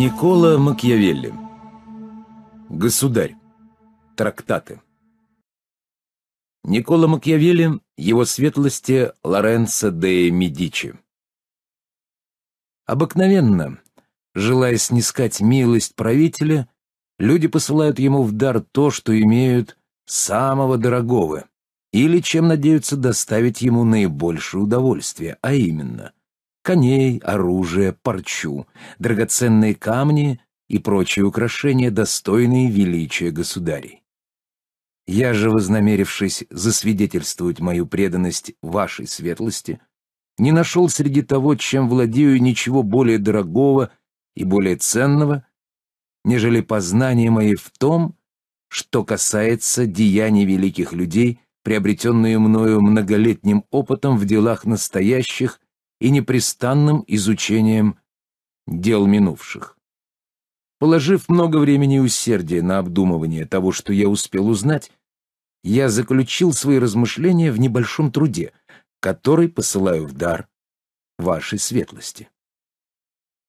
Никола Макиавелли. Государь Трактаты Никола Макиавелли его светлости Лоренцо де Медичи Обыкновенно, желая снискать милость правителя, люди посылают ему в дар то, что имеют самого дорогого, или чем надеются доставить ему наибольшее удовольствие, а именно – коней, оружие, парчу, драгоценные камни и прочие украшения, достойные величия государей. Я же, вознамерившись засвидетельствовать мою преданность вашей светлости, не нашел среди того, чем владею, ничего более дорогого и более ценного, нежели познание мои в том, что касается деяний великих людей, приобретенные мною многолетним опытом в делах настоящих и непрестанным изучением дел минувших. Положив много времени и усердия на обдумывание того, что я успел узнать, я заключил свои размышления в небольшом труде, который посылаю в дар вашей светлости.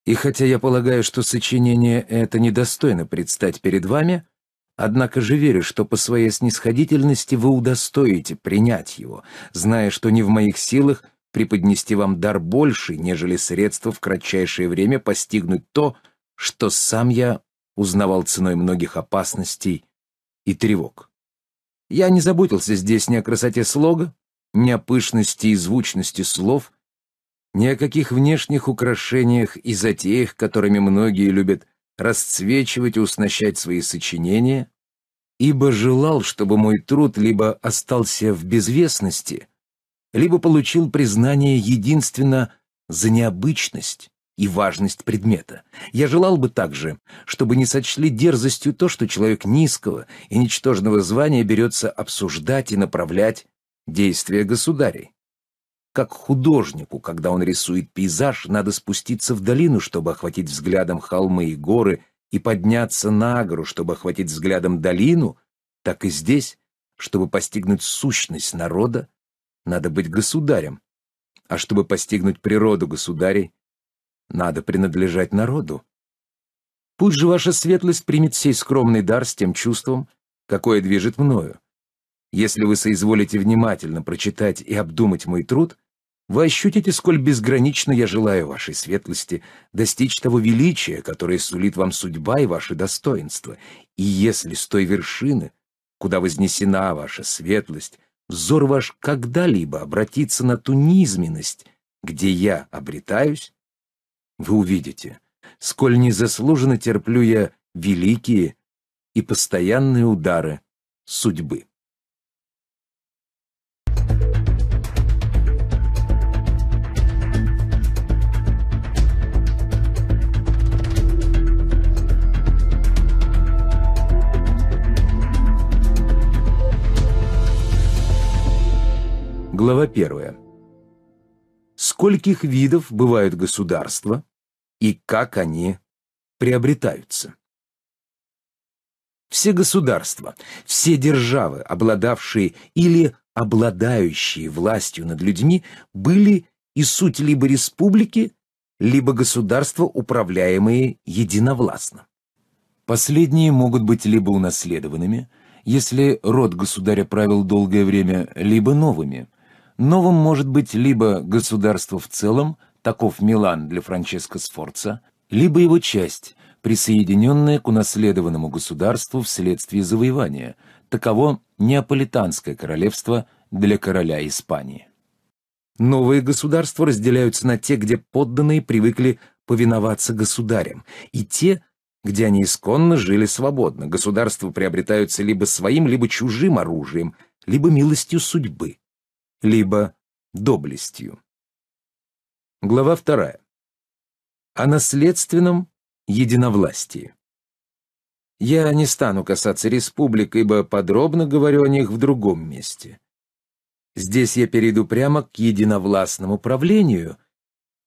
И хотя я полагаю, что сочинение это недостойно предстать перед вами, однако же верю, что по своей снисходительности вы удостоите принять его, зная, что не в моих силах преподнести вам дар больше, нежели средства в кратчайшее время постигнуть то, что сам я узнавал ценой многих опасностей и тревог. Я не заботился здесь ни о красоте слога, ни о пышности и звучности слов, ни о каких внешних украшениях и затеях, которыми многие любят расцвечивать и уснащать свои сочинения, ибо желал, чтобы мой труд либо остался в безвестности — либо получил признание единственно за необычность и важность предмета. Я желал бы также, чтобы не сочли дерзостью то, что человек низкого и ничтожного звания берется обсуждать и направлять действия государей. Как художнику, когда он рисует пейзаж, надо спуститься в долину, чтобы охватить взглядом холмы и горы, и подняться на гору, чтобы охватить взглядом долину, так и здесь, чтобы постигнуть сущность народа, надо быть государем. А чтобы постигнуть природу государей, надо принадлежать народу. Пусть же ваша светлость примет сей скромный дар с тем чувством, какое движет мною. Если вы соизволите внимательно прочитать и обдумать мой труд, вы ощутите, сколь безгранично я желаю вашей светлости достичь того величия, которое сулит вам судьба и ваши достоинства. И если с той вершины, куда вознесена ваша светлость, взор ваш когда-либо обратится на ту низменность, где я обретаюсь, вы увидите, сколь незаслуженно терплю я великие и постоянные удары судьбы. Глава 1. Скольких видов бывают государства и как они приобретаются? Все государства, все державы, обладавшие или обладающие властью над людьми, были и суть либо республики, либо государства, управляемые единовластно. Последние могут быть либо унаследованными, если род государя правил долгое время, либо новыми – Новым может быть либо государство в целом, таков Милан для Франческо Сфорца, либо его часть, присоединенная к унаследованному государству вследствие завоевания, таково Неаполитанское королевство для короля Испании. Новые государства разделяются на те, где подданные привыкли повиноваться государям, и те, где они исконно жили свободно. Государства приобретаются либо своим, либо чужим оружием, либо милостью судьбы либо доблестью. Глава вторая. О наследственном единовластии. Я не стану касаться республик, ибо подробно говорю о них в другом месте. Здесь я перейду прямо к единовластному правлению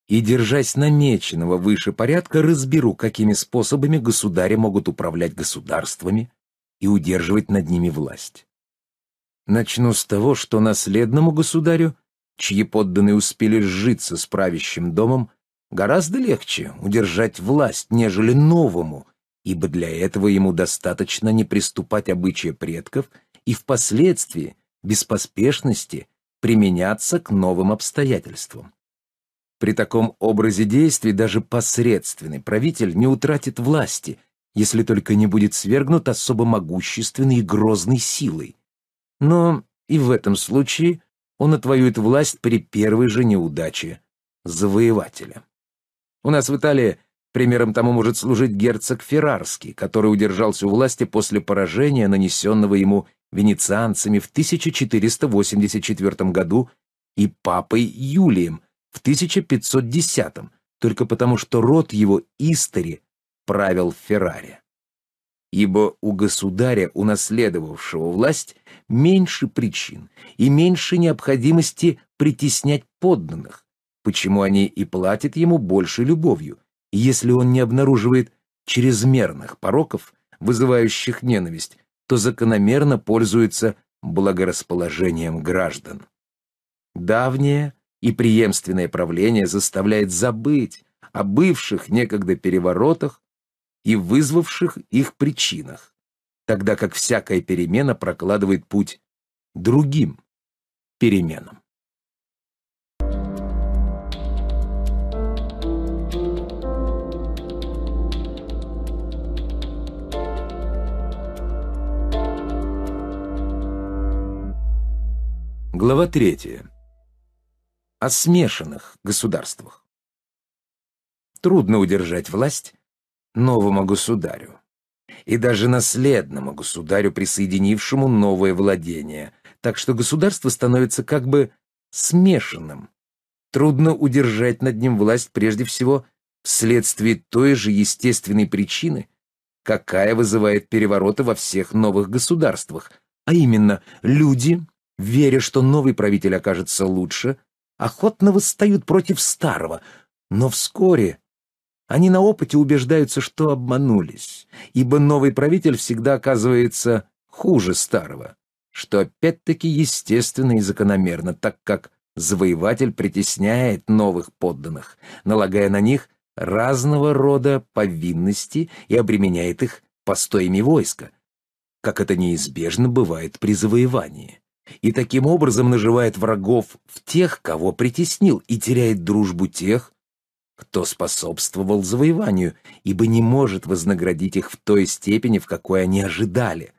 и, держась намеченного выше порядка, разберу, какими способами государи могут управлять государствами и удерживать над ними власть. Начну с того, что наследному государю, чьи подданные успели сжиться с правящим домом, гораздо легче удержать власть, нежели новому, ибо для этого ему достаточно не приступать обычая предков и впоследствии, без поспешности, применяться к новым обстоятельствам. При таком образе действий даже посредственный правитель не утратит власти, если только не будет свергнут особо могущественной и грозной силой – но и в этом случае он отвоюет власть при первой же неудаче завоевателя. У нас в Италии примером тому может служить герцог Феррарский, который удержался у власти после поражения, нанесенного ему венецианцами в 1484 году и папой Юлием в 1510, только потому что род его Истори правил в Феррари. Ибо у государя, унаследовавшего власть, меньше причин и меньше необходимости притеснять подданных, почему они и платят ему больше любовью, если он не обнаруживает чрезмерных пороков, вызывающих ненависть, то закономерно пользуется благорасположением граждан. Давнее и преемственное правление заставляет забыть о бывших некогда переворотах и вызвавших их причинах тогда как всякая перемена прокладывает путь другим переменам. Глава третья О смешанных государствах. Трудно удержать власть новому государю и даже наследному государю, присоединившему новое владение, так что государство становится как бы смешанным. Трудно удержать над ним власть прежде всего вследствие той же естественной причины, какая вызывает перевороты во всех новых государствах, а именно люди, веря, что новый правитель окажется лучше, охотно восстают против старого, но вскоре они на опыте убеждаются, что обманулись, ибо новый правитель всегда оказывается хуже старого, что опять-таки естественно и закономерно, так как завоеватель притесняет новых подданных, налагая на них разного рода повинности и обременяет их постоями войска, как это неизбежно бывает при завоевании. И таким образом наживает врагов в тех, кого притеснил, и теряет дружбу тех, кто способствовал завоеванию, ибо не может вознаградить их в той степени, в какой они ожидали.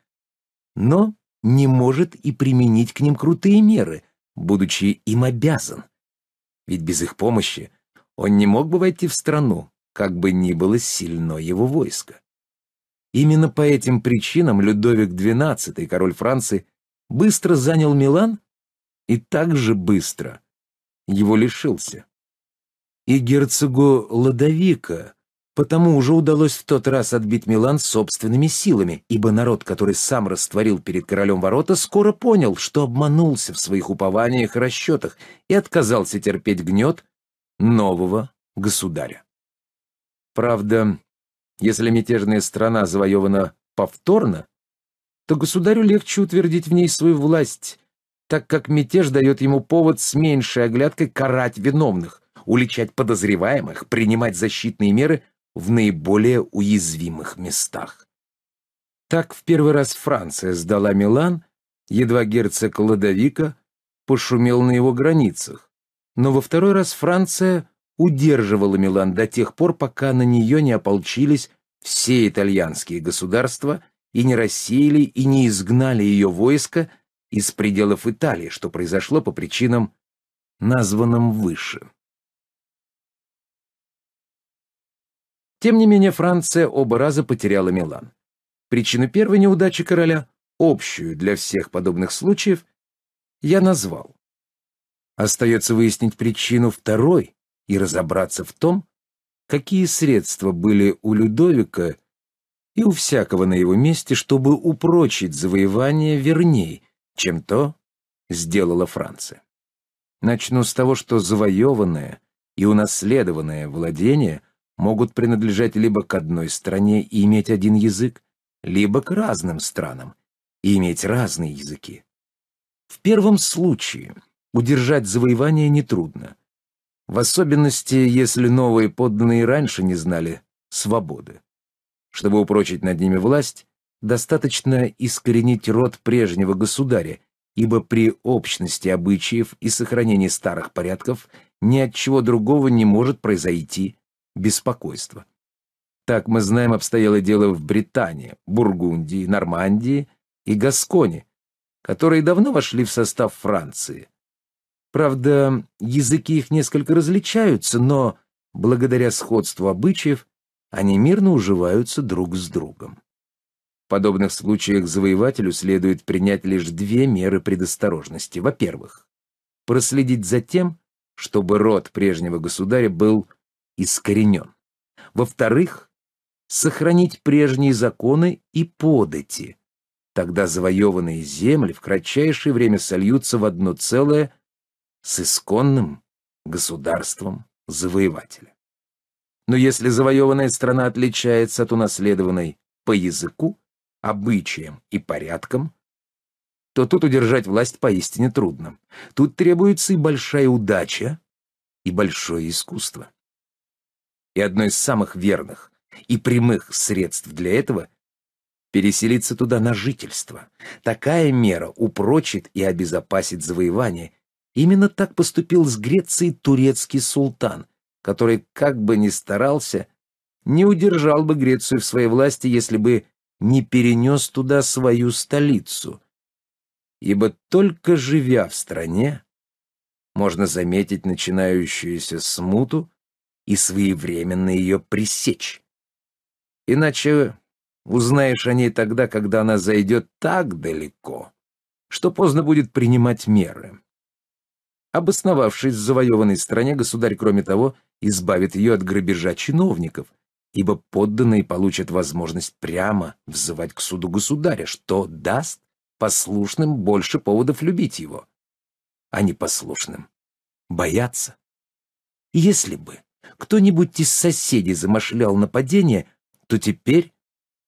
Но не может и применить к ним крутые меры, будучи им обязан. Ведь без их помощи он не мог бы войти в страну, как бы ни было сильно его войско. Именно по этим причинам Людовик XII, король Франции, быстро занял Милан и так же быстро его лишился и герцогу Ладовика, потому уже удалось в тот раз отбить Милан собственными силами, ибо народ, который сам растворил перед королем ворота, скоро понял, что обманулся в своих упованиях и расчетах и отказался терпеть гнет нового государя. Правда, если мятежная страна завоевана повторно, то государю легче утвердить в ней свою власть, так как мятеж дает ему повод с меньшей оглядкой карать виновных, уличать подозреваемых, принимать защитные меры в наиболее уязвимых местах. Так в первый раз Франция сдала Милан, едва герцог Ладовика пошумел на его границах. Но во второй раз Франция удерживала Милан до тех пор, пока на нее не ополчились все итальянские государства и не рассеяли и не изгнали ее войско из пределов Италии, что произошло по причинам, названным выше. Тем не менее, Франция оба раза потеряла Милан. Причину первой неудачи короля, общую для всех подобных случаев, я назвал. Остается выяснить причину второй и разобраться в том, какие средства были у Людовика и у всякого на его месте, чтобы упрочить завоевание верней, чем то сделала Франция. Начну с того, что завоеванное и унаследованное владение – могут принадлежать либо к одной стране и иметь один язык, либо к разным странам и иметь разные языки. В первом случае удержать завоевание нетрудно, в особенности, если новые подданные раньше не знали свободы. Чтобы упрочить над ними власть, достаточно искоренить род прежнего государя, ибо при общности обычаев и сохранении старых порядков ни от чего другого не может произойти Беспокойство. Так мы знаем обстояло дело в Британии, Бургундии, Нормандии и Гасконе, которые давно вошли в состав Франции. Правда, языки их несколько различаются, но благодаря сходству обычаев они мирно уживаются друг с другом. В подобных случаях завоевателю следует принять лишь две меры предосторожности. Во-первых, проследить за тем, чтобы род прежнего государя был искоренен. Во-вторых, сохранить прежние законы и подати. Тогда завоеванные земли в кратчайшее время сольются в одно целое с исконным государством завоевателя. Но если завоеванная страна отличается от унаследованной по языку, обычаям и порядкам, то тут удержать власть поистине трудно. Тут требуется и большая удача, и большое искусство и одно из самых верных и прямых средств для этого — переселиться туда на жительство. Такая мера упрочит и обезопасит завоевание. Именно так поступил с Грецией турецкий султан, который, как бы ни старался, не удержал бы Грецию в своей власти, если бы не перенес туда свою столицу. Ибо только живя в стране, можно заметить начинающуюся смуту, и своевременно ее пресечь. Иначе узнаешь о ней тогда, когда она зайдет так далеко, что поздно будет принимать меры. Обосновавшись в завоеванной стране, государь, кроме того, избавит ее от грабежа чиновников, ибо подданные получат возможность прямо взывать к суду государя, что даст послушным больше поводов любить его, а не послушным бояться. Если бы кто-нибудь из соседей замышлял нападение, то теперь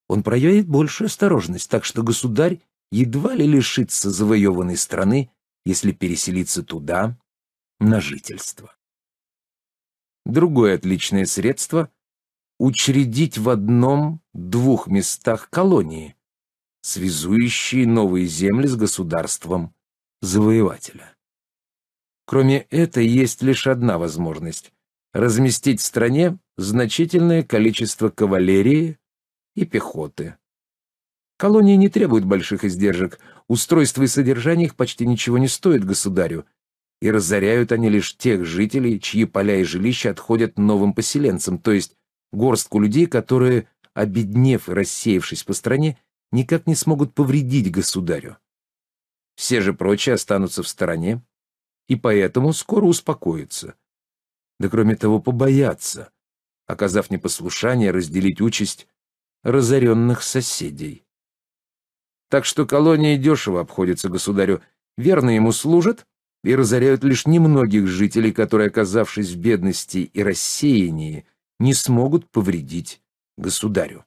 он проявит большую осторожность, так что государь едва ли лишится завоеванной страны, если переселиться туда на жительство. Другое отличное средство — учредить в одном-двух местах колонии, связующие новые земли с государством завоевателя. Кроме этой есть лишь одна возможность разместить в стране значительное количество кавалерии и пехоты. Колонии не требуют больших издержек, устройство и содержание их почти ничего не стоит государю, и разоряют они лишь тех жителей, чьи поля и жилища отходят новым поселенцам, то есть горстку людей, которые, обеднев и рассеявшись по стране, никак не смогут повредить государю. Все же прочие останутся в стороне, и поэтому скоро успокоятся – да кроме того побояться, оказав непослушание разделить участь разоренных соседей. Так что колонии дешево обходится государю, верно ему служат и разоряют лишь немногих жителей, которые, оказавшись в бедности и рассеянии, не смогут повредить государю.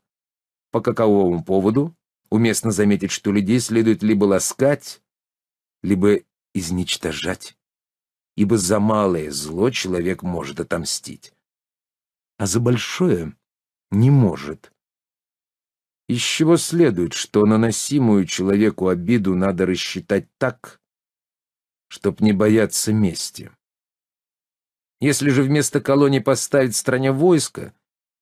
По каковому поводу уместно заметить, что людей следует либо ласкать, либо изничтожать ибо за малое зло человек может отомстить. А за большое не может. Из чего следует, что наносимую человеку обиду надо рассчитать так, чтоб не бояться мести. Если же вместо колонии поставить стране войско,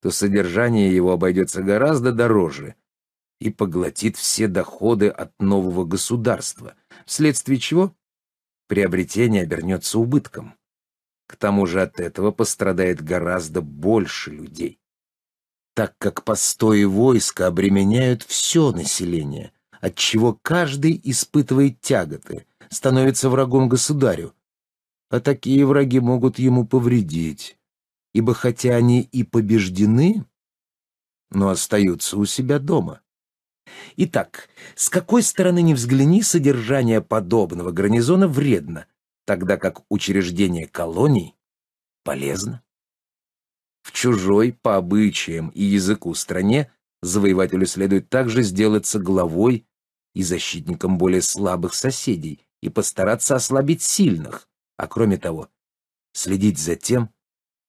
то содержание его обойдется гораздо дороже и поглотит все доходы от нового государства, вследствие чего приобретение обернется убытком. К тому же от этого пострадает гораздо больше людей. Так как постои войска обременяют все население, отчего каждый испытывает тяготы, становится врагом государю, а такие враги могут ему повредить, ибо хотя они и побеждены, но остаются у себя дома. Итак, с какой стороны ни взгляни, содержание подобного гарнизона вредно, тогда как учреждение колоний полезно. В чужой, по обычаям и языку стране, завоевателю следует также сделаться главой и защитником более слабых соседей и постараться ослабить сильных, а кроме того, следить за тем,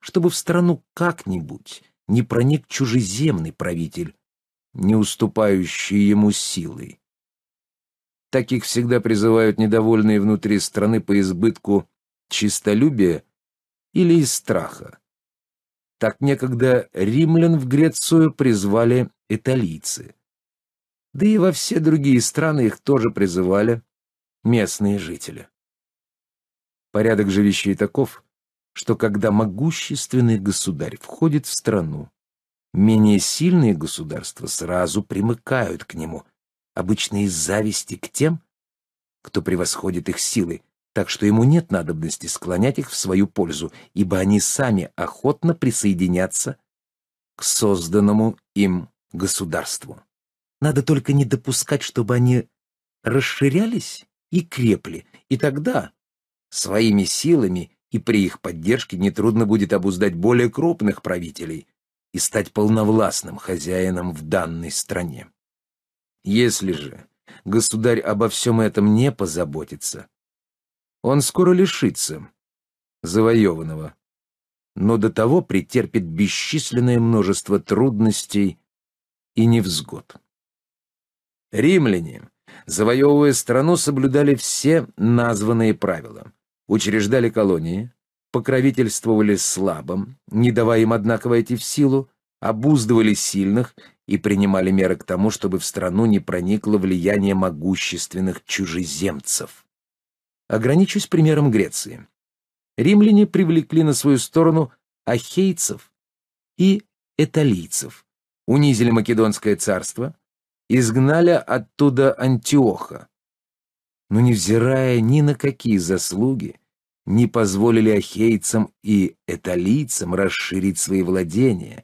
чтобы в страну как-нибудь не проник чужеземный правитель, не уступающие ему силой. Таких всегда призывают недовольные внутри страны по избытку чистолюбия или из страха. Так некогда римлян в Грецию призвали италийцы. Да и во все другие страны их тоже призывали местные жители. Порядок же вещей таков, что когда могущественный государь входит в страну, Менее сильные государства сразу примыкают к нему, обычно из зависти к тем, кто превосходит их силы, так что ему нет надобности склонять их в свою пользу, ибо они сами охотно присоединятся к созданному им государству. Надо только не допускать, чтобы они расширялись и крепли, и тогда своими силами и при их поддержке нетрудно будет обуздать более крупных правителей, и стать полновластным хозяином в данной стране. Если же государь обо всем этом не позаботится, он скоро лишится завоеванного, но до того претерпит бесчисленное множество трудностей и невзгод. Римляне, завоевывая страну, соблюдали все названные правила, учреждали колонии, покровительствовали слабым, не давая им, однако, войти в силу, обуздывали сильных и принимали меры к тому, чтобы в страну не проникло влияние могущественных чужеземцев. Ограничусь примером Греции. Римляне привлекли на свою сторону ахейцев и эталийцев, унизили Македонское царство, изгнали оттуда Антиоха. Но невзирая ни на какие заслуги, не позволили ахейцам и эталийцам расширить свои владения,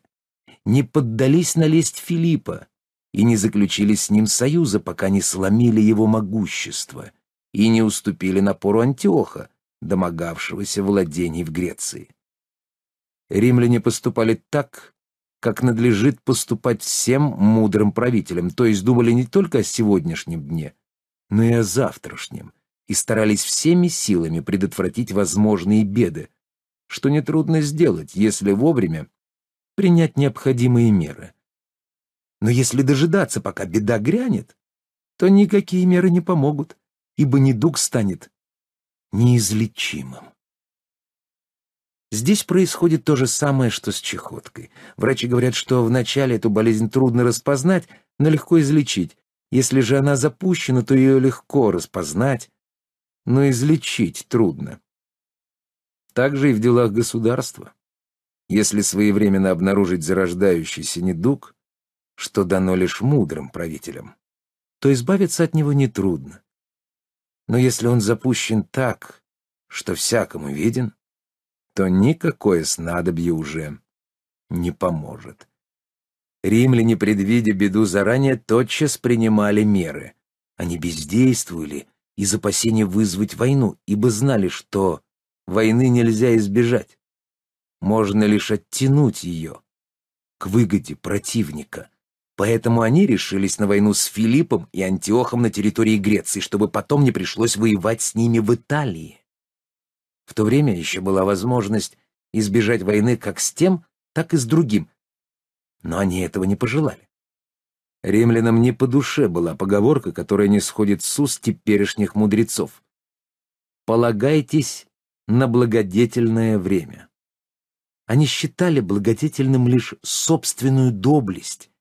не поддались на лесть Филиппа и не заключили с ним союза, пока не сломили его могущество и не уступили напору Антиоха, домогавшегося владений в Греции. Римляне поступали так, как надлежит поступать всем мудрым правителям, то есть думали не только о сегодняшнем дне, но и о завтрашнем, и старались всеми силами предотвратить возможные беды, что нетрудно сделать, если вовремя принять необходимые меры. Но если дожидаться, пока беда грянет, то никакие меры не помогут, ибо недуг станет неизлечимым. Здесь происходит то же самое, что с чехоткой. Врачи говорят, что вначале эту болезнь трудно распознать, но легко излечить. Если же она запущена, то ее легко распознать но излечить трудно. Так же и в делах государства. Если своевременно обнаружить зарождающийся недуг, что дано лишь мудрым правителям, то избавиться от него нетрудно. Но если он запущен так, что всякому виден, то никакое снадобье уже не поможет. Римляне, предвидя беду заранее, тотчас принимали меры. Они бездействовали, из опасения вызвать войну, ибо знали, что войны нельзя избежать. Можно лишь оттянуть ее к выгоде противника. Поэтому они решились на войну с Филиппом и Антиохом на территории Греции, чтобы потом не пришлось воевать с ними в Италии. В то время еще была возможность избежать войны как с тем, так и с другим, но они этого не пожелали. Римлянам не по душе была поговорка, которая не сходит с уст теперешних мудрецов. «Полагайтесь на благодетельное время». Они считали благодетельным лишь собственную доблесть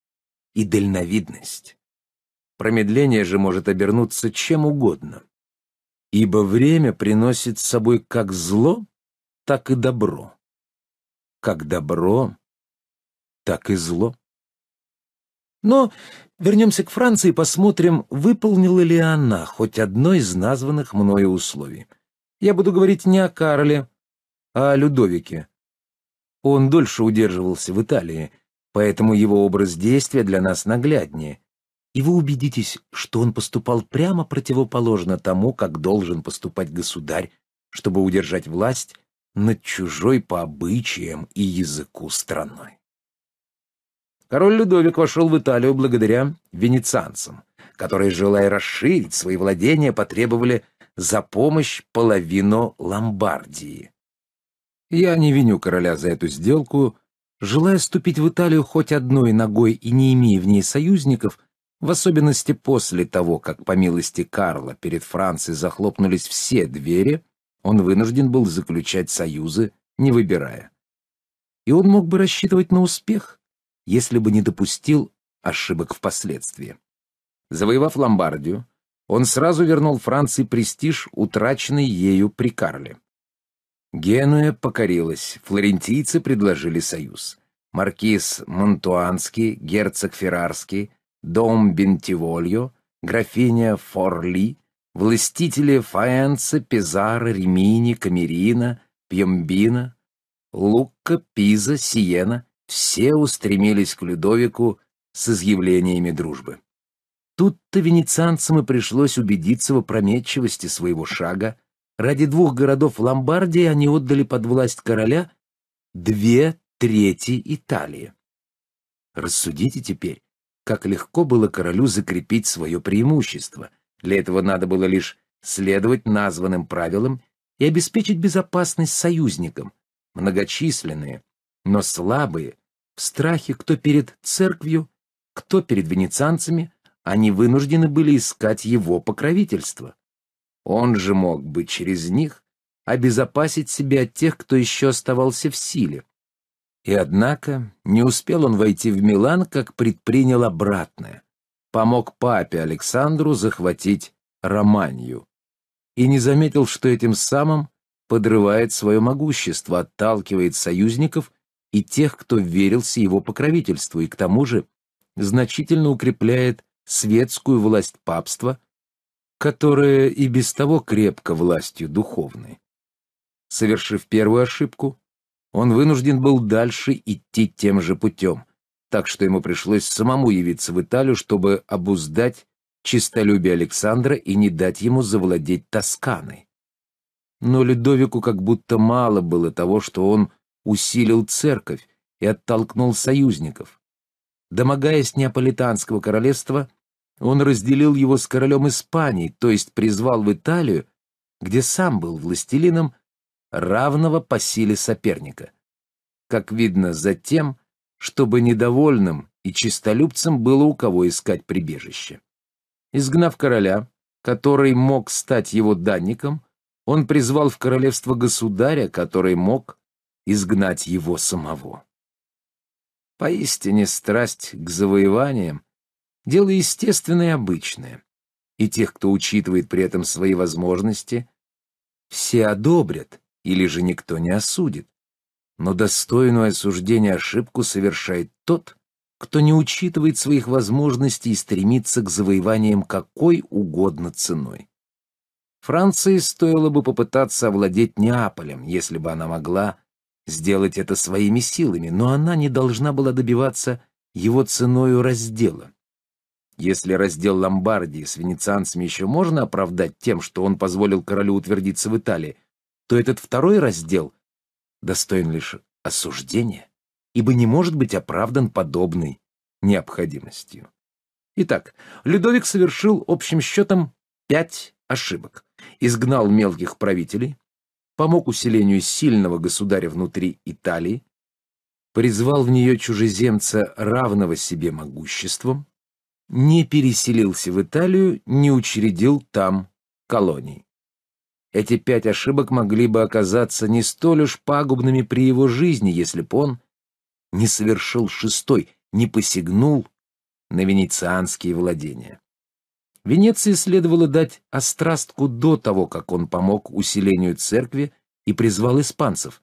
и дальновидность. Промедление же может обернуться чем угодно, ибо время приносит с собой как зло, так и добро. Как добро, так и зло. Но вернемся к Франции и посмотрим, выполнила ли она хоть одно из названных мною условий. Я буду говорить не о Карле, а о Людовике. Он дольше удерживался в Италии, поэтому его образ действия для нас нагляднее. И вы убедитесь, что он поступал прямо противоположно тому, как должен поступать государь, чтобы удержать власть над чужой по обычаям и языку страной. Король Людовик вошел в Италию благодаря венецианцам, которые, желая расширить свои владения, потребовали за помощь половину Ломбардии. Я не виню короля за эту сделку. Желая ступить в Италию хоть одной ногой и не имея в ней союзников, в особенности после того, как по милости Карла перед Францией захлопнулись все двери, он вынужден был заключать союзы, не выбирая. И он мог бы рассчитывать на успех, если бы не допустил ошибок впоследствии. Завоевав Ломбардию, он сразу вернул Франции престиж, утраченный ею при Карле. Генуя покорилась, флорентийцы предложили союз. Маркиз Монтуанский, герцог Феррарский, дом Бентивольо, графиня Форли, властители Фаэнца, Пизара, Римини, Камерина, Пьембина, Лукка, Пиза, Сиена все устремились к Людовику с изъявлениями дружбы. Тут-то венецианцам и пришлось убедиться в опрометчивости своего шага. Ради двух городов Ломбардии они отдали под власть короля две трети Италии. Рассудите теперь, как легко было королю закрепить свое преимущество. Для этого надо было лишь следовать названным правилам и обеспечить безопасность союзникам. Многочисленные, но слабые, в страхе кто перед церковью, кто перед венецианцами, они вынуждены были искать его покровительство. Он же мог бы через них обезопасить себя от тех, кто еще оставался в силе. И однако не успел он войти в Милан, как предпринял обратное. Помог папе Александру захватить Романию. И не заметил, что этим самым подрывает свое могущество, отталкивает союзников и тех, кто верился его покровительству, и к тому же значительно укрепляет светскую власть папства, которая и без того крепко властью духовной. Совершив первую ошибку, он вынужден был дальше идти тем же путем, так что ему пришлось самому явиться в Италию, чтобы обуздать чистолюбие Александра и не дать ему завладеть Тосканой. Но Людовику как будто мало было того, что он усилил церковь и оттолкнул союзников. Домогаясь Неаполитанского королевства, он разделил его с королем Испании, то есть призвал в Италию, где сам был властелином, равного по силе соперника. Как видно, затем, чтобы недовольным и чистолюбцем было у кого искать прибежище. Изгнав короля, который мог стать его данником, он призвал в королевство государя, который мог изгнать его самого. Поистине страсть к завоеваниям — дело естественное и обычное, и тех, кто учитывает при этом свои возможности, все одобрят или же никто не осудит. Но достойную осуждения ошибку совершает тот, кто не учитывает своих возможностей и стремится к завоеваниям какой угодно ценой. Франции стоило бы попытаться овладеть Неаполем, если бы она могла, сделать это своими силами, но она не должна была добиваться его ценою раздела. Если раздел Ломбардии с венецианцами еще можно оправдать тем, что он позволил королю утвердиться в Италии, то этот второй раздел достоин лишь осуждения, ибо не может быть оправдан подобной необходимостью. Итак, Людовик совершил общим счетом пять ошибок. Изгнал мелких правителей, помог усилению сильного государя внутри Италии, призвал в нее чужеземца, равного себе могуществом, не переселился в Италию, не учредил там колоний. Эти пять ошибок могли бы оказаться не столь уж пагубными при его жизни, если бы он не совершил шестой, не посягнул на венецианские владения. Венеции следовало дать острастку до того, как он помог усилению церкви и призвал испанцев.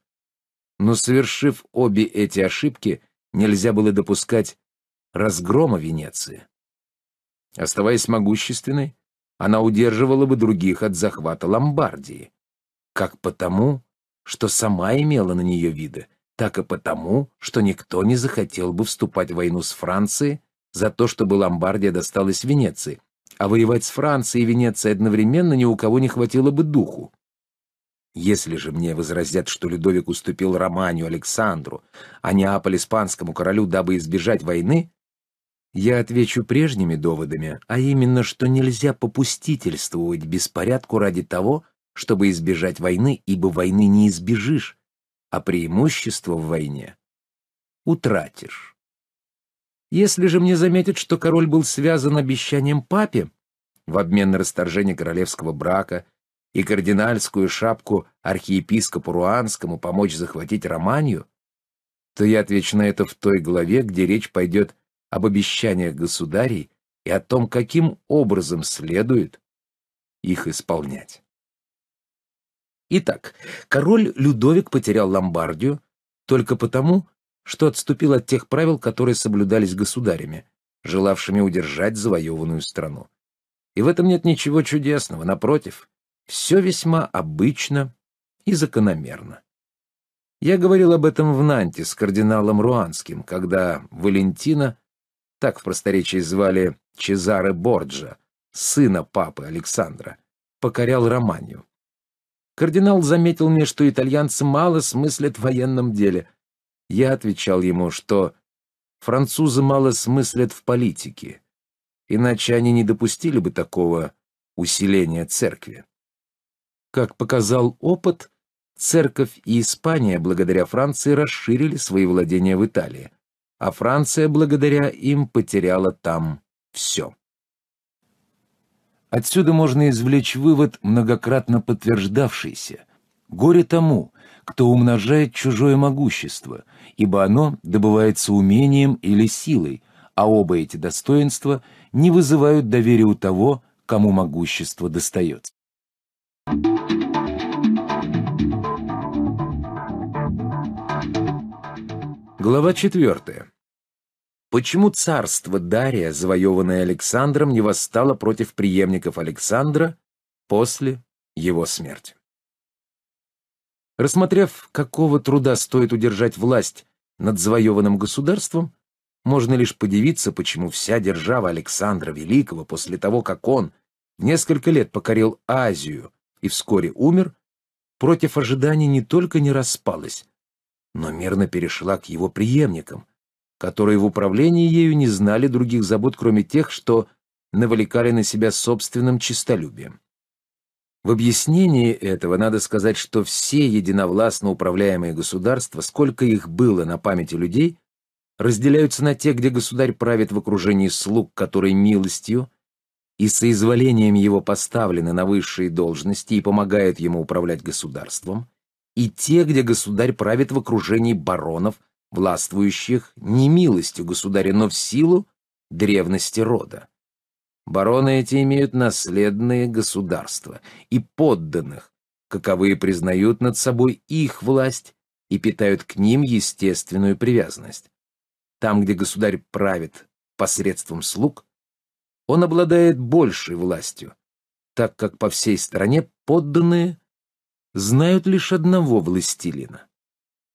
Но совершив обе эти ошибки, нельзя было допускать разгрома Венеции. Оставаясь могущественной, она удерживала бы других от захвата Ломбардии, как потому, что сама имела на нее виды, так и потому, что никто не захотел бы вступать в войну с Францией за то, чтобы Ломбардия досталась Венеции, а воевать с Францией и Венецией одновременно ни у кого не хватило бы духу. Если же мне возразят, что Людовик уступил Романию Александру, а не Неаполь испанскому королю, дабы избежать войны, я отвечу прежними доводами, а именно, что нельзя попустительствовать беспорядку ради того, чтобы избежать войны, ибо войны не избежишь, а преимущество в войне утратишь. Если же мне заметят, что король был связан обещанием папе в обмен на расторжение королевского брака и кардинальскую шапку архиепископу Руанскому помочь захватить Романию, то я отвечу на это в той главе, где речь пойдет об обещаниях государей и о том, каким образом следует их исполнять. Итак, король Людовик потерял Ломбардию только потому, что отступил от тех правил, которые соблюдались государями, желавшими удержать завоеванную страну. И в этом нет ничего чудесного, напротив, все весьма обычно и закономерно. Я говорил об этом в Нанте с кардиналом Руанским, когда Валентина, так в просторечии звали Чезаре Борджа, сына папы Александра, покорял Романию. Кардинал заметил мне, что итальянцы мало смыслят в военном деле — я отвечал ему, что французы мало смыслят в политике, иначе они не допустили бы такого усиления церкви. Как показал опыт, церковь и Испания благодаря Франции расширили свои владения в Италии, а Франция благодаря им потеряла там все. Отсюда можно извлечь вывод, многократно подтверждавшийся. Горе тому, кто умножает чужое могущество – ибо оно добывается умением или силой, а оба эти достоинства не вызывают доверия у того, кому могущество достается. Глава 4. Почему царство Дария, завоеванное Александром, не восстало против преемников Александра после его смерти? Рассмотрев, какого труда стоит удержать власть над завоеванным государством, можно лишь подивиться, почему вся держава Александра Великого после того, как он несколько лет покорил Азию и вскоре умер, против ожиданий не только не распалась, но мирно перешла к его преемникам, которые в управлении ею не знали других забот, кроме тех, что навлекали на себя собственным честолюбием. В объяснении этого надо сказать, что все единовластно управляемые государства, сколько их было на памяти людей, разделяются на те, где государь правит в окружении слуг, которые милостью и соизволением его поставлены на высшие должности и помогают ему управлять государством, и те, где государь правит в окружении баронов, властвующих не милостью государя, но в силу древности рода. Бароны эти имеют наследные государства и подданных, каковые признают над собой их власть и питают к ним естественную привязанность. Там, где государь правит посредством слуг, он обладает большей властью, так как по всей стране подданные знают лишь одного властелина.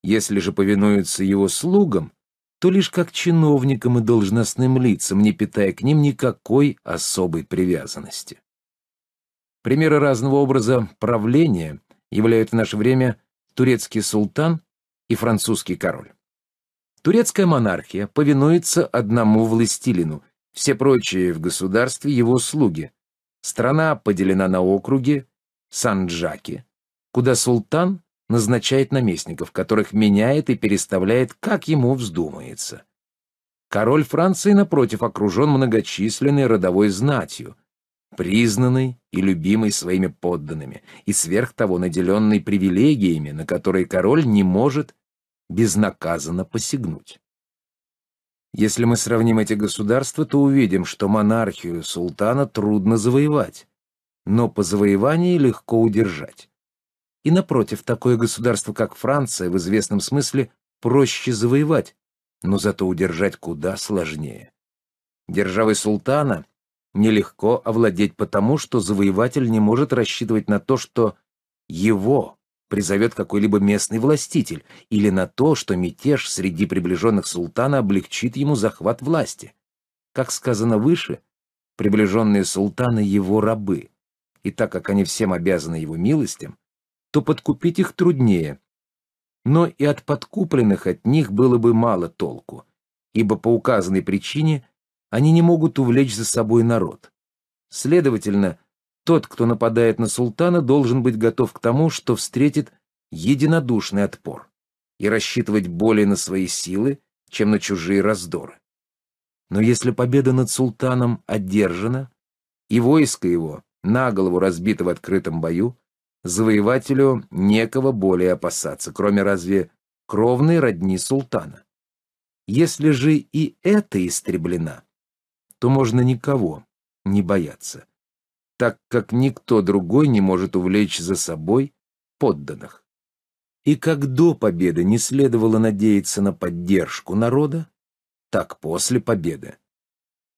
Если же повинуются его слугам, то лишь как чиновникам и должностным лицам, не питая к ним никакой особой привязанности. Примеры разного образа правления являются в наше время турецкий султан и французский король. Турецкая монархия повинуется одному властелину, все прочие в государстве его слуги. Страна поделена на округи, санджаки, куда султан назначает наместников, которых меняет и переставляет, как ему вздумается. Король Франции, напротив, окружен многочисленной родовой знатью, признанный и любимый своими подданными, и сверх того наделенный привилегиями, на которые король не может безнаказанно посягнуть. Если мы сравним эти государства, то увидим, что монархию султана трудно завоевать, но по завоевании легко удержать. И напротив, такое государство, как Франция, в известном смысле проще завоевать, но зато удержать куда сложнее. Державой султана нелегко овладеть потому, что завоеватель не может рассчитывать на то, что его призовет какой-либо местный властитель, или на то, что мятеж среди приближенных султана облегчит ему захват власти. Как сказано выше, приближенные султана его рабы, и так как они всем обязаны его милостям, то подкупить их труднее. Но и от подкупленных от них было бы мало толку, ибо по указанной причине они не могут увлечь за собой народ. Следовательно, тот, кто нападает на султана, должен быть готов к тому, что встретит единодушный отпор и рассчитывать более на свои силы, чем на чужие раздоры. Но если победа над султаном одержана, и войско его, на голову разбито в открытом бою, завоевателю некого более опасаться, кроме разве кровной родни султана. Если же и это истреблена, то можно никого не бояться, так как никто другой не может увлечь за собой подданных. И как до победы не следовало надеяться на поддержку народа, так после победы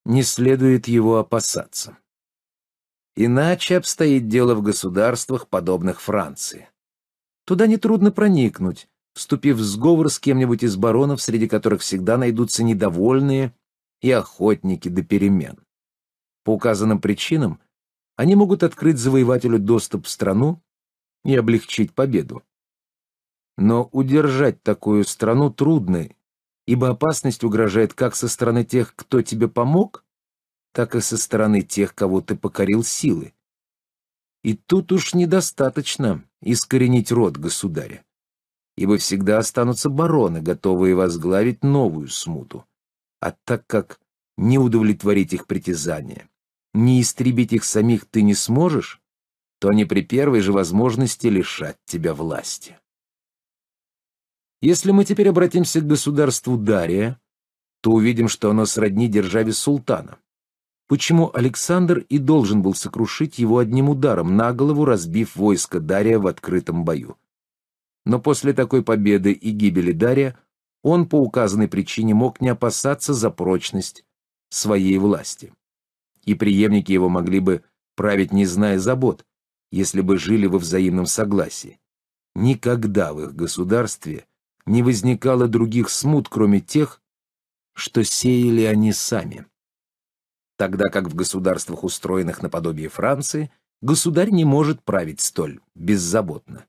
не следует его опасаться. Иначе обстоит дело в государствах, подобных Франции. Туда нетрудно проникнуть, вступив в сговор с кем-нибудь из баронов, среди которых всегда найдутся недовольные и охотники до перемен. По указанным причинам они могут открыть завоевателю доступ в страну и облегчить победу. Но удержать такую страну трудно, ибо опасность угрожает как со стороны тех, кто тебе помог, так и со стороны тех, кого ты покорил силы. И тут уж недостаточно искоренить род государя, ибо всегда останутся бароны, готовые возглавить новую смуту. А так как не удовлетворить их притязания, не истребить их самих ты не сможешь, то они при первой же возможности лишат тебя власти. Если мы теперь обратимся к государству Дария, то увидим, что оно сродни державе султана почему Александр и должен был сокрушить его одним ударом на голову, разбив войско Дария в открытом бою. Но после такой победы и гибели Дария он по указанной причине мог не опасаться за прочность своей власти. И преемники его могли бы править, не зная забот, если бы жили во взаимном согласии. Никогда в их государстве не возникало других смут, кроме тех, что сеяли они сами тогда как в государствах, устроенных наподобие Франции, государь не может править столь беззаботно.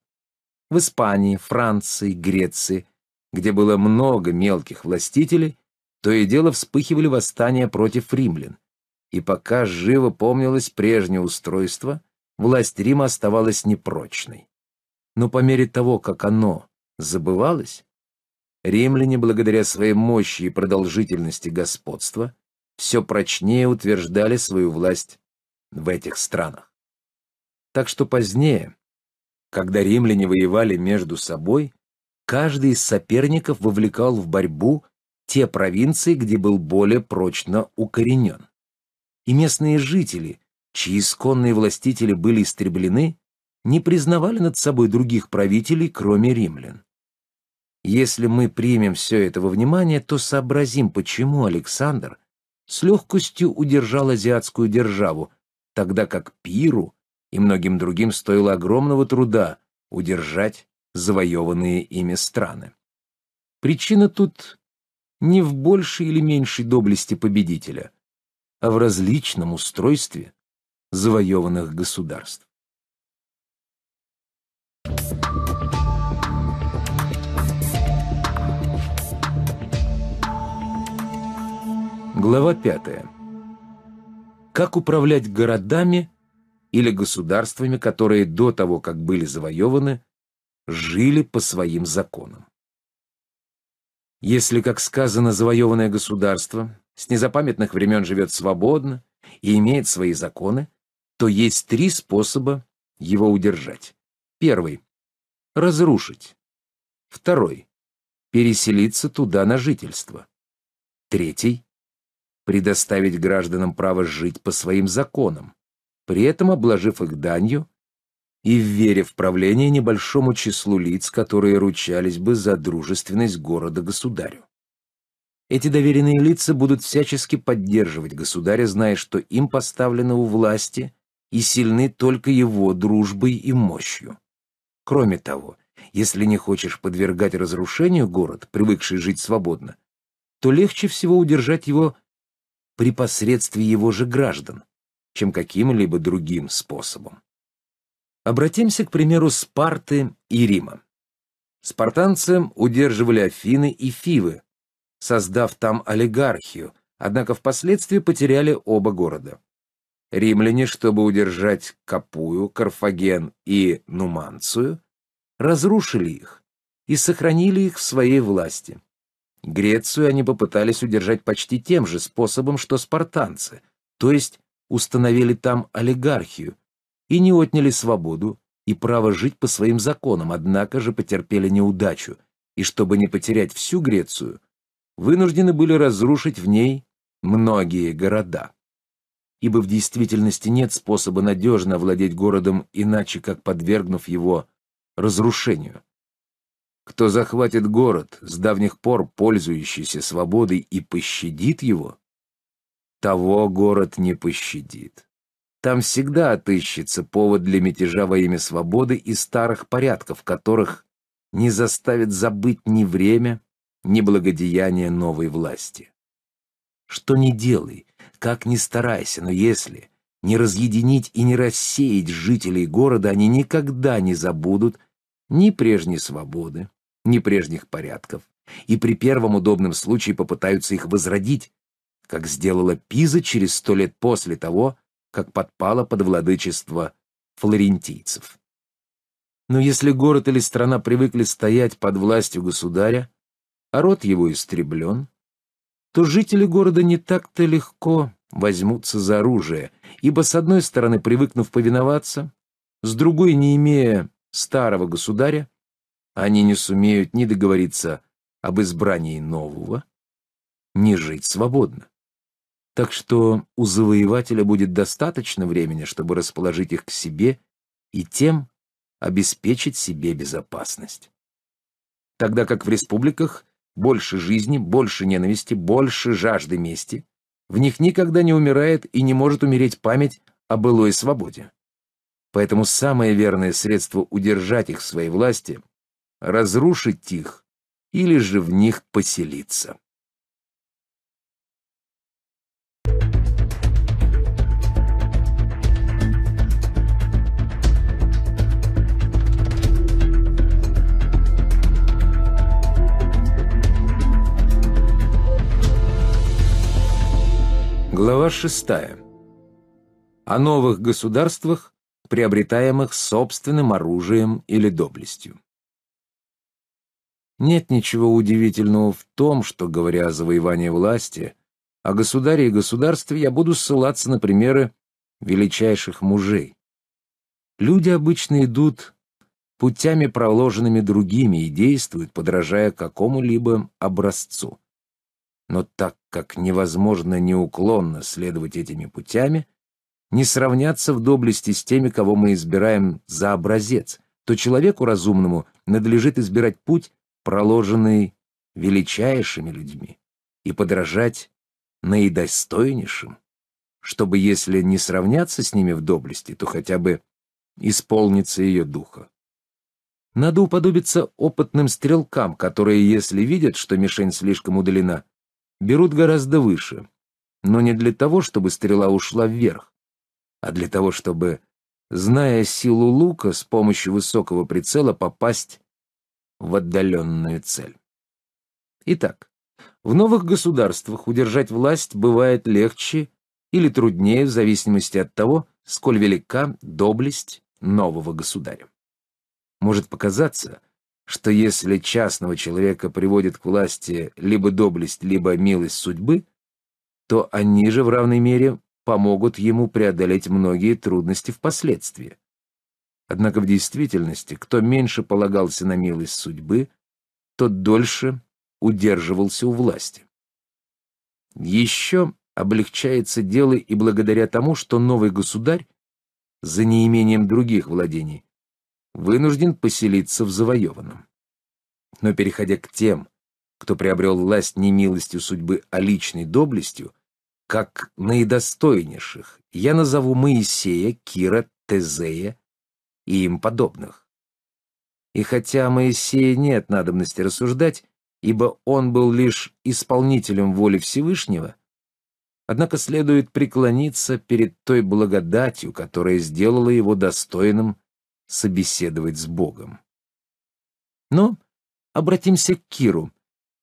В Испании, Франции, Греции, где было много мелких властителей, то и дело вспыхивали восстания против римлян. И пока живо помнилось прежнее устройство, власть Рима оставалась непрочной. Но по мере того, как оно забывалось, римляне, благодаря своей мощи и продолжительности господства, все прочнее утверждали свою власть в этих странах. Так что позднее, когда римляне воевали между собой, каждый из соперников вовлекал в борьбу те провинции, где был более прочно укоренен. И местные жители, чьи исконные властители были истреблены, не признавали над собой других правителей, кроме римлян. Если мы примем все это во внимание, то сообразим, почему Александр – с легкостью удержал азиатскую державу, тогда как Пиру и многим другим стоило огромного труда удержать завоеванные ими страны. Причина тут не в большей или меньшей доблести победителя, а в различном устройстве завоеванных государств. Thank you. Глава 5. Как управлять городами или государствами, которые до того, как были завоеваны, жили по своим законам? Если, как сказано, завоеванное государство с незапамятных времен живет свободно и имеет свои законы, то есть три способа его удержать. Первый – разрушить. Второй – переселиться туда на жительство. Третий – предоставить гражданам право жить по своим законам, при этом обложив их данью и вверив правление небольшому числу лиц, которые ручались бы за дружественность города-государю. Эти доверенные лица будут всячески поддерживать государя, зная, что им поставлено у власти и сильны только его дружбой и мощью. Кроме того, если не хочешь подвергать разрушению город, привыкший жить свободно, то легче всего удержать его при посредстве его же граждан, чем каким-либо другим способом. Обратимся к примеру Спарты и Рима. Спартанцы удерживали Афины и Фивы, создав там олигархию, однако впоследствии потеряли оба города. Римляне, чтобы удержать Капую, Карфаген и Нуманцию, разрушили их и сохранили их в своей власти. Грецию они попытались удержать почти тем же способом, что спартанцы, то есть установили там олигархию и не отняли свободу и право жить по своим законам, однако же потерпели неудачу, и чтобы не потерять всю Грецию, вынуждены были разрушить в ней многие города. Ибо в действительности нет способа надежно владеть городом иначе, как подвергнув его разрушению. Кто захватит город, с давних пор пользующийся свободой, и пощадит его, того город не пощадит. Там всегда отыщется повод для мятежа во имя свободы и старых порядков, которых не заставит забыть ни время, ни благодеяние новой власти. Что ни делай, как ни старайся, но если не разъединить и не рассеять жителей города, они никогда не забудут ни прежней свободы, ни прежних порядков, и при первом удобном случае попытаются их возродить, как сделала Пиза через сто лет после того, как подпала под владычество флорентийцев. Но если город или страна привыкли стоять под властью государя, а род его истреблен, то жители города не так-то легко возьмутся за оружие, ибо с одной стороны привыкнув повиноваться, с другой не имея старого государя, они не сумеют ни договориться об избрании нового, ни жить свободно. Так что у завоевателя будет достаточно времени, чтобы расположить их к себе и тем обеспечить себе безопасность. Тогда как в республиках больше жизни, больше ненависти, больше жажды мести, в них никогда не умирает и не может умереть память о былой свободе. Поэтому самое верное средство удержать их в своей власти разрушить их или же в них поселиться. Глава 6. О новых государствах, приобретаемых собственным оружием или доблестью. Нет ничего удивительного в том, что, говоря о завоевании власти, о государе и государстве, я буду ссылаться на примеры величайших мужей. Люди обычно идут путями, проложенными другими, и действуют, подражая какому-либо образцу. Но так как невозможно неуклонно следовать этими путями, не сравняться в доблести с теми, кого мы избираем за образец, то человеку разумному надлежит избирать путь, проложенный величайшими людьми, и подражать наидостойнейшим, чтобы, если не сравняться с ними в доблести, то хотя бы исполниться ее духа. Надо уподобиться опытным стрелкам, которые, если видят, что мишень слишком удалена, берут гораздо выше, но не для того, чтобы стрела ушла вверх, а для того, чтобы, зная силу лука, с помощью высокого прицела попасть в отдаленную цель. Итак, в новых государствах удержать власть бывает легче или труднее в зависимости от того, сколь велика доблесть нового государя. Может показаться, что если частного человека приводит к власти либо доблесть, либо милость судьбы, то они же в равной мере помогут ему преодолеть многие трудности впоследствии. Однако в действительности, кто меньше полагался на милость судьбы, тот дольше удерживался у власти. Еще облегчается дело и благодаря тому, что новый государь, за неимением других владений, вынужден поселиться в завоеванном. Но переходя к тем, кто приобрел власть не милостью судьбы, а личной доблестью, как наидостойнейших, я назову Моисея, Кира, Тезея, и им подобных. И хотя Моисея нет надобности рассуждать, ибо он был лишь исполнителем воли Всевышнего, однако следует преклониться перед той благодатью, которая сделала его достойным собеседовать с Богом. Но обратимся к Киру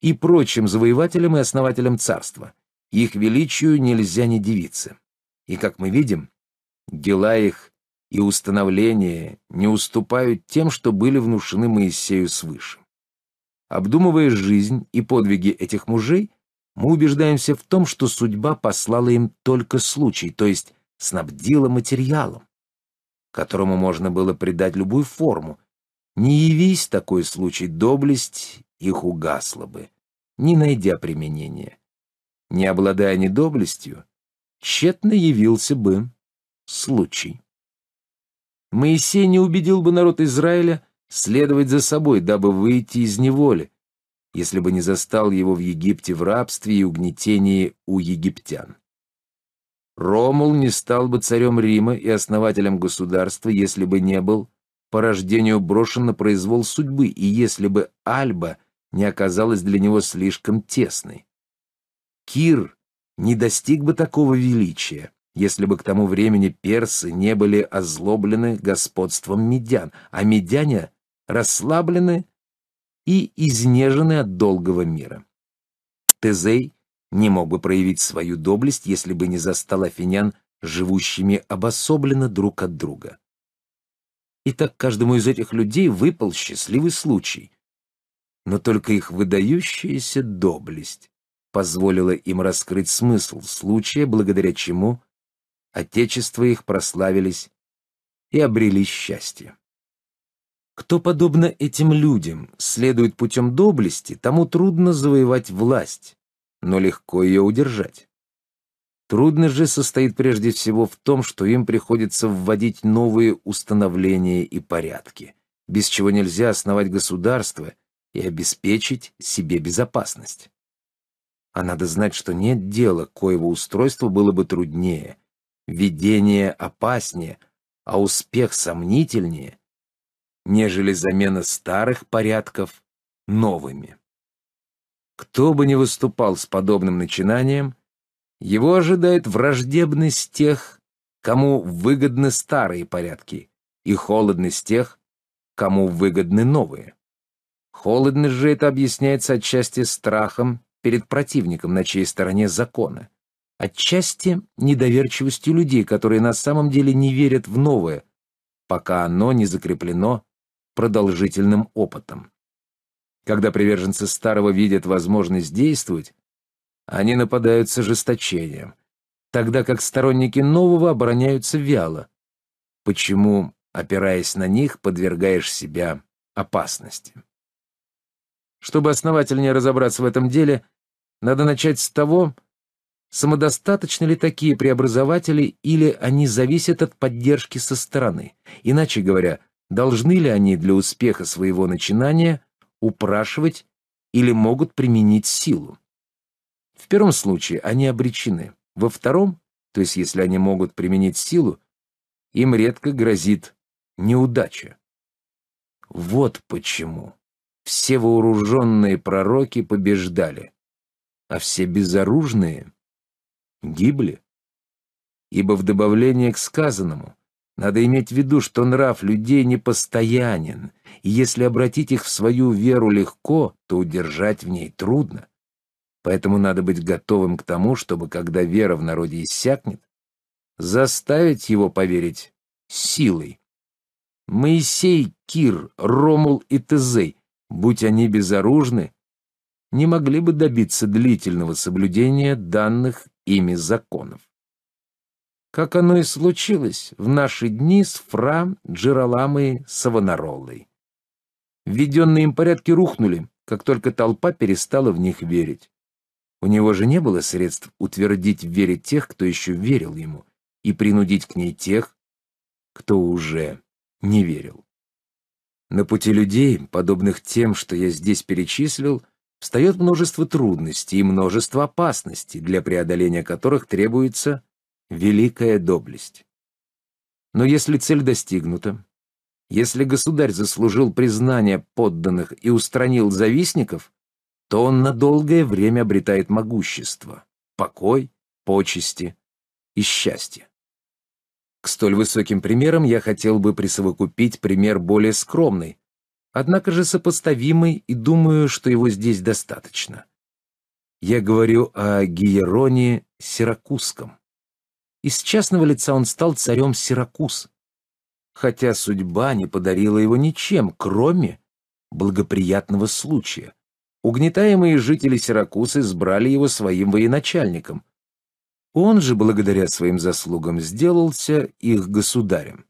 и прочим завоевателям и основателям царства. Их величию нельзя не дивиться. И, как мы видим, дела их и установления не уступают тем, что были внушены Моисею свыше. Обдумывая жизнь и подвиги этих мужей, мы убеждаемся в том, что судьба послала им только случай, то есть снабдила материалом, которому можно было придать любую форму. Не явись такой случай, доблесть их угасла бы, не найдя применения. Не обладая ни доблестью, тщетно явился бы случай. Моисей не убедил бы народ Израиля следовать за собой, дабы выйти из неволи, если бы не застал его в Египте в рабстве и угнетении у египтян. Ромул не стал бы царем Рима и основателем государства, если бы не был по рождению брошен на произвол судьбы, и если бы Альба не оказалась для него слишком тесной. Кир не достиг бы такого величия, если бы к тому времени персы не были озлоблены господством медян, а медяне расслаблены и изнежены от долгого мира. Тезей не мог бы проявить свою доблесть, если бы не застал афинян живущими обособленно друг от друга. И так каждому из этих людей выпал счастливый случай. Но только их выдающаяся доблесть позволила им раскрыть смысл случая, благодаря чему отечества их прославились и обрели счастье. Кто, подобно этим людям, следует путем доблести, тому трудно завоевать власть, но легко ее удержать. Трудность же состоит прежде всего в том, что им приходится вводить новые установления и порядки, без чего нельзя основать государство и обеспечить себе безопасность. А надо знать, что нет дела, коего устройство было бы труднее, Видение опаснее, а успех сомнительнее, нежели замена старых порядков новыми. Кто бы ни выступал с подобным начинанием, его ожидает враждебность тех, кому выгодны старые порядки, и холодность тех, кому выгодны новые. Холодность же это объясняется отчасти страхом перед противником, на чьей стороне законы. Отчасти недоверчивостью людей, которые на самом деле не верят в новое, пока оно не закреплено продолжительным опытом. Когда приверженцы старого видят возможность действовать, они нападают с ожесточением, тогда как сторонники нового обороняются вяло. Почему, опираясь на них, подвергаешь себя опасности? Чтобы основательнее разобраться в этом деле, надо начать с того, Самодостаточны ли такие преобразователи или они зависят от поддержки со стороны? Иначе говоря, должны ли они для успеха своего начинания упрашивать или могут применить силу? В первом случае они обречены. Во втором, то есть если они могут применить силу, им редко грозит неудача. Вот почему все вооруженные пророки побеждали, а все безоружные — гибли. Ибо в добавление к сказанному надо иметь в виду, что нрав людей непостоянен, и если обратить их в свою веру легко, то удержать в ней трудно. Поэтому надо быть готовым к тому, чтобы, когда вера в народе иссякнет, заставить его поверить силой. Моисей, Кир, Ромул и Тезей, будь они безоружны, не могли бы добиться длительного соблюдения данных ими законов. Как оно и случилось в наши дни с Фра Джираламой Савонаролой. Введенные им порядки рухнули, как только толпа перестала в них верить. У него же не было средств утвердить в вере тех, кто еще верил ему, и принудить к ней тех, кто уже не верил. На пути людей, подобных тем, что я здесь перечислил, — встает множество трудностей и множество опасностей, для преодоления которых требуется великая доблесть. Но если цель достигнута, если государь заслужил признание подданных и устранил завистников, то он на долгое время обретает могущество, покой, почести и счастье. К столь высоким примерам я хотел бы присовокупить пример более скромный, однако же сопоставимый, и думаю, что его здесь достаточно. Я говорю о Гиероне Сиракузском. Из частного лица он стал царем Сиракуз, хотя судьба не подарила его ничем, кроме благоприятного случая. Угнетаемые жители Сиракуз избрали его своим военачальником. Он же, благодаря своим заслугам, сделался их государем.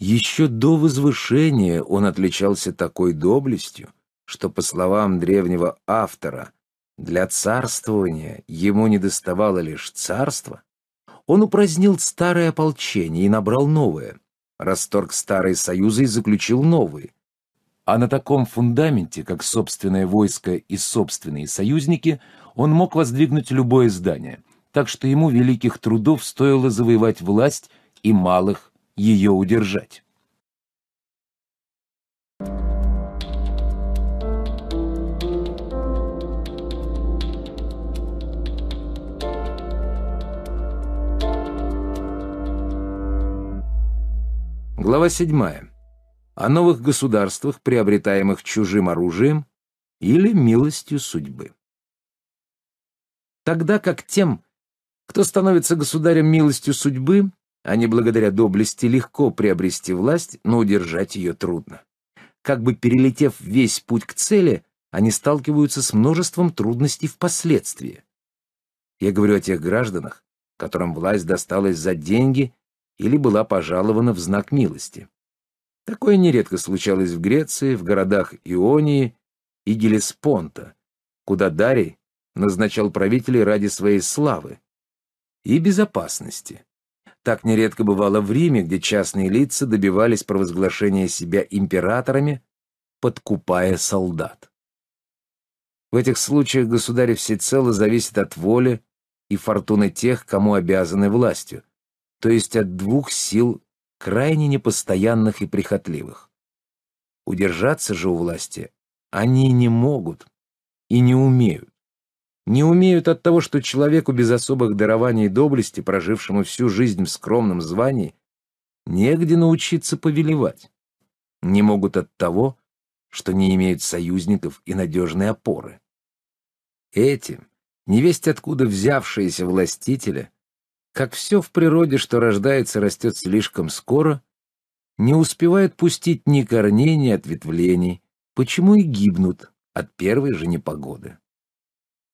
Еще до возвышения он отличался такой доблестью, что, по словам древнего автора, для царствования ему недоставало лишь царства. он упразднил старое ополчение и набрал новое, расторг старые союзы и заключил новые. А на таком фундаменте, как собственное войско и собственные союзники, он мог воздвигнуть любое здание, так что ему великих трудов стоило завоевать власть и малых ее удержать. Глава 7. О новых государствах, приобретаемых чужим оружием или милостью судьбы. Тогда как тем, кто становится государем милостью судьбы, они благодаря доблести легко приобрести власть, но удержать ее трудно. Как бы перелетев весь путь к цели, они сталкиваются с множеством трудностей впоследствии. Я говорю о тех гражданах, которым власть досталась за деньги или была пожалована в знак милости. Такое нередко случалось в Греции, в городах Ионии и Гелеспонта, куда Дарий назначал правителей ради своей славы и безопасности. Так нередко бывало в Риме, где частные лица добивались провозглашения себя императорами, подкупая солдат. В этих случаях государь всецело зависит от воли и фортуны тех, кому обязаны властью, то есть от двух сил крайне непостоянных и прихотливых. Удержаться же у власти они не могут и не умеют не умеют от того, что человеку без особых дарований и доблести, прожившему всю жизнь в скромном звании, негде научиться повелевать. Не могут от того, что не имеют союзников и надежной опоры. Этим, невесть откуда взявшиеся властители, как все в природе, что рождается, растет слишком скоро, не успевают пустить ни корней, ни ответвлений, почему и гибнут от первой же непогоды.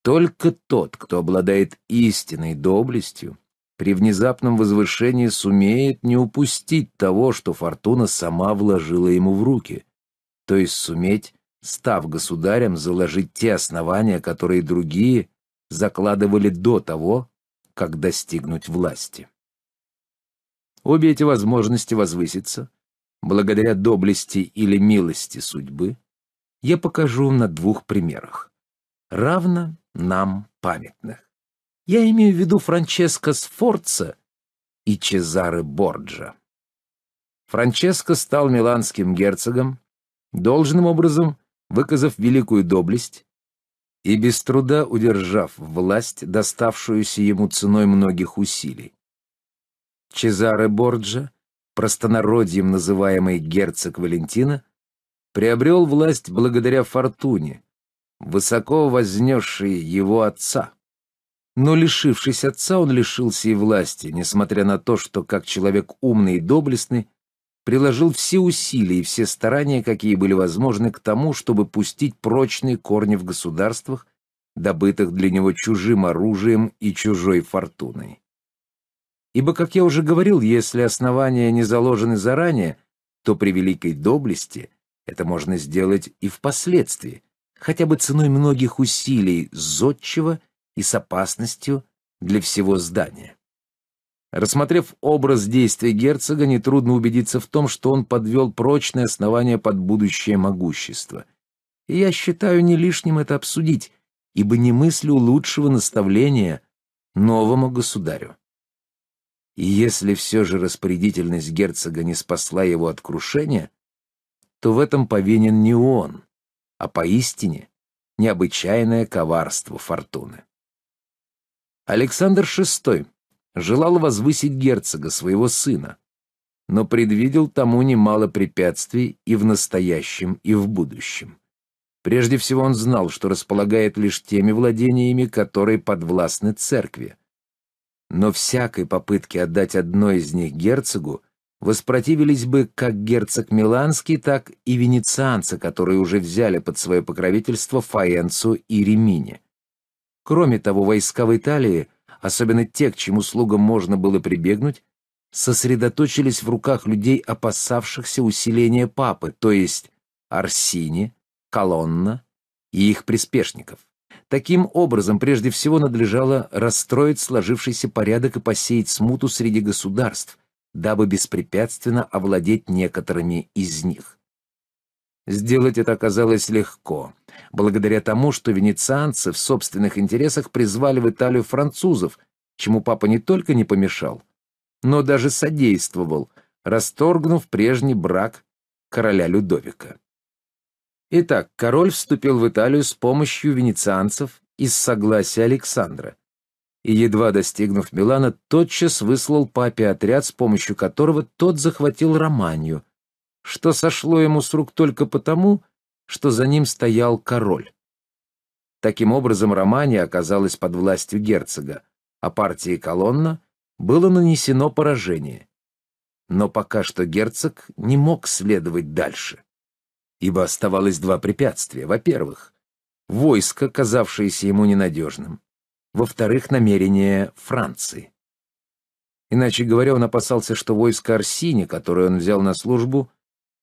Только тот, кто обладает истинной доблестью, при внезапном возвышении сумеет не упустить того, что фортуна сама вложила ему в руки, то есть суметь, став государем, заложить те основания, которые другие закладывали до того, как достигнуть власти. Обе эти возможности возвыситься, благодаря доблести или милости судьбы, я покажу на двух примерах. Равно нам памятных. Я имею в виду Франческо Сфорца и Чезаре Борджа. Франческо стал миланским герцогом, должным образом выказав великую доблесть и без труда удержав власть, доставшуюся ему ценой многих усилий. Чезаре Борджа, простонародьем называемый герцог Валентина, приобрел власть благодаря фортуне, высоко вознесший его отца. Но лишившись отца, он лишился и власти, несмотря на то, что, как человек умный и доблестный, приложил все усилия и все старания, какие были возможны, к тому, чтобы пустить прочные корни в государствах, добытых для него чужим оружием и чужой фортуной. Ибо, как я уже говорил, если основания не заложены заранее, то при великой доблести это можно сделать и впоследствии, хотя бы ценой многих усилий зодчего и с опасностью для всего здания. Рассмотрев образ действий герцога, нетрудно убедиться в том, что он подвел прочное основание под будущее могущество. И я считаю не лишним это обсудить, ибо не мыслю лучшего наставления новому государю. И если все же распорядительность герцога не спасла его от крушения, то в этом повинен не он, а поистине необычайное коварство фортуны. Александр VI желал возвысить герцога, своего сына, но предвидел тому немало препятствий и в настоящем, и в будущем. Прежде всего он знал, что располагает лишь теми владениями, которые подвластны церкви. Но всякой попытки отдать одно из них герцогу воспротивились бы как герцог Миланский, так и венецианцы, которые уже взяли под свое покровительство Фаенцу и Римини. Кроме того, войска в Италии, особенно те, к чему слугам можно было прибегнуть, сосредоточились в руках людей, опасавшихся усиления папы, то есть Арсини, Колонна и их приспешников. Таким образом, прежде всего надлежало расстроить сложившийся порядок и посеять смуту среди государств, дабы беспрепятственно овладеть некоторыми из них. Сделать это оказалось легко, благодаря тому, что венецианцы в собственных интересах призвали в Италию французов, чему папа не только не помешал, но даже содействовал, расторгнув прежний брак короля Людовика. Итак, король вступил в Италию с помощью венецианцев и с согласия Александра и, едва достигнув Милана, тотчас выслал папе отряд, с помощью которого тот захватил Романию, что сошло ему с рук только потому, что за ним стоял король. Таким образом, Романия оказалась под властью герцога, а партии Колонна было нанесено поражение. Но пока что герцог не мог следовать дальше, ибо оставалось два препятствия. Во-первых, войско, казавшееся ему ненадежным, во-вторых, намерения Франции. Иначе говоря, он опасался, что войско Арсини, которое он взял на службу,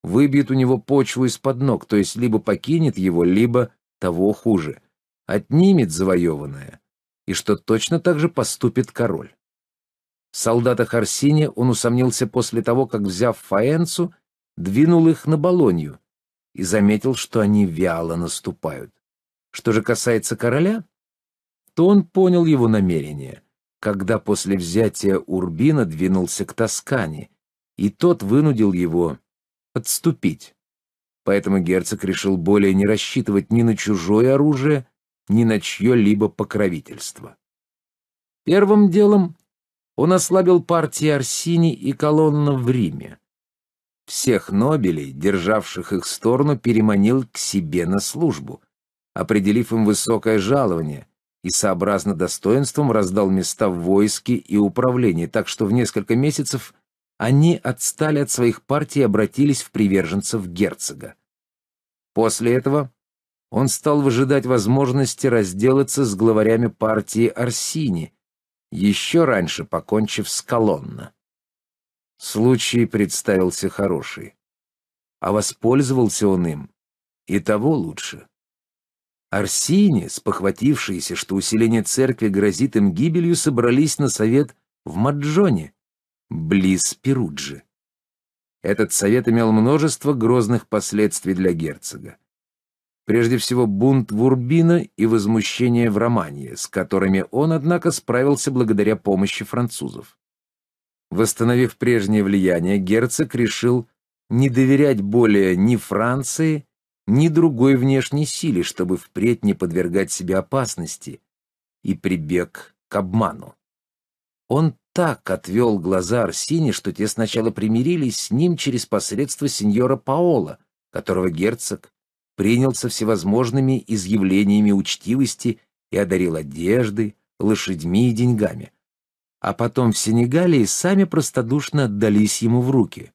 выбьет у него почву из-под ног, то есть либо покинет его, либо, того хуже, отнимет завоеванное, и что точно так же поступит король. В солдатах Арсини он усомнился после того, как, взяв Фаэнцу, двинул их на Болонью и заметил, что они вяло наступают. Что же касается короля, что он понял его намерение, когда после взятия Урбина двинулся к Тоскане, и тот вынудил его отступить. Поэтому герцог решил более не рассчитывать ни на чужое оружие, ни на чье-либо покровительство. Первым делом он ослабил партии Арсини и колонну в Риме. Всех нобелей, державших их сторону, переманил к себе на службу, определив им высокое жалование, и сообразно достоинствам раздал места в войске и управлении, так что в несколько месяцев они отстали от своих партий и обратились в приверженцев герцога. После этого он стал выжидать возможности разделаться с главарями партии Арсини, еще раньше покончив с колонна. Случай представился хороший. А воспользовался он им, и того лучше. Арсини, спохватившиеся, что усиление церкви грозит им гибелью, собрались на совет в Маджоне, близ Перуджи. Этот совет имел множество грозных последствий для герцога. Прежде всего бунт в Урбино и возмущение в Романье, с которыми он, однако, справился благодаря помощи французов. Восстановив прежнее влияние, герцог решил не доверять более ни Франции, ни другой внешней силе, чтобы впредь не подвергать себя опасности, и прибег к обману. Он так отвел глаза Арсине, что те сначала примирились с ним через посредство сеньора Паола, которого герцог принялся всевозможными изъявлениями учтивости и одарил одеждой, лошадьми и деньгами. А потом в Сенегале сами простодушно отдались ему в руки.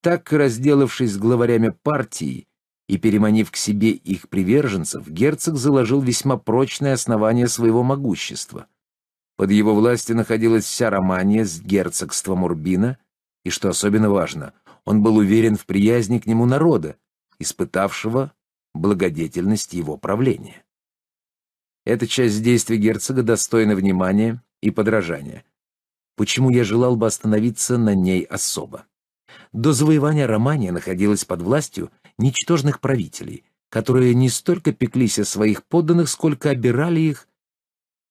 Так, разделавшись с главарями партии, и, переманив к себе их приверженцев, герцог заложил весьма прочное основание своего могущества. Под его властью находилась вся Романия с герцогством Урбина, и, что особенно важно, он был уверен в приязни к нему народа, испытавшего благодетельность его правления. Эта часть действий герцога достойна внимания и подражания. Почему я желал бы остановиться на ней особо? До завоевания Романия находилась под властью ничтожных правителей, которые не столько пеклись о своих подданных, сколько обирали их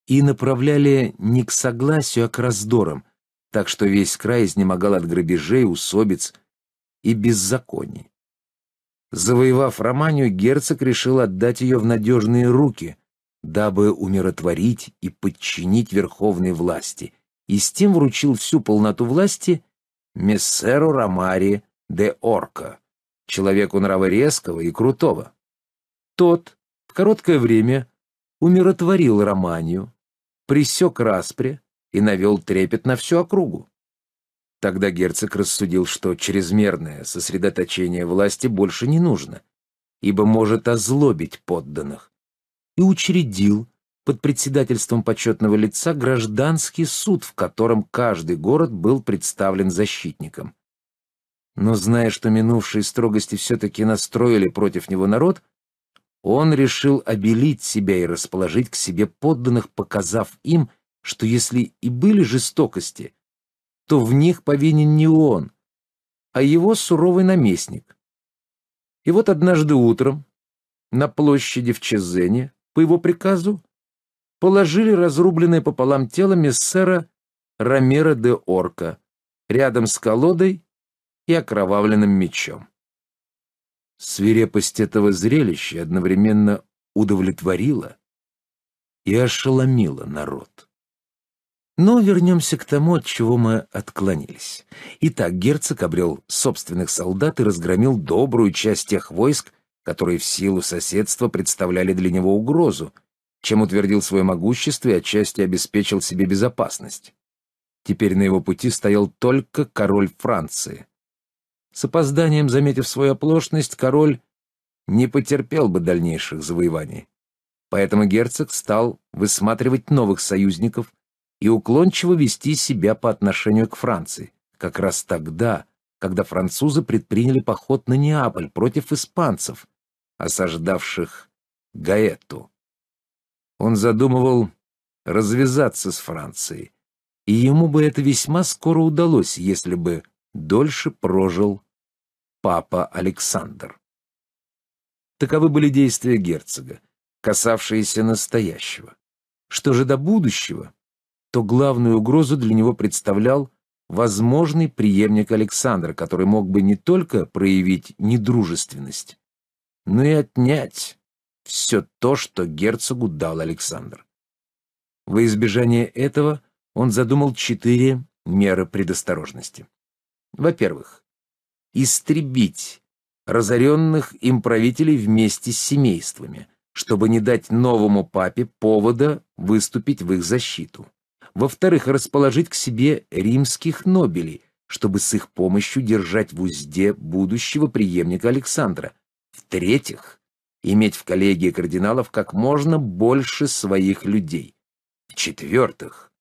и направляли не к согласию, а к раздорам, так что весь край изнемогал от грабежей, усобиц и беззаконий. Завоевав Романию, герцог решил отдать ее в надежные руки, дабы умиротворить и подчинить верховной власти, и с тем вручил всю полноту власти мессеру Ромари де Орко человеку нрава резкого и крутого. Тот в короткое время умиротворил Романию, присек распри и навел трепет на всю округу. Тогда герцог рассудил, что чрезмерное сосредоточение власти больше не нужно, ибо может озлобить подданных, и учредил под председательством почетного лица гражданский суд, в котором каждый город был представлен защитником но зная, что минувшие строгости все-таки настроили против него народ, он решил обелить себя и расположить к себе подданных, показав им, что если и были жестокости, то в них повинен не он, а его суровый наместник. И вот однажды утром на площади в Чезене, по его приказу, положили разрубленное пополам тело мессера Ромера де Орка рядом с колодой и окровавленным мечом. Свирепость этого зрелища одновременно удовлетворила и ошеломила народ. Но вернемся к тому, от чего мы отклонились. Итак, герцог обрел собственных солдат и разгромил добрую часть тех войск, которые в силу соседства представляли для него угрозу, чем утвердил свое могущество и отчасти обеспечил себе безопасность. Теперь на его пути стоял только король Франции, с опозданием, заметив свою оплошность, король не потерпел бы дальнейших завоеваний. Поэтому герцог стал высматривать новых союзников и уклончиво вести себя по отношению к Франции, как раз тогда, когда французы предприняли поход на Неаполь против испанцев, осаждавших Гаэту. Он задумывал развязаться с Францией, и ему бы это весьма скоро удалось, если бы дольше прожил папа Александр. Таковы были действия герцога, касавшиеся настоящего. Что же до будущего, то главную угрозу для него представлял возможный преемник Александра, который мог бы не только проявить недружественность, но и отнять все то, что герцогу дал Александр. Во избежание этого он задумал четыре меры предосторожности. Во-первых, истребить разоренных им правителей вместе с семействами, чтобы не дать новому папе повода выступить в их защиту. Во-вторых, расположить к себе римских нобелей, чтобы с их помощью держать в узде будущего преемника Александра. В-третьих, иметь в коллегии кардиналов как можно больше своих людей. В-четвертых,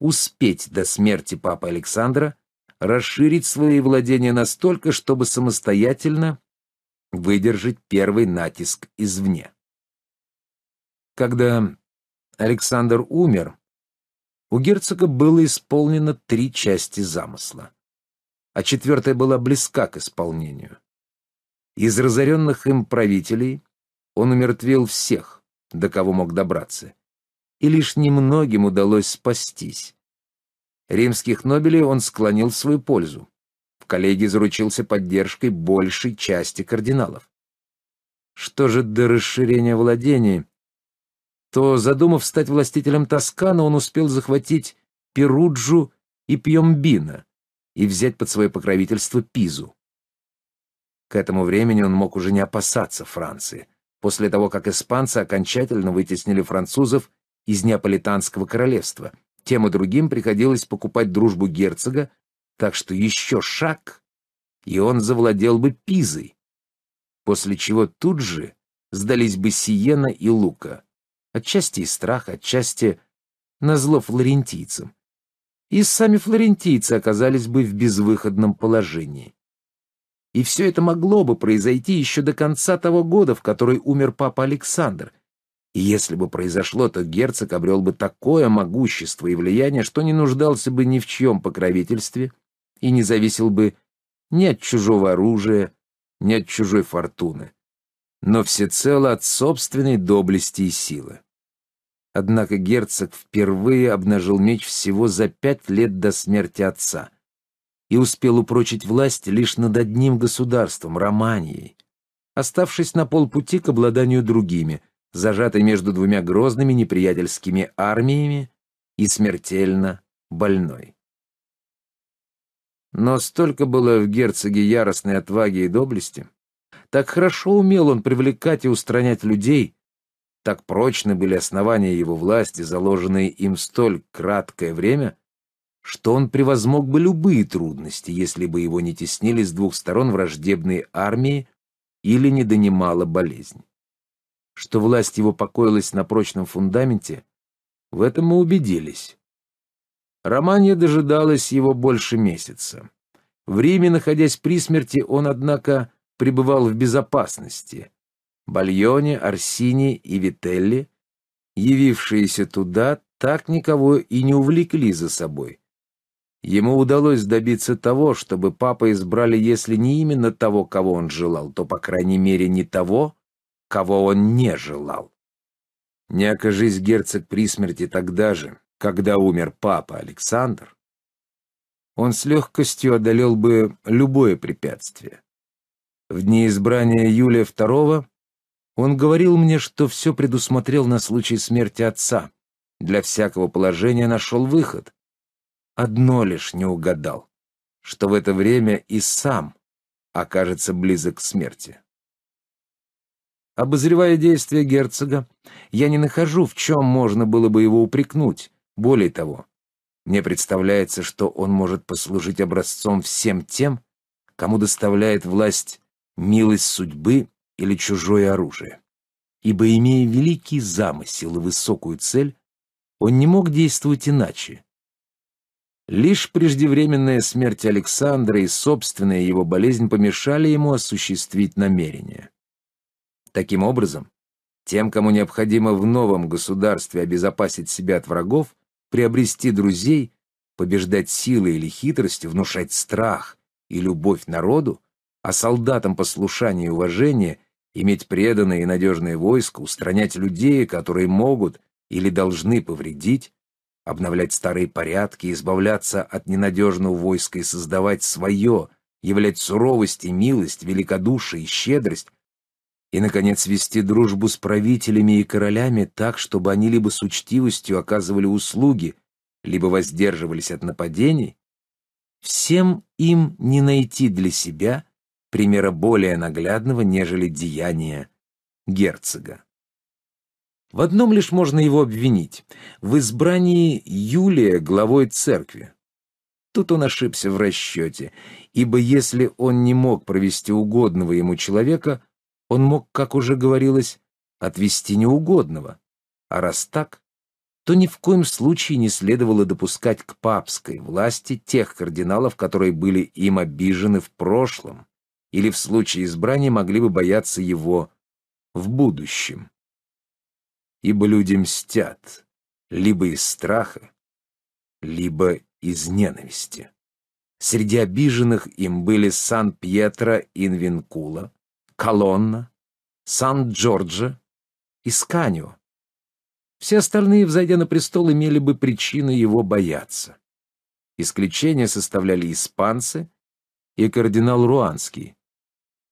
успеть до смерти папы Александра расширить свои владения настолько, чтобы самостоятельно выдержать первый натиск извне. Когда Александр умер, у герцога было исполнено три части замысла, а четвертая была близка к исполнению. Из разоренных им правителей он умертвил всех, до кого мог добраться, и лишь немногим удалось спастись, Римских нобелей он склонил в свою пользу. В коллегии заручился поддержкой большей части кардиналов. Что же до расширения владений, то, задумав стать властителем Тоскана, он успел захватить Перуджу и Пьембина и взять под свое покровительство Пизу. К этому времени он мог уже не опасаться Франции, после того, как испанцы окончательно вытеснили французов из Неаполитанского королевства, тем и другим приходилось покупать дружбу герцога, так что еще шаг, и он завладел бы Пизой, после чего тут же сдались бы Сиена и Лука, отчасти из страха, отчасти назло флорентийцам. И сами флорентийцы оказались бы в безвыходном положении. И все это могло бы произойти еще до конца того года, в который умер папа Александр — и если бы произошло, то герцог обрел бы такое могущество и влияние, что не нуждался бы ни в чьем покровительстве и не зависел бы ни от чужого оружия, ни от чужой фортуны, но всецело от собственной доблести и силы. Однако герцог впервые обнажил меч всего за пять лет до смерти отца и успел упрочить власть лишь над одним государством — Романией, оставшись на полпути к обладанию другими — зажатый между двумя грозными неприятельскими армиями и смертельно больной. Но столько было в герцоге яростной отваги и доблести, так хорошо умел он привлекать и устранять людей, так прочны были основания его власти, заложенные им столь краткое время, что он превозмог бы любые трудности, если бы его не теснили с двух сторон враждебные армии или не донимала болезнь что власть его покоилась на прочном фундаменте, в этом мы убедились. Романья дожидалась его больше месяца. В Риме, находясь при смерти, он, однако, пребывал в безопасности. Бальоне, Арсини и Вителли, явившиеся туда, так никого и не увлекли за собой. Ему удалось добиться того, чтобы папа избрали, если не именно того, кого он желал, то, по крайней мере, не того, кого он не желал. Не окажись герцог при смерти тогда же, когда умер папа Александр, он с легкостью одолел бы любое препятствие. В дни избрания Юлия II он говорил мне, что все предусмотрел на случай смерти отца, для всякого положения нашел выход. Одно лишь не угадал, что в это время и сам окажется близок к смерти. Обозревая действия герцога, я не нахожу, в чем можно было бы его упрекнуть. Более того, мне представляется, что он может послужить образцом всем тем, кому доставляет власть милость судьбы или чужое оружие. Ибо, имея великий замысел и высокую цель, он не мог действовать иначе. Лишь преждевременная смерть Александра и собственная его болезнь помешали ему осуществить намерение. Таким образом, тем, кому необходимо в новом государстве обезопасить себя от врагов, приобрести друзей, побеждать силой или хитростью, внушать страх и любовь народу, а солдатам послушание и уважение, иметь преданное и надежное войско, устранять людей, которые могут или должны повредить, обновлять старые порядки, избавляться от ненадежного войска и создавать свое, являть суровость и милость, великодушие и щедрость, и, наконец, вести дружбу с правителями и королями так, чтобы они либо с учтивостью оказывали услуги, либо воздерживались от нападений, всем им не найти для себя примера более наглядного, нежели деяния герцога. В одном лишь можно его обвинить — в избрании Юлия главой церкви. Тут он ошибся в расчете, ибо если он не мог провести угодного ему человека, он мог, как уже говорилось, отвести неугодного. А раз так, то ни в коем случае не следовало допускать к папской власти тех кардиналов, которые были им обижены в прошлом, или в случае избрания могли бы бояться его в будущем. Ибо люди мстят либо из страха, либо из ненависти. Среди обиженных им были Сан-Пьетро Инвенкула, Колонна, Сан-Джорджо и Сканио. Все остальные, взойдя на престол, имели бы причины его бояться. Исключение составляли испанцы и кардинал Руанский.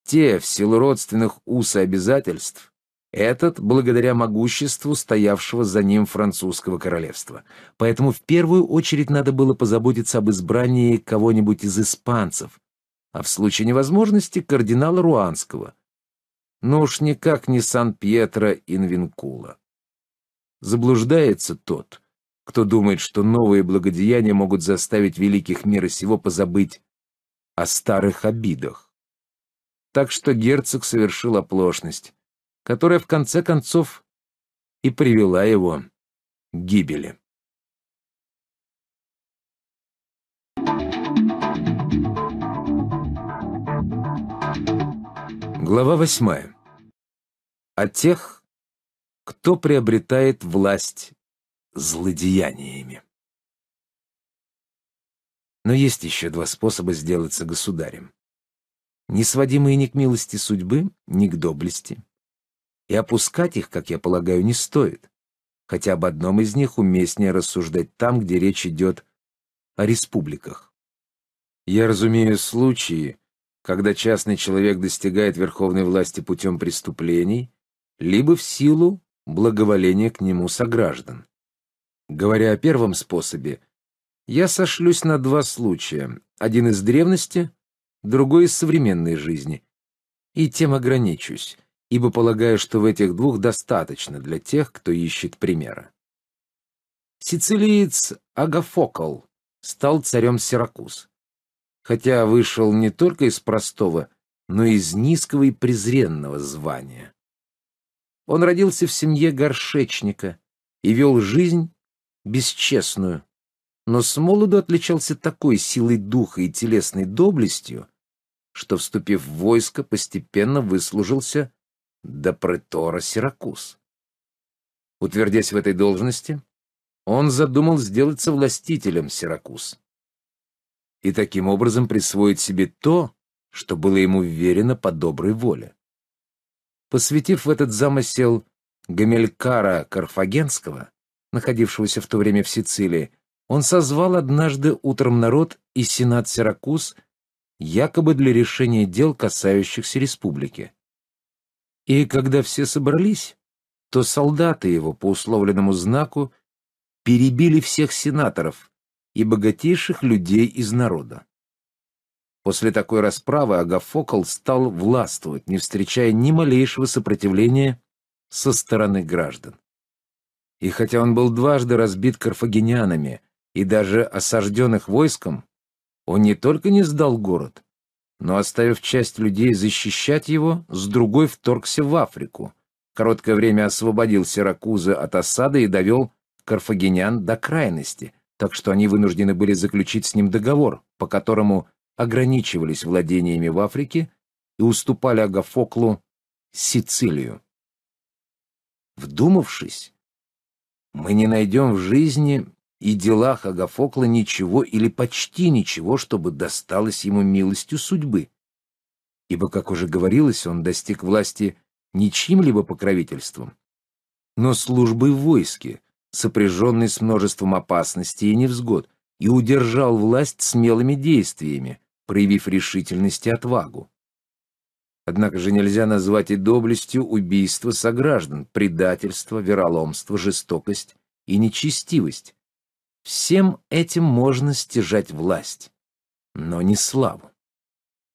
Те, в силу родственных уз и обязательств, этот благодаря могуществу стоявшего за ним французского королевства. Поэтому в первую очередь надо было позаботиться об избрании кого-нибудь из испанцев, а в случае невозможности кардинала Руанского, но уж никак не Сан-Пьетро Инвинкула. Заблуждается тот, кто думает, что новые благодеяния могут заставить великих мира сего позабыть о старых обидах. Так что герцог совершил оплошность, которая в конце концов и привела его к гибели. Глава восьмая О тех, кто приобретает власть злодеяниями. Но есть еще два способа сделаться государем. Не сводимые ни к милости судьбы, ни к доблести. И опускать их, как я полагаю, не стоит. Хотя об одном из них уместнее рассуждать там, где речь идет о республиках. Я разумею случаи, когда частный человек достигает верховной власти путем преступлений, либо в силу благоволения к нему сограждан. Говоря о первом способе, я сошлюсь на два случая, один из древности, другой из современной жизни, и тем ограничусь, ибо полагаю, что в этих двух достаточно для тех, кто ищет примера. Сицилиец Агафокл стал царем Сиракуз хотя вышел не только из простого, но и из низкого и презренного звания. Он родился в семье горшечника и вел жизнь бесчестную, но с молоду отличался такой силой духа и телесной доблестью, что, вступив в войско, постепенно выслужился до претора Сиракуз. Утвердясь в этой должности, он задумал сделаться властителем Сиракуз и таким образом присвоить себе то, что было ему верено по доброй воле. Посвятив в этот замысел Гамелькара Карфагенского, находившегося в то время в Сицилии, он созвал однажды утром народ и сенат Сиракуз якобы для решения дел, касающихся республики. И когда все собрались, то солдаты его по условленному знаку перебили всех сенаторов, и богатейших людей из народа. После такой расправы Агафокл стал властвовать, не встречая ни малейшего сопротивления со стороны граждан. И хотя он был дважды разбит карфагенянами и даже осажденных войском, он не только не сдал город, но, оставив часть людей защищать его, с другой вторгся в Африку, короткое время освободил Сиракузы от осады и довел карфагенян до крайности – так что они вынуждены были заключить с ним договор, по которому ограничивались владениями в Африке и уступали Агафоклу Сицилию. Вдумавшись, мы не найдем в жизни и делах Агафокла ничего или почти ничего, чтобы досталось ему милостью судьбы. Ибо, как уже говорилось, он достиг власти не чьим-либо покровительством, но службой в войске, сопряженный с множеством опасностей и невзгод, и удержал власть смелыми действиями, проявив решительность и отвагу. Однако же нельзя назвать и доблестью убийство сограждан, предательство, вероломство, жестокость и нечестивость. Всем этим можно стяжать власть, но не славу.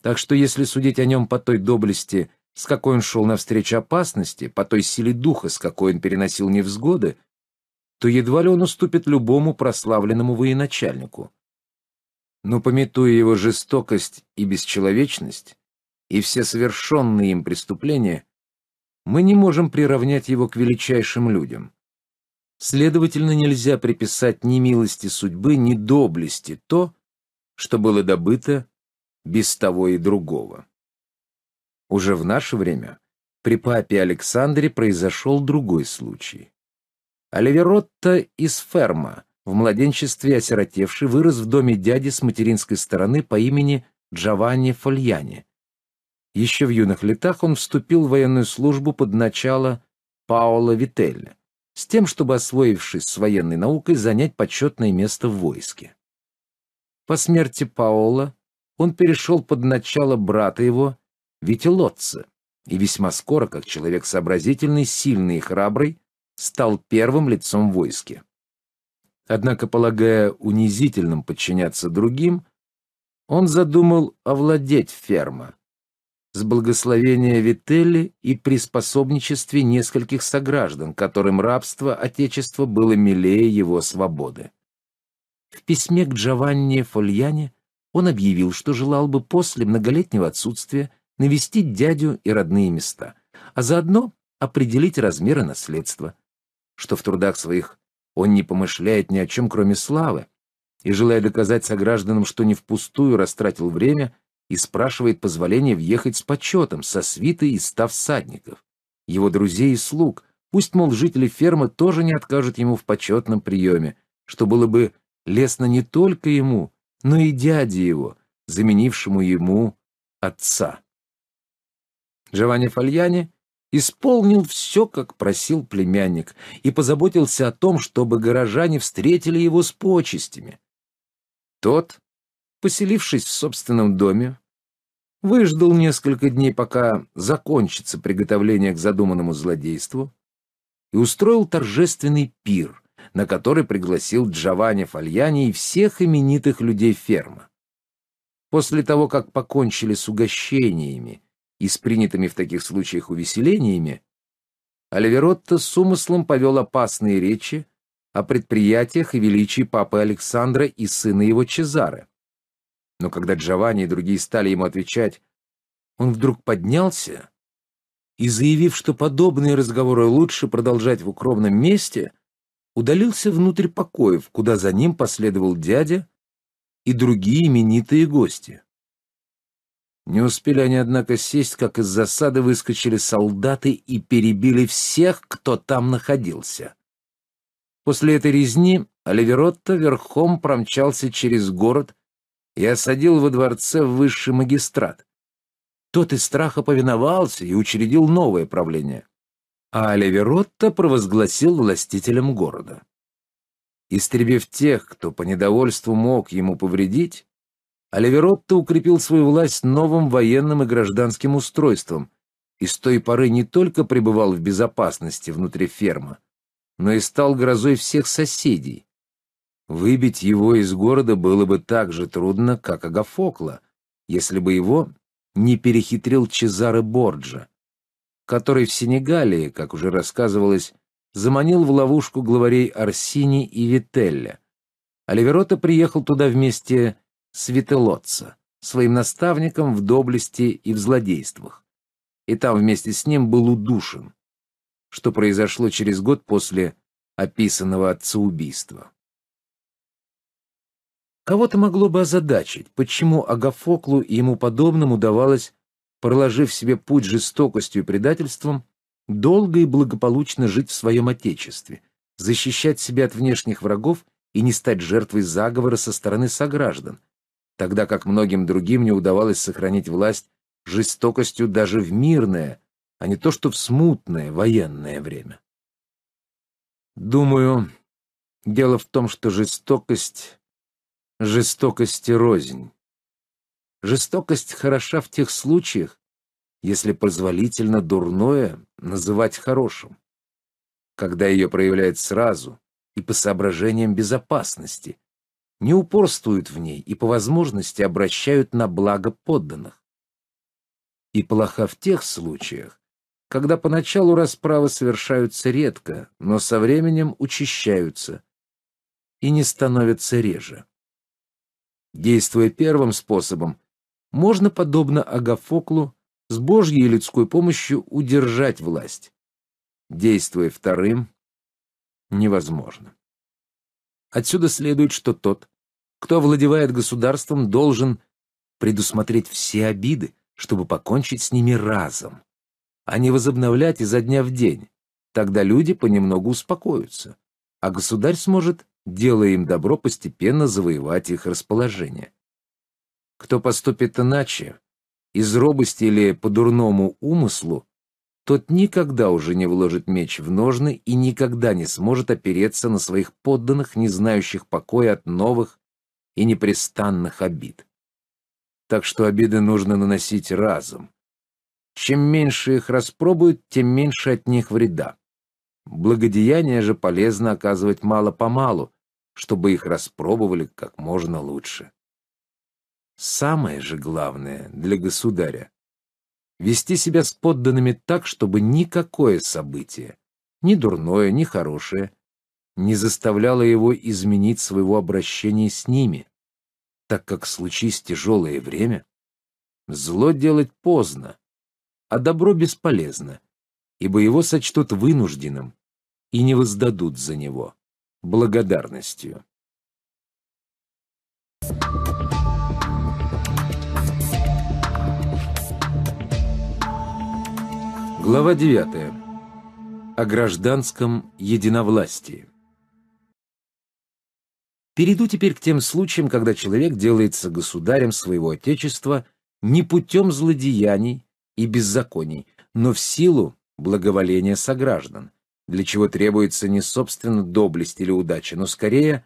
Так что если судить о нем по той доблести, с какой он шел навстречу опасности, по той силе духа, с какой он переносил невзгоды, то едва ли он уступит любому прославленному военачальнику. Но, пометуя его жестокость и бесчеловечность, и все совершенные им преступления, мы не можем приравнять его к величайшим людям. Следовательно, нельзя приписать ни милости судьбы, ни доблести то, что было добыто без того и другого. Уже в наше время при папе Александре произошел другой случай. Оливеротто из Ферма, в младенчестве осиротевший, вырос в доме дяди с материнской стороны по имени Джованни Фольяни. Еще в юных летах он вступил в военную службу под начало Паоло Вителли, с тем, чтобы, освоившись с военной наукой, занять почетное место в войске. По смерти Паола он перешел под начало брата его, Вителотца, и весьма скоро, как человек сообразительный, сильный и храбрый, стал первым лицом войске. Однако, полагая унизительным подчиняться другим, он задумал овладеть ферма. С благословения Вителли и приспособничестве нескольких сограждан, которым рабство Отечества было милее его свободы. В письме к Джованни Фольяне он объявил, что желал бы после многолетнего отсутствия навестить дядю и родные места, а заодно определить размеры наследства – что в трудах своих он не помышляет ни о чем, кроме славы, и, желая доказать согражданам, что не впустую растратил время, и спрашивает позволения въехать с почетом, со свитой и ста всадников, его друзей и слуг, пусть, мол, жители фермы тоже не откажут ему в почетном приеме, что было бы лестно не только ему, но и дяде его, заменившему ему отца. Джованни Фальяни исполнил все, как просил племянник, и позаботился о том, чтобы горожане встретили его с почестями. Тот, поселившись в собственном доме, выждал несколько дней, пока закончится приготовление к задуманному злодейству, и устроил торжественный пир, на который пригласил Джованни Фальяни и всех именитых людей фермы. После того, как покончили с угощениями и с принятыми в таких случаях увеселениями, Альверотто с умыслом повел опасные речи о предприятиях и величии папы Александра и сына его Чезары. Но когда Джованни и другие стали ему отвечать, он вдруг поднялся и, заявив, что подобные разговоры лучше продолжать в укромном месте, удалился внутрь покоев, куда за ним последовал дядя и другие именитые гости. Не успели они, однако, сесть, как из засады выскочили солдаты и перебили всех, кто там находился. После этой резни Оливеротто верхом промчался через город и осадил во дворце высший магистрат. Тот из страха повиновался и учредил новое правление. А Оливеротто провозгласил властителем города. Истребив тех, кто по недовольству мог ему повредить, Оливеротто укрепил свою власть новым военным и гражданским устройством и с той поры не только пребывал в безопасности внутри ферма, но и стал грозой всех соседей. Выбить его из города было бы так же трудно, как Агафокла, если бы его не перехитрил Чезаре Борджа, который в Сенегалии, как уже рассказывалось, заманил в ловушку главарей Арсини и Вителля. Оливерото приехал туда вместе Светелотца, своим наставником в доблести и в злодействах. И там вместе с ним был удушен, что произошло через год после описанного отца убийства. Кого-то могло бы озадачить, почему Агафоклу и ему подобным удавалось, проложив себе путь жестокостью и предательством, долго и благополучно жить в своем отечестве, защищать себя от внешних врагов и не стать жертвой заговора со стороны сограждан, тогда как многим другим не удавалось сохранить власть жестокостью даже в мирное, а не то что в смутное военное время. Думаю, дело в том, что жестокость жестокости рознь. Жестокость хороша в тех случаях, если позволительно дурное называть хорошим, когда ее проявляют сразу и по соображениям безопасности, не упорствуют в ней и по возможности обращают на благо подданных. И плоха в тех случаях, когда поначалу расправы совершаются редко, но со временем учащаются и не становятся реже. Действуя первым способом, можно, подобно Агафоклу, с Божьей и людской помощью удержать власть. Действуя вторым, невозможно. Отсюда следует, что тот, кто владеет государством, должен предусмотреть все обиды, чтобы покончить с ними разом, а не возобновлять изо дня в день. Тогда люди понемногу успокоятся, а государь сможет, делая им добро, постепенно завоевать их расположение. Кто поступит иначе, из робости или по дурному умыслу, тот никогда уже не вложит меч в ножны и никогда не сможет опереться на своих подданных, не знающих покоя от новых и непрестанных обид. Так что обиды нужно наносить разом. Чем меньше их распробуют, тем меньше от них вреда. Благодеяние же полезно оказывать мало-помалу, чтобы их распробовали как можно лучше. Самое же главное для государя вести себя с подданными так, чтобы никакое событие, ни дурное, ни хорошее, не заставляло его изменить своего обращения с ними, так как случись тяжелое время, зло делать поздно, а добро бесполезно, ибо его сочтут вынужденным и не воздадут за него благодарностью. Глава 9. О гражданском единовластии. Перейду теперь к тем случаям, когда человек делается государем своего отечества не путем злодеяний и беззаконий, но в силу благоволения сограждан, для чего требуется не собственно доблесть или удача, но скорее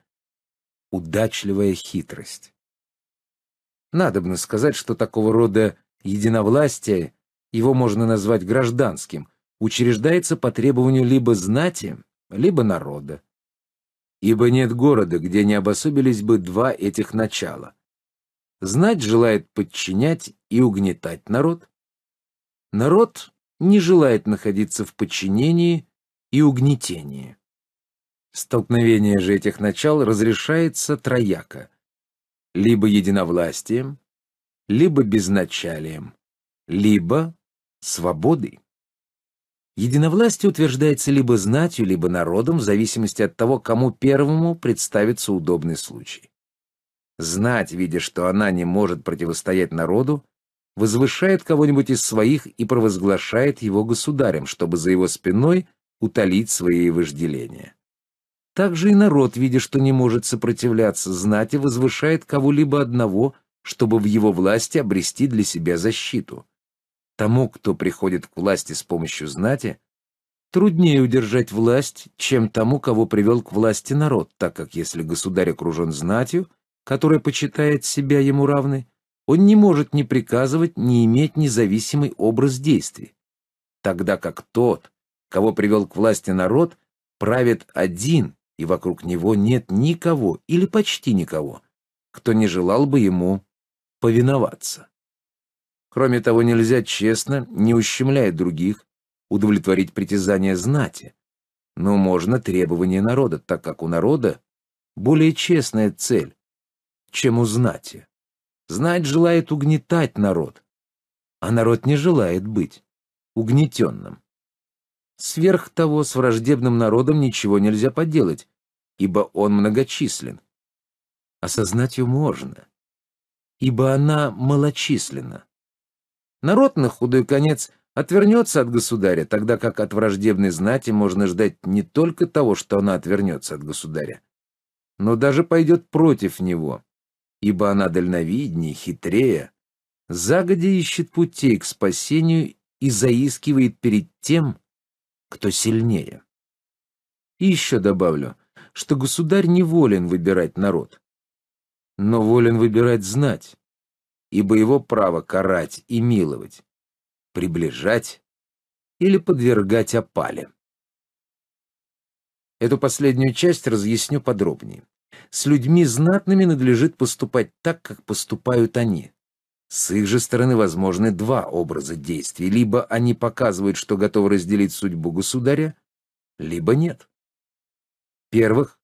удачливая хитрость. Надобно сказать, что такого рода единовластие – его можно назвать гражданским, учреждается по требованию либо знати, либо народа. Ибо нет города, где не обособились бы два этих начала. Знать желает подчинять и угнетать народ. Народ не желает находиться в подчинении и угнетении. Столкновение же этих начал разрешается трояко. Либо единовластием, либо безначалием, либо свободы. Единовластие утверждается либо знатью, либо народом, в зависимости от того, кому первому представится удобный случай. Знать, видя, что она не может противостоять народу, возвышает кого-нибудь из своих и провозглашает его государем, чтобы за его спиной утолить свои вожделения. Также и народ, видя, что не может сопротивляться знати, возвышает кого-либо одного, чтобы в его власти обрести для себя защиту. Тому, кто приходит к власти с помощью знати, труднее удержать власть, чем тому, кого привел к власти народ, так как если государь окружен знатью, которая почитает себя ему равной, он не может не приказывать, не иметь независимый образ действий. Тогда как тот, кого привел к власти народ, правит один, и вокруг него нет никого или почти никого, кто не желал бы ему повиноваться. Кроме того, нельзя честно, не ущемляя других, удовлетворить притязания знати. Но можно требования народа, так как у народа более честная цель, чем у знати. Знать желает угнетать народ, а народ не желает быть угнетенным. Сверх того, с враждебным народом ничего нельзя поделать, ибо он многочислен. Осознать ее можно, ибо она малочисленна. Народ на худой конец отвернется от государя, тогда как от враждебной знати можно ждать не только того, что она отвернется от государя, но даже пойдет против него, ибо она дальновиднее, хитрее, загодя ищет путей к спасению и заискивает перед тем, кто сильнее. И еще добавлю, что государь не волен выбирать народ, но волен выбирать знать ибо его право карать и миловать, приближать или подвергать опале. Эту последнюю часть разъясню подробнее. С людьми знатными надлежит поступать так, как поступают они. С их же стороны возможны два образа действий. Либо они показывают, что готовы разделить судьбу государя, либо нет. Первых,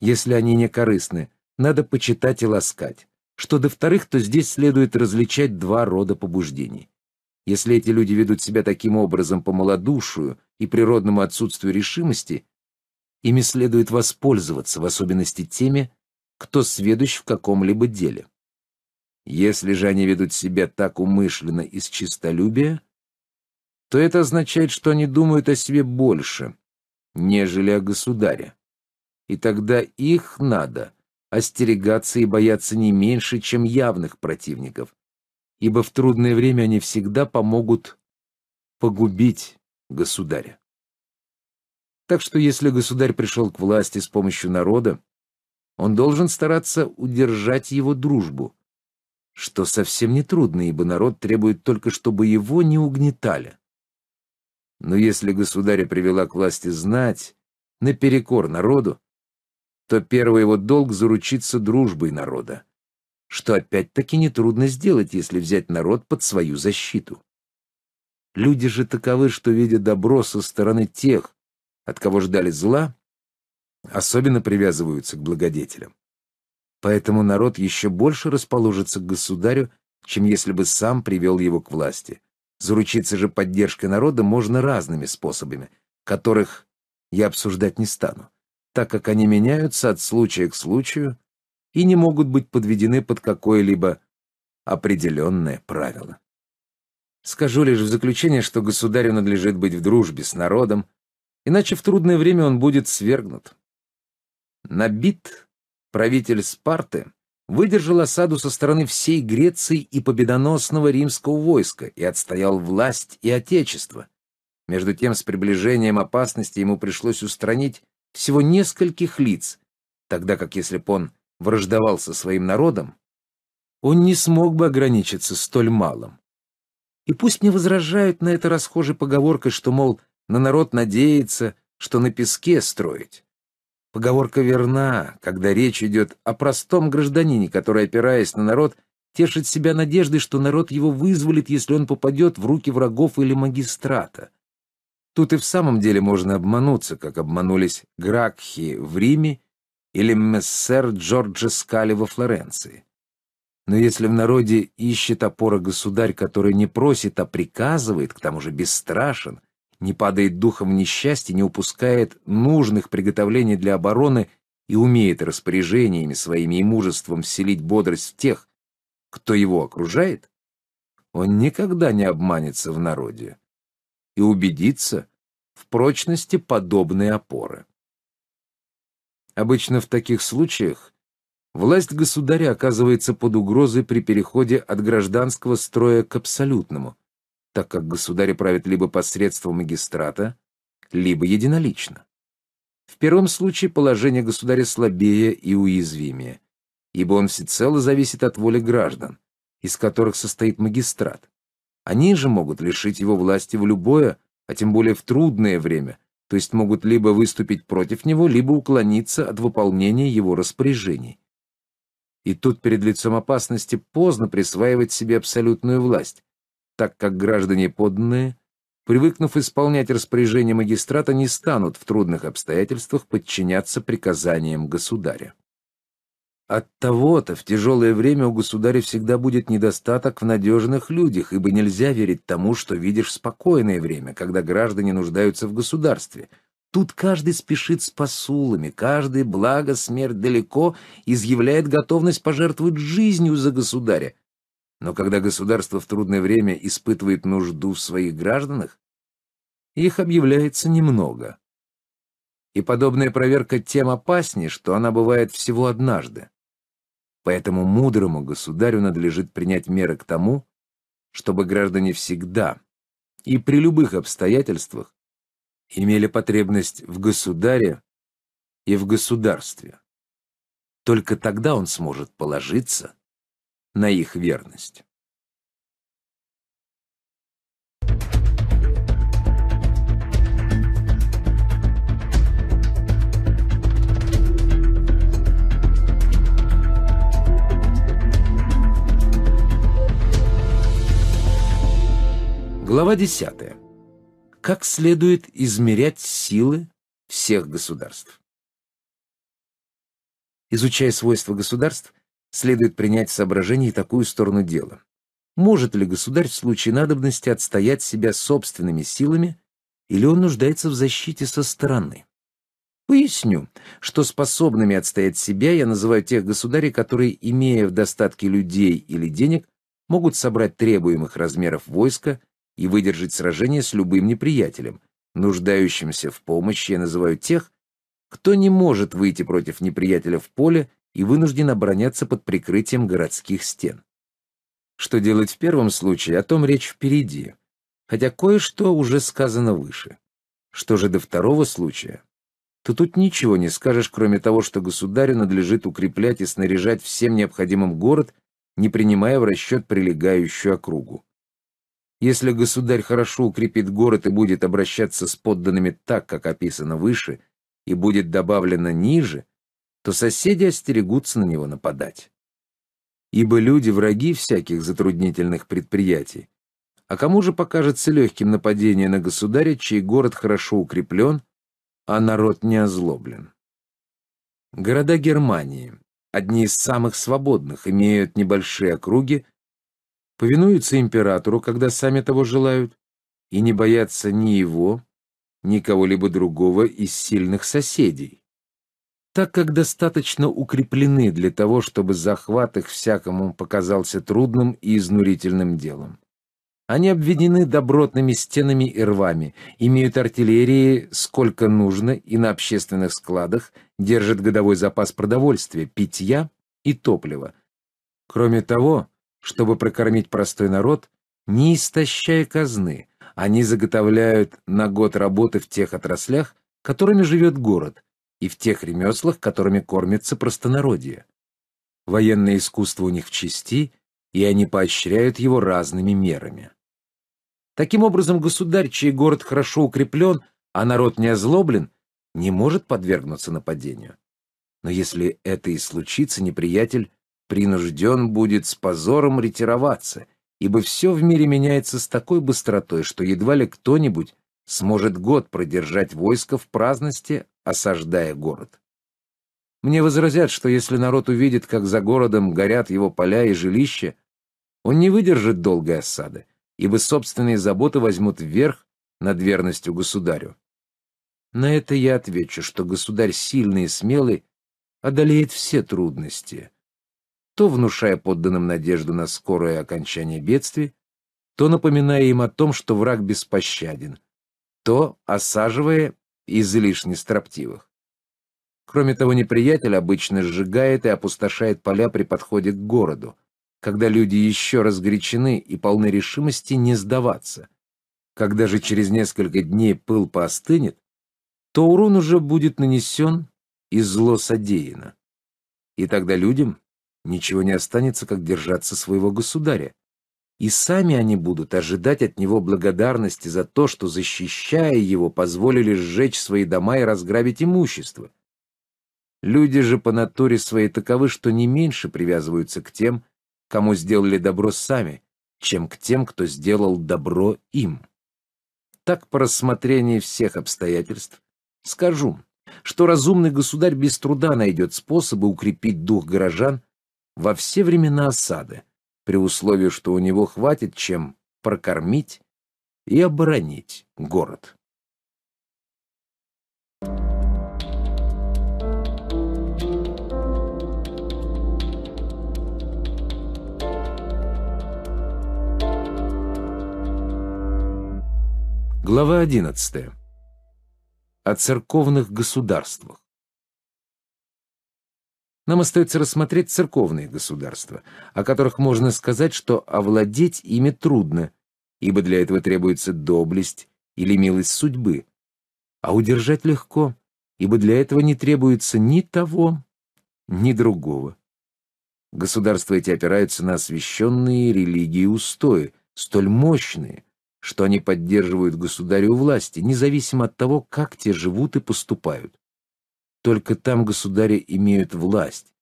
если они не корыстны, надо почитать и ласкать. Что до вторых, то здесь следует различать два рода побуждений. Если эти люди ведут себя таким образом по малодушию и природному отсутствию решимости, ими следует воспользоваться, в особенности теми, кто сведущ в каком-либо деле. Если же они ведут себя так умышленно из чистолюбия, то это означает, что они думают о себе больше, нежели о государе. И тогда их надо остерегаться и бояться не меньше, чем явных противников, ибо в трудное время они всегда помогут погубить государя. Так что если государь пришел к власти с помощью народа, он должен стараться удержать его дружбу, что совсем не трудно, ибо народ требует только, чтобы его не угнетали. Но если государя привела к власти знать, наперекор народу, то первый его долг заручиться дружбой народа, что опять-таки нетрудно сделать, если взять народ под свою защиту. Люди же таковы, что, видя добро со стороны тех, от кого ждали зла, особенно привязываются к благодетелям. Поэтому народ еще больше расположится к государю, чем если бы сам привел его к власти. Заручиться же поддержкой народа можно разными способами, которых я обсуждать не стану так как они меняются от случая к случаю и не могут быть подведены под какое-либо определенное правило. Скажу лишь в заключение, что государю надлежит быть в дружбе с народом, иначе в трудное время он будет свергнут. Набит, правитель Спарты, выдержал осаду со стороны всей Греции и победоносного римского войска и отстоял власть и отечество. Между тем, с приближением опасности ему пришлось устранить всего нескольких лиц, тогда как если бы он враждовал со своим народом, он не смог бы ограничиться столь малым. И пусть не возражают на это расхожей поговоркой, что, мол, на народ надеется, что на песке строить. Поговорка верна, когда речь идет о простом гражданине, который, опираясь на народ, тешит себя надеждой, что народ его вызволит, если он попадет в руки врагов или магистрата. Тут и в самом деле можно обмануться, как обманулись Гракхи в Риме или мессер Джорджо Скали во Флоренции. Но если в народе ищет опора государь, который не просит, а приказывает, к тому же бесстрашен, не падает духом в несчастье, не упускает нужных приготовлений для обороны и умеет распоряжениями своими и мужеством вселить бодрость в тех, кто его окружает, он никогда не обманется в народе и убедиться в прочности подобной опоры. Обычно в таких случаях власть государя оказывается под угрозой при переходе от гражданского строя к абсолютному, так как государь правит либо посредством магистрата, либо единолично. В первом случае положение государя слабее и уязвимее, ибо он всецело зависит от воли граждан, из которых состоит магистрат. Они же могут лишить его власти в любое, а тем более в трудное время, то есть могут либо выступить против него, либо уклониться от выполнения его распоряжений. И тут перед лицом опасности поздно присваивать себе абсолютную власть, так как граждане подданные, привыкнув исполнять распоряжения магистрата, не станут в трудных обстоятельствах подчиняться приказаниям государя. От того-то в тяжелое время у государя всегда будет недостаток в надежных людях, ибо нельзя верить тому, что видишь спокойное время, когда граждане нуждаются в государстве. Тут каждый спешит с посулами, каждый, благо, смерть далеко, изъявляет готовность пожертвовать жизнью за государя. Но когда государство в трудное время испытывает нужду в своих гражданах, их объявляется немного. И подобная проверка тем опаснее, что она бывает всего однажды. Поэтому мудрому государю надлежит принять меры к тому, чтобы граждане всегда и при любых обстоятельствах имели потребность в государе и в государстве. Только тогда он сможет положиться на их верность. Глава 10. Как следует измерять силы всех государств? Изучая свойства государств, следует принять в соображение такую сторону дела. Может ли государь в случае надобности отстоять себя собственными силами, или он нуждается в защите со стороны? Поясню, что способными отстоять себя я называю тех государей, которые, имея в достатке людей или денег, могут собрать требуемых размеров войска и выдержать сражение с любым неприятелем. Нуждающимся в помощи я называю тех, кто не может выйти против неприятеля в поле и вынужден обороняться под прикрытием городских стен. Что делать в первом случае, о том речь впереди, хотя кое-что уже сказано выше. Что же до второго случая? То тут ничего не скажешь, кроме того, что государю надлежит укреплять и снаряжать всем необходимым город, не принимая в расчет прилегающую округу. Если государь хорошо укрепит город и будет обращаться с подданными так, как описано выше, и будет добавлено ниже, то соседи остерегутся на него нападать. Ибо люди — враги всяких затруднительных предприятий. А кому же покажется легким нападение на государя, чей город хорошо укреплен, а народ не озлоблен? Города Германии, одни из самых свободных, имеют небольшие округи, повинуются императору, когда сами того желают, и не боятся ни его, ни кого-либо другого из сильных соседей. Так как достаточно укреплены для того, чтобы захват их всякому показался трудным и изнурительным делом. Они обведены добротными стенами и рвами, имеют артиллерии сколько нужно и на общественных складах держат годовой запас продовольствия, питья и топлива. Кроме того, чтобы прокормить простой народ, не истощая казны, они заготовляют на год работы в тех отраслях, которыми живет город, и в тех ремеслах, которыми кормится простонародье. Военное искусство у них в части, и они поощряют его разными мерами. Таким образом, государь, чей город хорошо укреплен, а народ не озлоблен, не может подвергнуться нападению. Но если это и случится, неприятель принужден будет с позором ретироваться, ибо все в мире меняется с такой быстротой, что едва ли кто-нибудь сможет год продержать войско в праздности, осаждая город. Мне возразят, что если народ увидит, как за городом горят его поля и жилища, он не выдержит долгой осады, ибо собственные заботы возьмут вверх над верностью государю. На это я отвечу, что государь сильный и смелый одолеет все трудности, то внушая подданным надежду на скорое окончание бедствий, то напоминая им о том, что враг беспощаден, то осаживая излишне строптивых. Кроме того, неприятель обычно сжигает и опустошает поля при подходе к городу, когда люди еще разгорячены и полны решимости не сдаваться. Когда же через несколько дней пыл поостынет, то урон уже будет нанесен и зло содеяно. И тогда людям ничего не останется, как держаться своего государя. И сами они будут ожидать от него благодарности за то, что, защищая его, позволили сжечь свои дома и разграбить имущество. Люди же по натуре своей таковы, что не меньше привязываются к тем, кому сделали добро сами, чем к тем, кто сделал добро им. Так, по рассмотрении всех обстоятельств, скажу, что разумный государь без труда найдет способы укрепить дух горожан во все времена осады, при условии, что у него хватит чем прокормить и оборонить город. Глава 11. О церковных государствах. Нам остается рассмотреть церковные государства, о которых можно сказать, что овладеть ими трудно, ибо для этого требуется доблесть или милость судьбы, а удержать легко, ибо для этого не требуется ни того, ни другого. Государства эти опираются на освященные религии устои, столь мощные, что они поддерживают государю власти, независимо от того, как те живут и поступают. Только там государи имеют власть,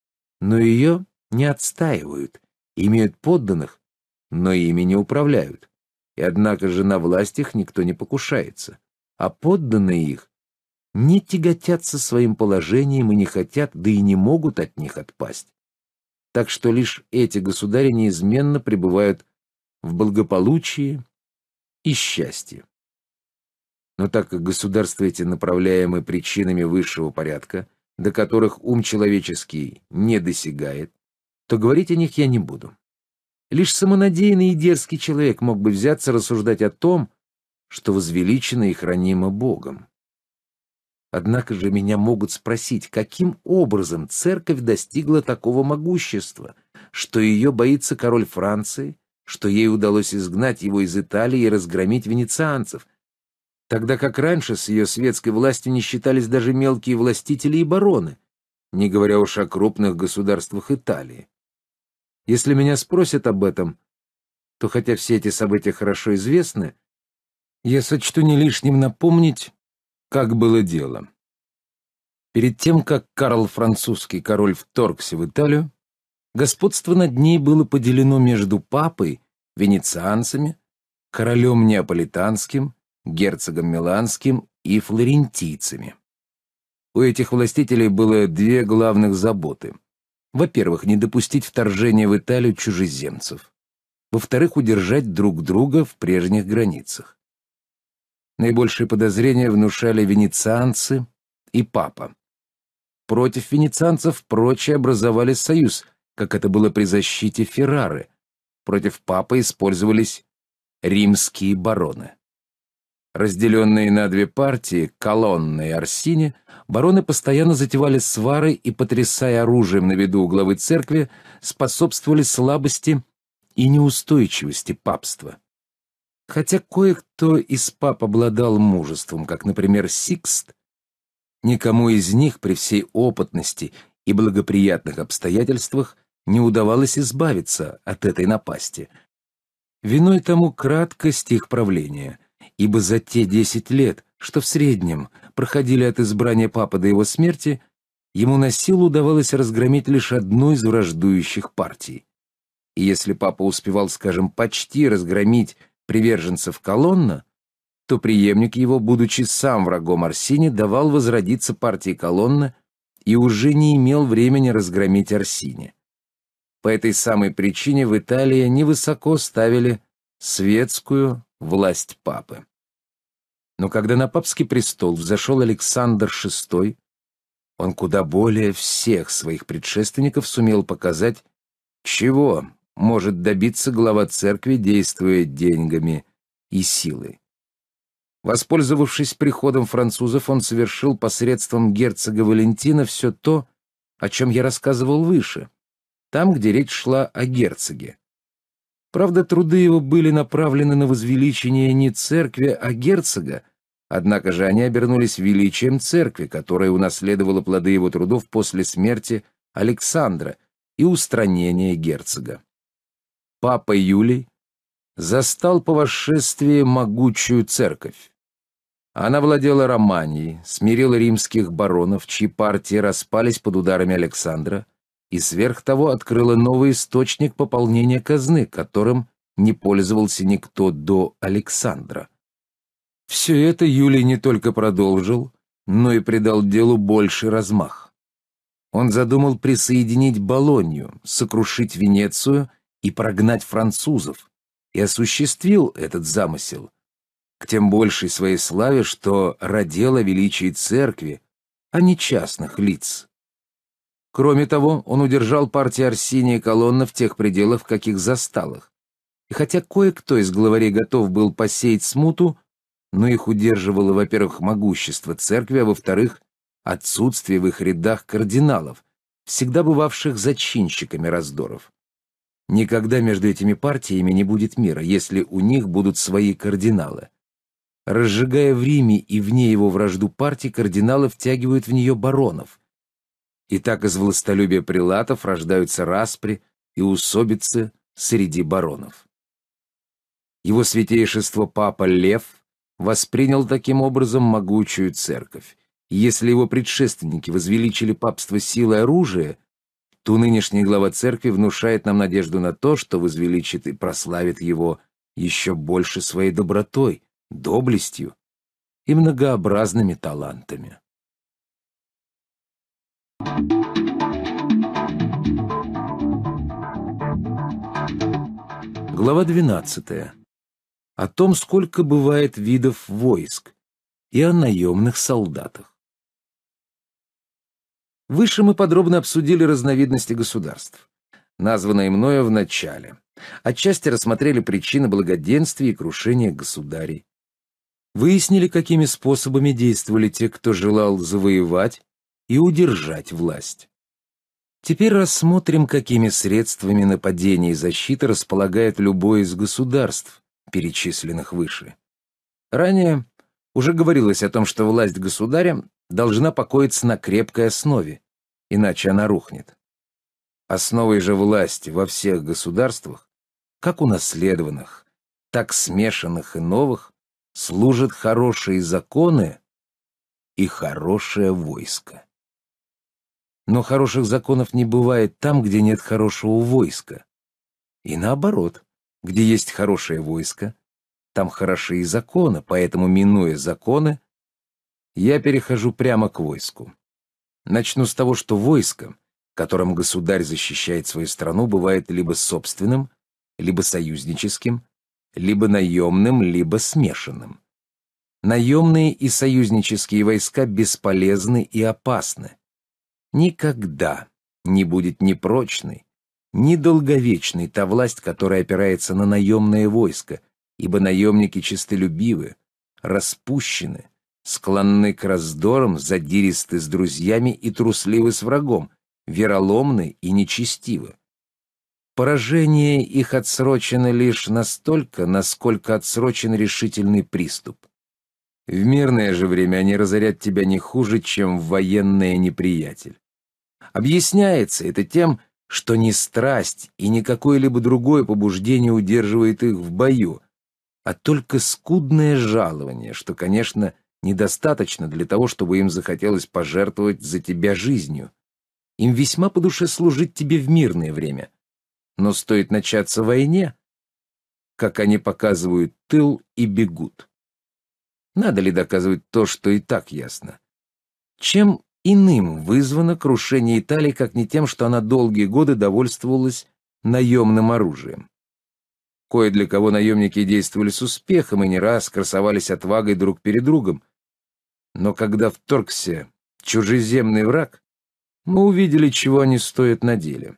но ее не отстаивают, имеют подданных, но ими не управляют. И однако же на власть их никто не покушается, а подданные их не тяготятся своим положением и не хотят, да и не могут от них отпасть. Так что лишь эти государи неизменно пребывают в благополучии и счастье. Но так как государства эти направляемы причинами высшего порядка, до которых ум человеческий не досягает, то говорить о них я не буду. Лишь самонадеянный и дерзкий человек мог бы взяться рассуждать о том, что возвеличено и хранимо Богом. Однако же меня могут спросить, каким образом церковь достигла такого могущества, что ее боится король Франции, что ей удалось изгнать его из Италии и разгромить венецианцев, тогда как раньше с ее светской властью не считались даже мелкие властители и бароны, не говоря уж о крупных государствах Италии. Если меня спросят об этом, то хотя все эти события хорошо известны, я сочту не лишним напомнить, как было дело. Перед тем, как Карл Французский король вторгся в Италию, господство над ней было поделено между папой, венецианцами, королем неаполитанским герцогом Миланским и флорентийцами. У этих властителей было две главных заботы. Во-первых, не допустить вторжения в Италию чужеземцев. Во-вторых, удержать друг друга в прежних границах. Наибольшие подозрения внушали венецианцы и папа. Против венецианцев прочие образовали союз, как это было при защите Феррары. Против папы использовались римские бароны. Разделенные на две партии, колонны и Арсини, бароны постоянно затевали свары и, потрясая оружием на виду у главы церкви, способствовали слабости и неустойчивости папства. Хотя кое-кто из пап обладал мужеством, как, например, Сикст, никому из них при всей опытности и благоприятных обстоятельствах не удавалось избавиться от этой напасти. Виной тому краткость их правления — ибо за те десять лет, что в среднем проходили от избрания папы до его смерти, ему на силу удавалось разгромить лишь одну из враждующих партий. И если папа успевал, скажем, почти разгромить приверженцев Колонна, то преемник его, будучи сам врагом Арсини, давал возродиться партии Колонна и уже не имел времени разгромить Арсини. По этой самой причине в Италии невысоко ставили светскую власть папы. Но когда на папский престол взошел Александр VI, он куда более всех своих предшественников сумел показать, чего может добиться глава церкви, действуя деньгами и силой. Воспользовавшись приходом французов, он совершил посредством герцога Валентина все то, о чем я рассказывал выше, там, где речь шла о герцоге. Правда, труды его были направлены на возвеличение не церкви, а герцога, однако же они обернулись величием церкви, которая унаследовала плоды его трудов после смерти Александра и устранения герцога. Папа Юлий застал по восшествии могучую церковь. Она владела Романией, смирила римских баронов, чьи партии распались под ударами Александра, и сверх того открыла новый источник пополнения казны, которым не пользовался никто до Александра. Все это Юлий не только продолжил, но и придал делу больший размах. Он задумал присоединить Болонью, сокрушить Венецию и прогнать французов, и осуществил этот замысел, к тем большей своей славе, что родила величие церкви, а не частных лиц. Кроме того, он удержал партии Арсения и Колонна в тех пределах, каких застал их. И хотя кое-кто из главарей готов был посеять смуту, но их удерживало, во-первых, могущество церкви, а во-вторых, отсутствие в их рядах кардиналов, всегда бывавших зачинщиками раздоров. Никогда между этими партиями не будет мира, если у них будут свои кардиналы. Разжигая в Риме и вне его вражду партий, кардиналы втягивают в нее баронов, и так из властолюбия прилатов рождаются распри и усобицы среди баронов. Его святейшество Папа Лев воспринял таким образом могучую церковь. если его предшественники возвеличили папство силой оружия, то нынешний глава церкви внушает нам надежду на то, что возвеличит и прославит его еще больше своей добротой, доблестью и многообразными талантами. Глава 12. О том, сколько бывает видов войск и о наемных солдатах. Выше мы подробно обсудили разновидности государств, названные мною в начале. Отчасти рассмотрели причины благоденствия и крушения государей. Выяснили, какими способами действовали те, кто желал завоевать и удержать власть. Теперь рассмотрим, какими средствами нападения и защиты располагает любое из государств, перечисленных выше. Ранее уже говорилось о том, что власть государя должна покоиться на крепкой основе, иначе она рухнет. Основой же власти во всех государствах, как унаследованных, так смешанных и новых, служат хорошие законы и хорошее войско. Но хороших законов не бывает там, где нет хорошего войска. И наоборот, где есть хорошее войско, там хороши и законы, поэтому, минуя законы, я перехожу прямо к войску. Начну с того, что войско, которым государь защищает свою страну, бывает либо собственным, либо союзническим, либо наемным, либо смешанным. Наемные и союзнические войска бесполезны и опасны никогда не будет непрочной, недолговечной та власть, которая опирается на наемное войско, ибо наемники честолюбивы, распущены, склонны к раздорам, задиристы с друзьями и трусливы с врагом, вероломны и нечестивы. Поражение их отсрочено лишь настолько, насколько отсрочен решительный приступ. В мирное же время они разорят тебя не хуже, чем военный неприятель. Объясняется это тем, что не страсть и не какое-либо другое побуждение удерживает их в бою, а только скудное жалование, что, конечно, недостаточно для того, чтобы им захотелось пожертвовать за тебя жизнью. Им весьма по душе служить тебе в мирное время. Но стоит начаться войне, как они показывают тыл и бегут. Надо ли доказывать то, что и так ясно? Чем иным вызвано крушение Италии, как не тем, что она долгие годы довольствовалась наемным оружием. Кое для кого наемники действовали с успехом и не раз красовались отвагой друг перед другом. Но когда вторгся чужеземный враг, мы увидели, чего они стоят на деле.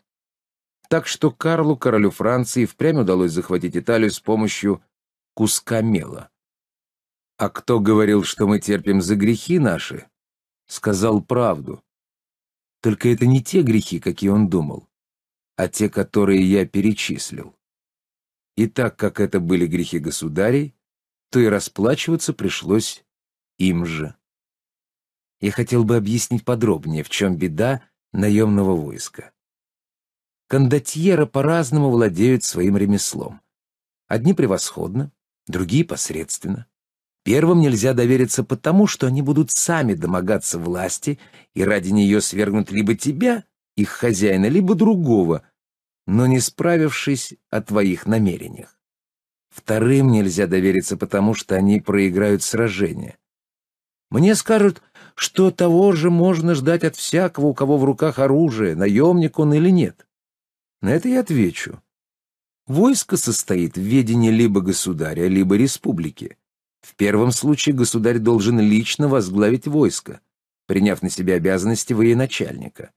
Так что Карлу, королю Франции, впрямь удалось захватить Италию с помощью куска мела. А кто говорил, что мы терпим за грехи наши, сказал правду. Только это не те грехи, какие он думал, а те, которые я перечислил. И так как это были грехи государей, то и расплачиваться пришлось им же. Я хотел бы объяснить подробнее, в чем беда наемного войска. Кондотьеры по-разному владеют своим ремеслом. Одни превосходно, другие посредственно. Первым нельзя довериться потому, что они будут сами домогаться власти и ради нее свергнут либо тебя, их хозяина, либо другого, но не справившись о твоих намерениях. Вторым нельзя довериться потому, что они проиграют сражение. Мне скажут, что того же можно ждать от всякого, у кого в руках оружие, наемник он или нет. На это я отвечу. Войско состоит в ведении либо государя, либо республики. В первом случае государь должен лично возглавить войско, приняв на себя обязанности военачальника.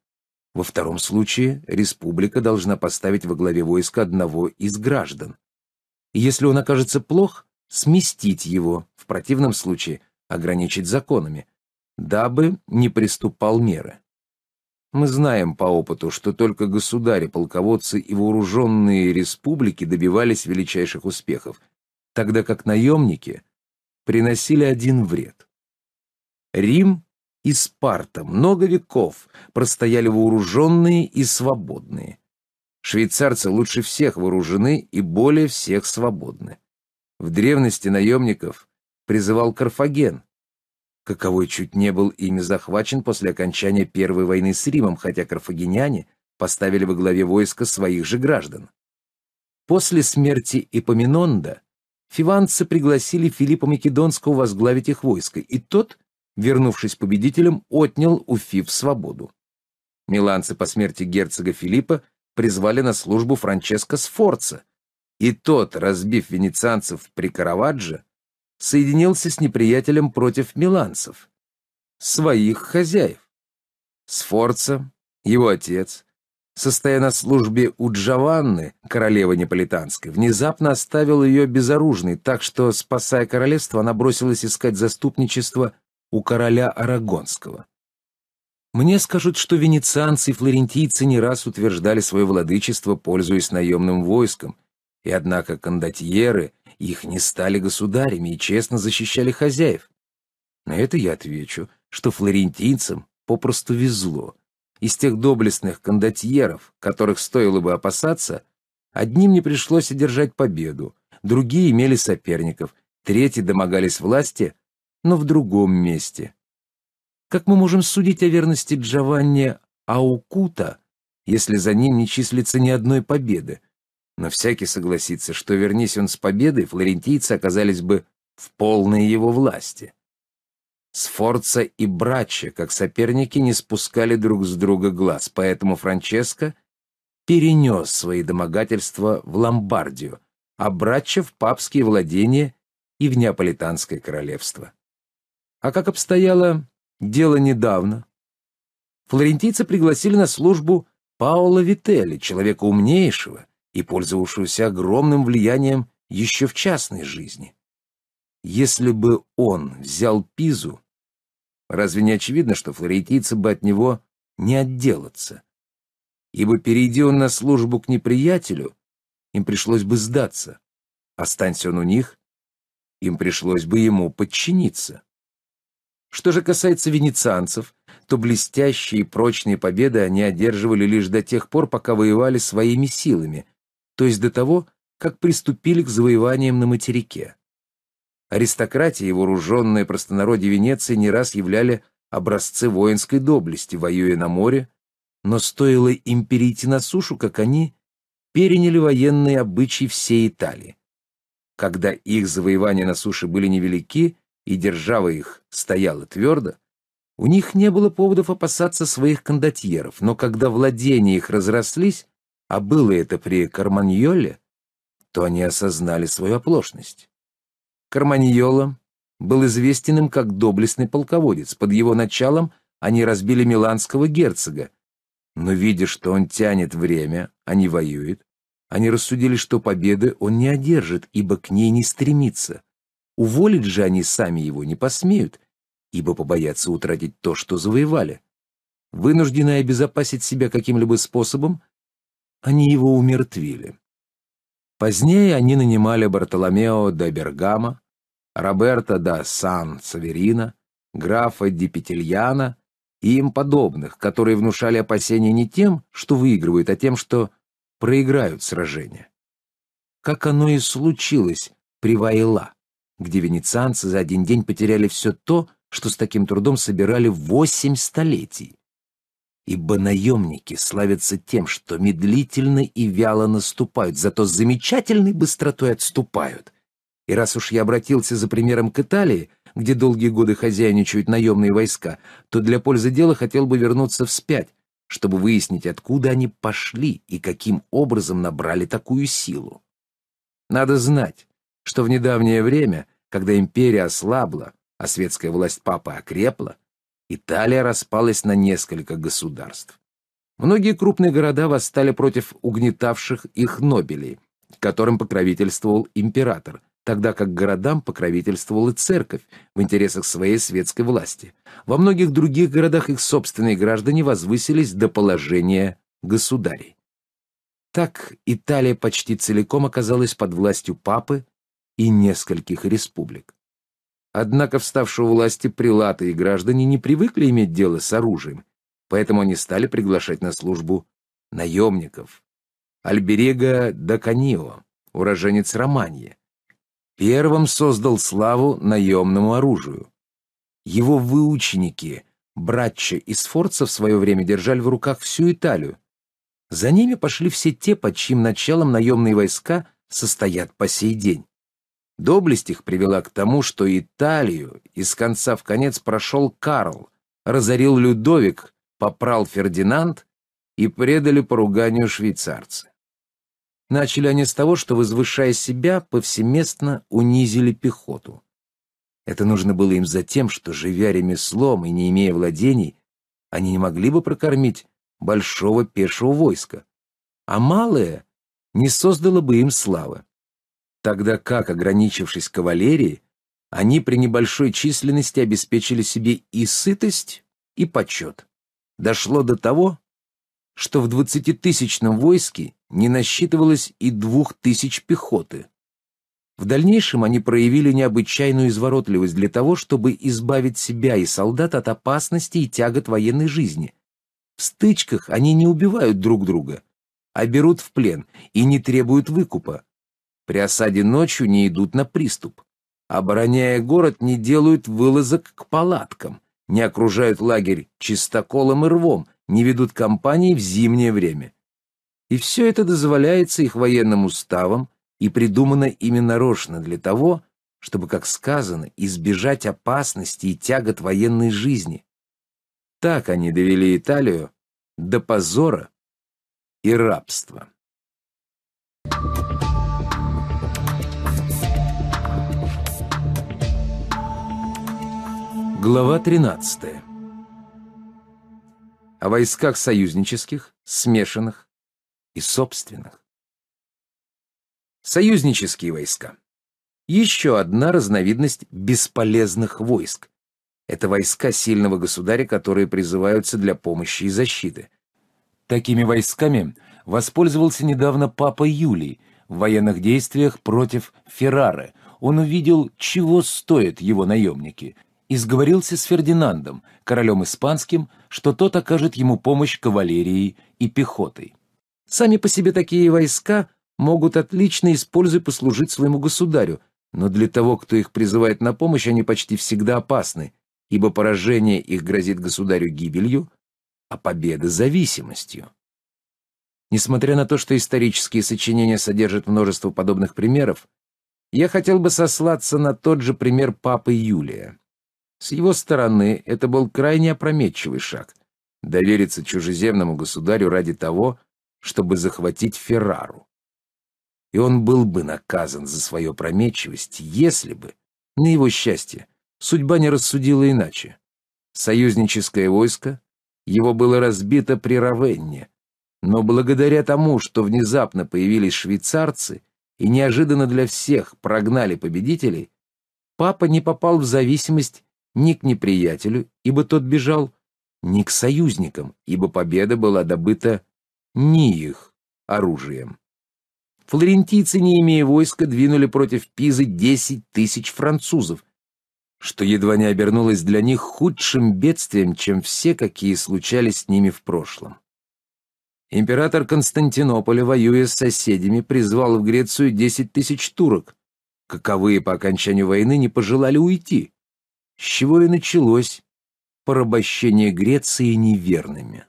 Во втором случае республика должна поставить во главе войска одного из граждан. если он окажется плох, сместить его, в противном случае ограничить законами, дабы не приступал меры. Мы знаем по опыту, что только государи, полководцы и вооруженные республики добивались величайших успехов, тогда как наемники приносили один вред. Рим и Спарта много веков простояли вооруженные и свободные. Швейцарцы лучше всех вооружены и более всех свободны. В древности наемников призывал Карфаген, каковой чуть не был ими захвачен после окончания Первой войны с Римом, хотя карфагеняне поставили во главе войска своих же граждан. После смерти Ипоминонда фиванцы пригласили Филиппа Македонского возглавить их войско, и тот, вернувшись победителем, отнял у Фив свободу. Миланцы по смерти герцога Филиппа призвали на службу Франческо Сфорца, и тот, разбив венецианцев при Караваджо, соединился с неприятелем против миланцев, своих хозяев. Сфорца, его отец, состоя на службе у Джованны, королевы неполитанской, внезапно оставил ее безоружной, так что, спасая королевство, она бросилась искать заступничество у короля Арагонского. Мне скажут, что венецианцы и флорентийцы не раз утверждали свое владычество, пользуясь наемным войском, и однако кондотьеры их не стали государями и честно защищали хозяев. На это я отвечу, что флорентийцам попросту везло — из тех доблестных кондотьеров, которых стоило бы опасаться, одним не пришлось одержать победу, другие имели соперников, третьи домогались власти, но в другом месте. Как мы можем судить о верности Джованни Аукута, если за ним не числится ни одной победы? Но всякий согласится, что вернись он с победой, флорентийцы оказались бы в полной его власти. Сфорца и Брачча, как соперники, не спускали друг с друга глаз, поэтому Франческо перенес свои домогательства в Ломбардию, а Брачча в папские владения и в Неаполитанское королевство. А как обстояло дело недавно? Флорентийцы пригласили на службу Паула Вителли, человека умнейшего и пользовавшегося огромным влиянием еще в частной жизни. Если бы он взял Пизу, разве не очевидно, что флорентийцы бы от него не отделаться? Ибо перейди он на службу к неприятелю, им пришлось бы сдаться. Останься он у них, им пришлось бы ему подчиниться. Что же касается венецианцев, то блестящие и прочные победы они одерживали лишь до тех пор, пока воевали своими силами, то есть до того, как приступили к завоеваниям на материке. Аристократия и вооруженное простонародье Венеции не раз являли образцы воинской доблести, воюя на море, но стоило им перейти на сушу, как они переняли военные обычаи всей Италии. Когда их завоевания на суше были невелики, и держава их стояла твердо, у них не было поводов опасаться своих кондотьеров, но когда владения их разрослись, а было это при Карманьоле, то они осознали свою оплошность. Карманьола был известен им как доблестный полководец. Под его началом они разбили миланского герцога. Но видя, что он тянет время, а не воюет, они рассудили, что победы он не одержит, ибо к ней не стремится. Уволить же они сами его не посмеют, ибо побоятся утратить то, что завоевали. Вынужденные обезопасить себя каким-либо способом, они его умертвили. Позднее они нанимали Бартоломео де Бергамо, Роберто да Сан-Саверина, графа де Петельяна и им подобных, которые внушали опасения не тем, что выигрывают, а тем, что проиграют сражение. Как оно и случилось при Вайла, где венецианцы за один день потеряли все то, что с таким трудом собирали восемь столетий ибо наемники славятся тем, что медлительно и вяло наступают, зато с замечательной быстротой отступают. И раз уж я обратился за примером к Италии, где долгие годы хозяйничают наемные войска, то для пользы дела хотел бы вернуться вспять, чтобы выяснить, откуда они пошли и каким образом набрали такую силу. Надо знать, что в недавнее время, когда империя ослабла, а светская власть папы окрепла, Италия распалась на несколько государств. Многие крупные города восстали против угнетавших их нобелей, которым покровительствовал император, тогда как городам покровительствовала церковь в интересах своей светской власти. Во многих других городах их собственные граждане возвысились до положения государей. Так Италия почти целиком оказалась под властью папы и нескольких республик. Однако вставшего власти прилаты и граждане не привыкли иметь дело с оружием, поэтому они стали приглашать на службу наемников. Альберега Даканио, уроженец Романьи, первым создал славу наемному оружию. Его выученики, братча и сфорца в свое время держали в руках всю Италию. За ними пошли все те, под чьим началом наемные войска состоят по сей день. Доблесть их привела к тому, что Италию из конца в конец прошел Карл, разорил Людовик, попрал Фердинанд и предали поруганию швейцарцы. Начали они с того, что, возвышая себя, повсеместно унизили пехоту. Это нужно было им за тем, что, живя ремеслом и не имея владений, они не могли бы прокормить большого пешего войска, а малое не создало бы им славы тогда как, ограничившись кавалерией, они при небольшой численности обеспечили себе и сытость, и почет. Дошло до того, что в двадцатитысячном войске не насчитывалось и двух тысяч пехоты. В дальнейшем они проявили необычайную изворотливость для того, чтобы избавить себя и солдат от опасности и тягот военной жизни. В стычках они не убивают друг друга, а берут в плен и не требуют выкупа, при осаде ночью не идут на приступ, обороняя город, не делают вылазок к палаткам, не окружают лагерь чистоколом и рвом, не ведут кампании в зимнее время. И все это дозволяется их военным уставом и придумано именно нарочно для того, чтобы, как сказано, избежать опасности и тягот военной жизни. Так они довели Италию до позора и рабства. Thank you. Глава 13. О войсках союзнических, смешанных и собственных. Союзнические войска. Еще одна разновидность бесполезных войск. Это войска сильного государя, которые призываются для помощи и защиты. Такими войсками воспользовался недавно папа Юлий в военных действиях против Феррары. Он увидел, чего стоят его наемники – и сговорился с Фердинандом, королем испанским, что тот окажет ему помощь кавалерией и пехотой. Сами по себе такие войска могут отлично используя послужить своему государю, но для того, кто их призывает на помощь, они почти всегда опасны, ибо поражение их грозит государю гибелью, а победа — зависимостью. Несмотря на то, что исторические сочинения содержат множество подобных примеров, я хотел бы сослаться на тот же пример папы Юлия. С его стороны это был крайне опрометчивый шаг — довериться чужеземному государю ради того, чтобы захватить Феррару. И он был бы наказан за свою опрометчивость, если бы, на его счастье, судьба не рассудила иначе. Союзническое войско, его было разбито при Равенне, но благодаря тому, что внезапно появились швейцарцы и неожиданно для всех прогнали победителей, папа не попал в зависимость ни к неприятелю, ибо тот бежал, ни к союзникам, ибо победа была добыта не их оружием. Флорентийцы, не имея войска, двинули против Пизы десять тысяч французов, что едва не обернулось для них худшим бедствием, чем все, какие случались с ними в прошлом. Император Константинополя, воюя с соседями, призвал в Грецию десять тысяч турок, каковые по окончанию войны не пожелали уйти, с чего и началось порабощение Греции неверными.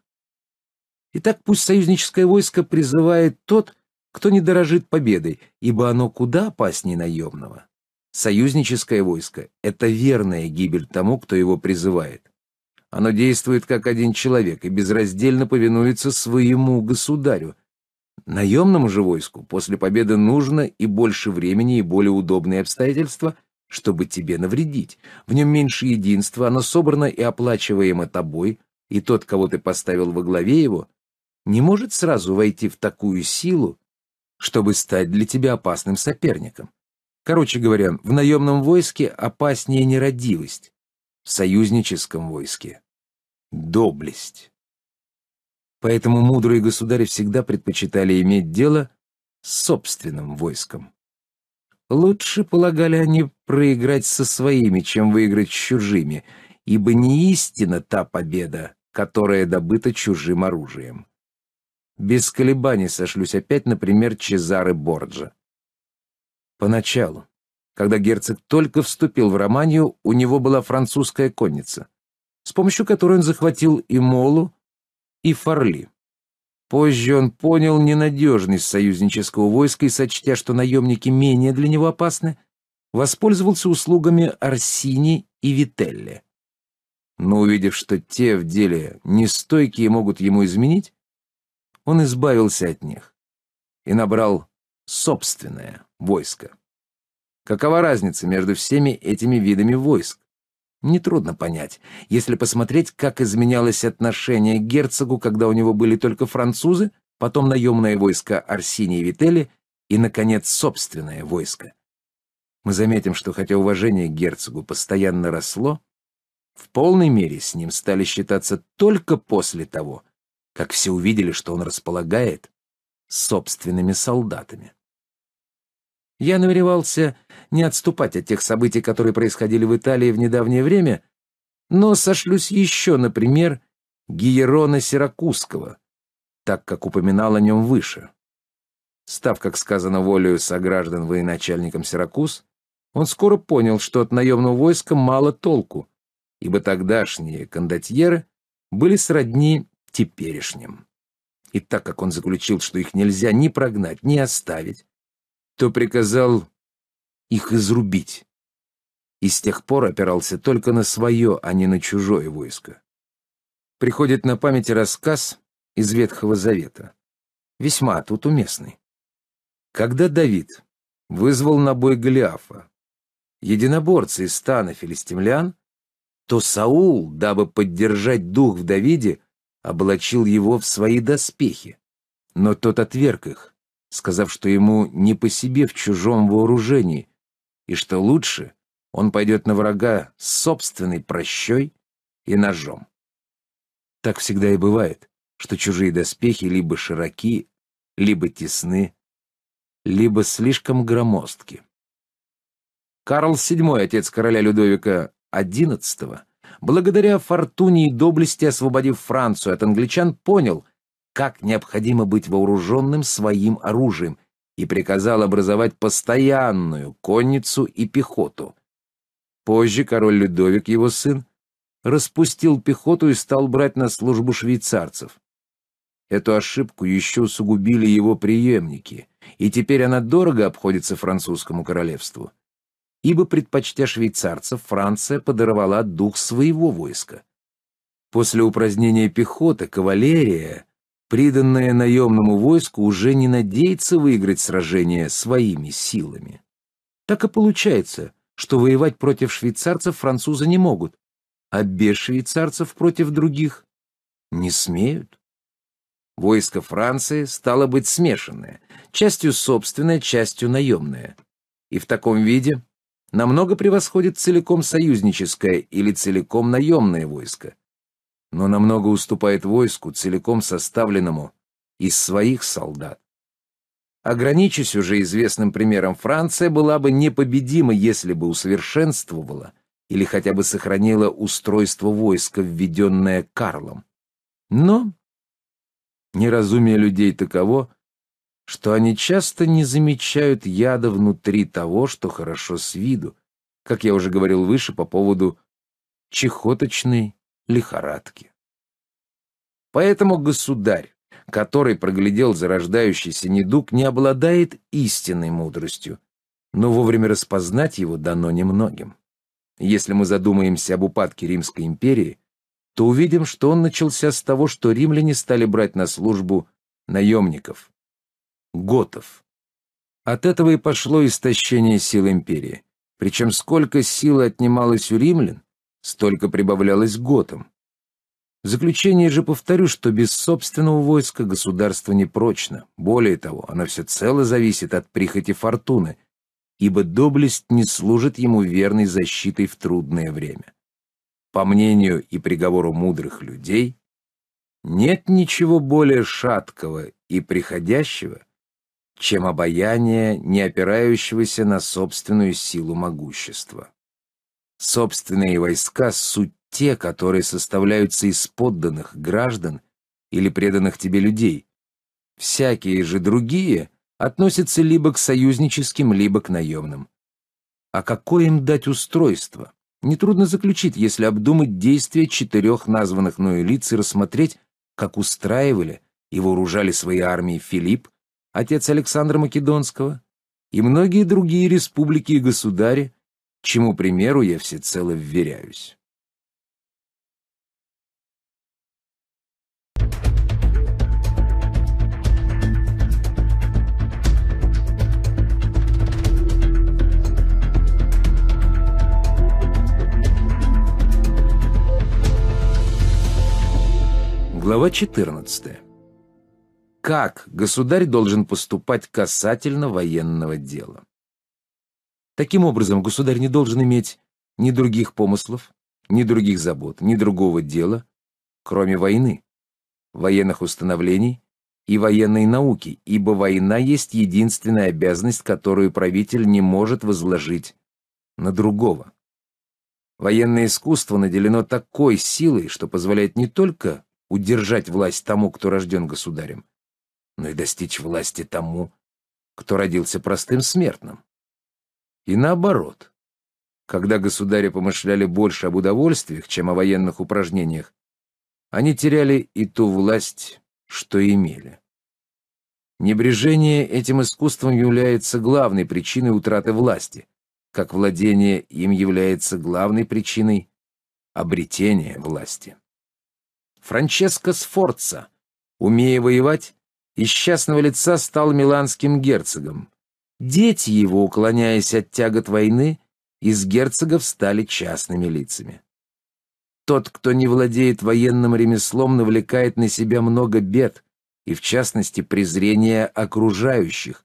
Итак, пусть союзническое войско призывает тот, кто не дорожит победой, ибо оно куда опаснее наемного. Союзническое войско — это верная гибель тому, кто его призывает. Оно действует как один человек и безраздельно повинуется своему государю. Наемному же войску после победы нужно и больше времени, и более удобные обстоятельства — чтобы тебе навредить. В нем меньше единства, оно собрано и оплачиваемо тобой, и тот, кого ты поставил во главе его, не может сразу войти в такую силу, чтобы стать для тебя опасным соперником. Короче говоря, в наемном войске опаснее нерадивость, в союзническом войске — доблесть. Поэтому мудрые государи всегда предпочитали иметь дело с собственным войском. Лучше полагали они проиграть со своими, чем выиграть с чужими, ибо не истина та победа, которая добыта чужим оружием. Без колебаний сошлюсь опять, например, Чезары Борджа. Поначалу, когда герцог только вступил в Романию, у него была французская конница, с помощью которой он захватил и Молу, и Фарли. Позже он понял ненадежность союзнического войска и, сочтя, что наемники менее для него опасны, воспользовался услугами Арсини и Вителли. Но увидев, что те в деле нестойкие могут ему изменить, он избавился от них и набрал собственное войско. Какова разница между всеми этими видами войск? Нетрудно понять, если посмотреть, как изменялось отношение к герцогу, когда у него были только французы, потом наемное войско Арсини и Вители и, наконец, собственное войско. Мы заметим, что хотя уважение к герцогу постоянно росло, в полной мере с ним стали считаться только после того, как все увидели, что он располагает собственными солдатами. Я намеревался не отступать от тех событий, которые происходили в Италии в недавнее время, но сошлюсь еще, например, Гиерона Сиракузского, так как упоминал о нем выше. Став, как сказано, волею сограждан военачальником Сиракуз, он скоро понял, что от наемного войска мало толку, ибо тогдашние кондотьеры были сродни теперешним. И так как он заключил, что их нельзя ни прогнать, ни оставить, то приказал их изрубить. И с тех пор опирался только на свое, а не на чужое войско. Приходит на память рассказ из Ветхого Завета. Весьма тут уместный. Когда Давид вызвал на бой Голиафа, единоборцы из стана филистимлян, то Саул, дабы поддержать дух в Давиде, облачил его в свои доспехи, но тот отверг их сказав, что ему не по себе в чужом вооружении, и что лучше он пойдет на врага с собственной прощой и ножом. Так всегда и бывает, что чужие доспехи либо широки, либо тесны, либо слишком громоздки. Карл VII, отец короля Людовика XI, благодаря фортуне и доблести, освободив Францию от англичан, понял, как необходимо быть вооруженным своим оружием и приказал образовать постоянную конницу и пехоту. Позже король Людовик, его сын, распустил пехоту и стал брать на службу швейцарцев. Эту ошибку еще усугубили его преемники, и теперь она дорого обходится французскому королевству. Ибо, предпочтя швейцарцев, Франция подорвала дух своего войска. После упразднения пехоты кавалерия приданное наемному войску, уже не надеется выиграть сражение своими силами. Так и получается, что воевать против швейцарцев французы не могут, а без швейцарцев против других не смеют. Войско Франции стало быть смешанное, частью собственное, частью наемное. И в таком виде намного превосходит целиком союзническое или целиком наемное войско, но намного уступает войску, целиком составленному из своих солдат. Ограничусь уже известным примером, Франция была бы непобедима, если бы усовершенствовала или хотя бы сохранила устройство войска, введенное Карлом. Но неразумие людей таково, что они часто не замечают яда внутри того, что хорошо с виду, как я уже говорил выше по поводу чехоточной лихорадки. Поэтому государь, который проглядел зарождающийся недуг, не обладает истинной мудростью, но вовремя распознать его дано немногим. Если мы задумаемся об упадке Римской империи, то увидим, что он начался с того, что римляне стали брать на службу наемников, готов. От этого и пошло истощение сил империи. Причем сколько сил отнималось у римлян, Столько прибавлялось готам. В заключение же повторю, что без собственного войска государство непрочно. Более того, оно всецело зависит от прихоти фортуны, ибо доблесть не служит ему верной защитой в трудное время. По мнению и приговору мудрых людей, нет ничего более шаткого и приходящего, чем обаяние, не опирающегося на собственную силу могущества. Собственные войска — суть те, которые составляются из подданных, граждан или преданных тебе людей. Всякие же другие относятся либо к союзническим, либо к наемным. А какое им дать устройство? Нетрудно заключить, если обдумать действия четырех названных мною лиц и рассмотреть, как устраивали и вооружали свои армии Филипп, отец Александра Македонского, и многие другие республики и государи, чему примеру я всецело вверяюсь. Глава 14. Как государь должен поступать касательно военного дела? Таким образом, государь не должен иметь ни других помыслов, ни других забот, ни другого дела, кроме войны, военных установлений и военной науки, ибо война есть единственная обязанность, которую правитель не может возложить на другого. Военное искусство наделено такой силой, что позволяет не только удержать власть тому, кто рожден государем, но и достичь власти тому, кто родился простым смертным. И наоборот. Когда государи помышляли больше об удовольствиях, чем о военных упражнениях, они теряли и ту власть, что имели. Небрежение этим искусством является главной причиной утраты власти, как владение им является главной причиной обретения власти. Франческо Сфорца, умея воевать, из частного лица стал миланским герцогом, Дети его, уклоняясь от тягот войны, из герцогов стали частными лицами. Тот, кто не владеет военным ремеслом, навлекает на себя много бед, и в частности презрения окружающих,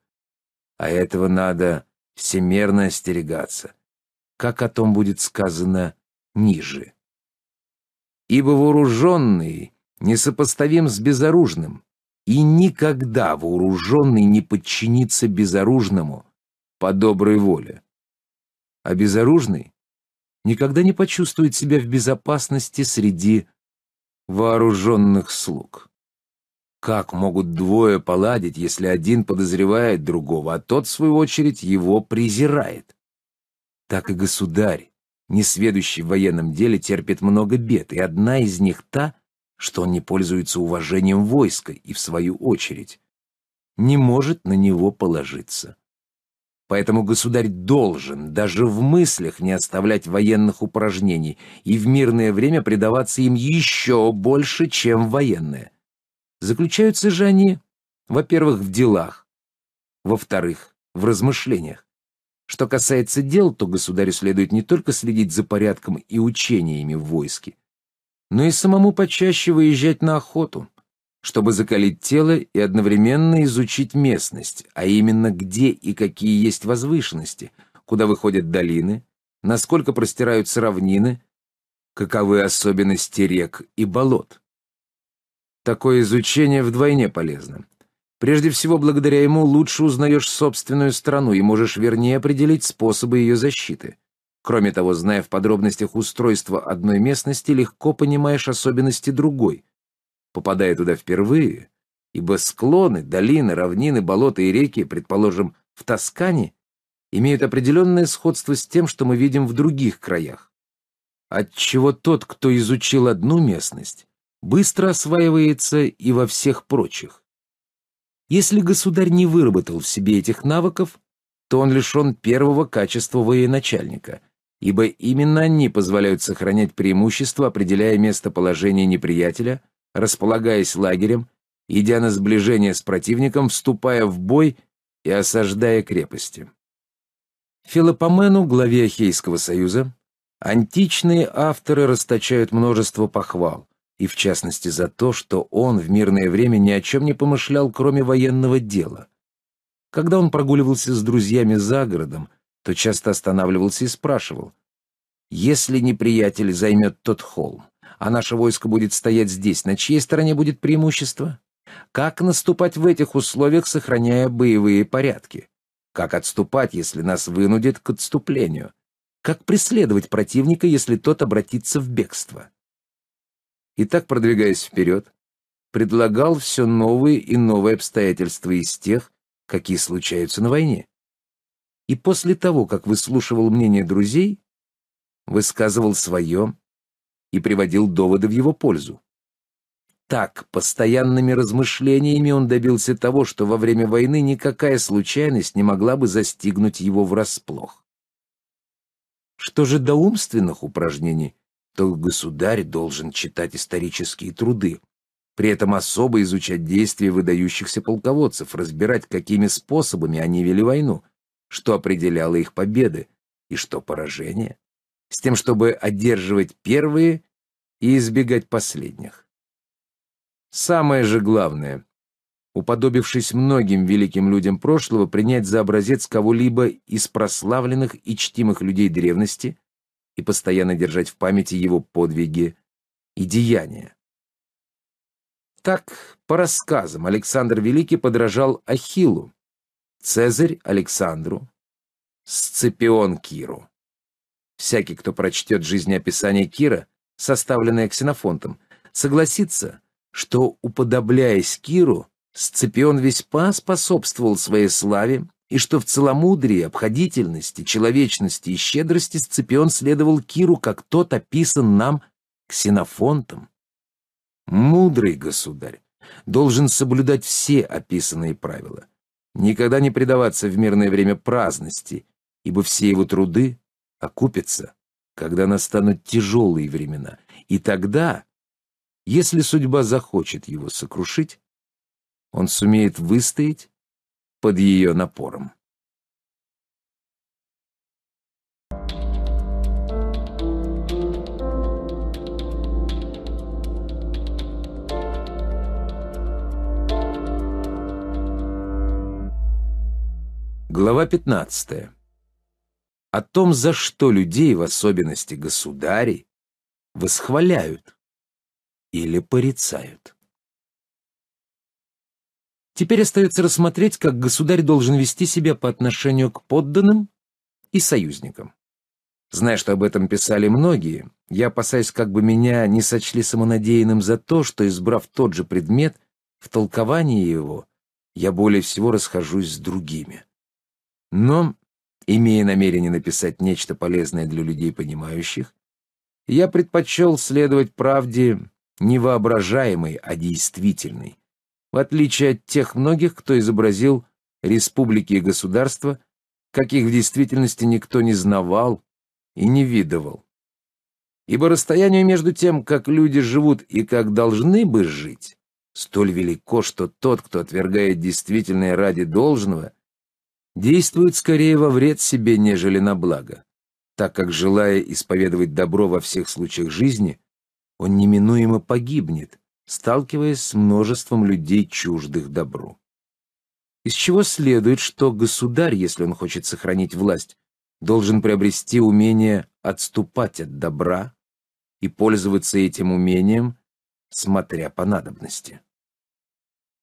а этого надо всемерно остерегаться, как о том будет сказано ниже. Ибо вооруженный несопоставим с безоружным, и никогда вооруженный не подчинится безоружному по доброй воле. А безоружный никогда не почувствует себя в безопасности среди вооруженных слуг. Как могут двое поладить, если один подозревает другого, а тот, в свою очередь, его презирает? Так и государь, несведущий в военном деле, терпит много бед, и одна из них та, что он не пользуется уважением войска и, в свою очередь, не может на него положиться. Поэтому государь должен даже в мыслях не оставлять военных упражнений и в мирное время предаваться им еще больше, чем военное. Заключаются же они, во-первых, в делах, во-вторых, в размышлениях. Что касается дел, то государю следует не только следить за порядком и учениями в войске, но и самому почаще выезжать на охоту, чтобы закалить тело и одновременно изучить местность, а именно где и какие есть возвышенности, куда выходят долины, насколько простираются равнины, каковы особенности рек и болот. Такое изучение вдвойне полезно. Прежде всего, благодаря ему лучше узнаешь собственную страну и можешь вернее определить способы ее защиты. Кроме того, зная в подробностях устройство одной местности, легко понимаешь особенности другой. Попадая туда впервые, ибо склоны, долины, равнины, болота и реки, предположим, в Тоскане, имеют определенное сходство с тем, что мы видим в других краях. Отчего тот, кто изучил одну местность, быстро осваивается и во всех прочих. Если государь не выработал в себе этих навыков, то он лишен первого качества военачальника — ибо именно они позволяют сохранять преимущество, определяя местоположение неприятеля, располагаясь лагерем, идя на сближение с противником, вступая в бой и осаждая крепости. Филопомену, главе Ахейского союза, античные авторы расточают множество похвал, и в частности за то, что он в мирное время ни о чем не помышлял, кроме военного дела. Когда он прогуливался с друзьями за городом, то часто останавливался и спрашивал. «Если неприятель займет тот холм, а наше войско будет стоять здесь, на чьей стороне будет преимущество? Как наступать в этих условиях, сохраняя боевые порядки? Как отступать, если нас вынудят к отступлению? Как преследовать противника, если тот обратится в бегство?» И так, продвигаясь вперед, предлагал все новые и новые обстоятельства из тех, какие случаются на войне и после того, как выслушивал мнение друзей, высказывал свое и приводил доводы в его пользу. Так, постоянными размышлениями он добился того, что во время войны никакая случайность не могла бы застигнуть его врасплох. Что же до умственных упражнений, то государь должен читать исторические труды, при этом особо изучать действия выдающихся полководцев, разбирать, какими способами они вели войну – что определяло их победы и что поражения, с тем, чтобы одерживать первые и избегать последних. Самое же главное, уподобившись многим великим людям прошлого, принять за образец кого-либо из прославленных и чтимых людей древности и постоянно держать в памяти его подвиги и деяния. Так, по рассказам, Александр Великий подражал Ахиллу, Цезарь Александру, Сципион Киру. Всякий, кто прочтет жизнеописание Кира, составленное ксенофонтом, согласится, что, уподобляясь Киру, Сципион весьма способствовал своей славе и что в целомудрии, обходительности, человечности и щедрости Сципион следовал Киру, как тот описан нам ксенофонтом. Мудрый государь должен соблюдать все описанные правила — никогда не предаваться в мирное время праздности, ибо все его труды окупятся, когда настанут тяжелые времена, и тогда, если судьба захочет его сокрушить, он сумеет выстоять под ее напором. Глава 15. О том, за что людей, в особенности государей, восхваляют или порицают. Теперь остается рассмотреть, как государь должен вести себя по отношению к подданным и союзникам. Зная, что об этом писали многие, я опасаюсь, как бы меня не сочли самонадеянным за то, что, избрав тот же предмет, в толковании его я более всего расхожусь с другими. Но, имея намерение написать нечто полезное для людей, понимающих, я предпочел следовать правде невоображаемой, а действительной, в отличие от тех многих, кто изобразил республики и государства, каких в действительности никто не знавал и не видывал. Ибо расстояние между тем, как люди живут и как должны бы жить, столь велико, что тот, кто отвергает действительное ради должного, действует скорее во вред себе, нежели на благо, так как, желая исповедовать добро во всех случаях жизни, он неминуемо погибнет, сталкиваясь с множеством людей, чуждых добру. Из чего следует, что государь, если он хочет сохранить власть, должен приобрести умение отступать от добра и пользоваться этим умением, смотря по надобности.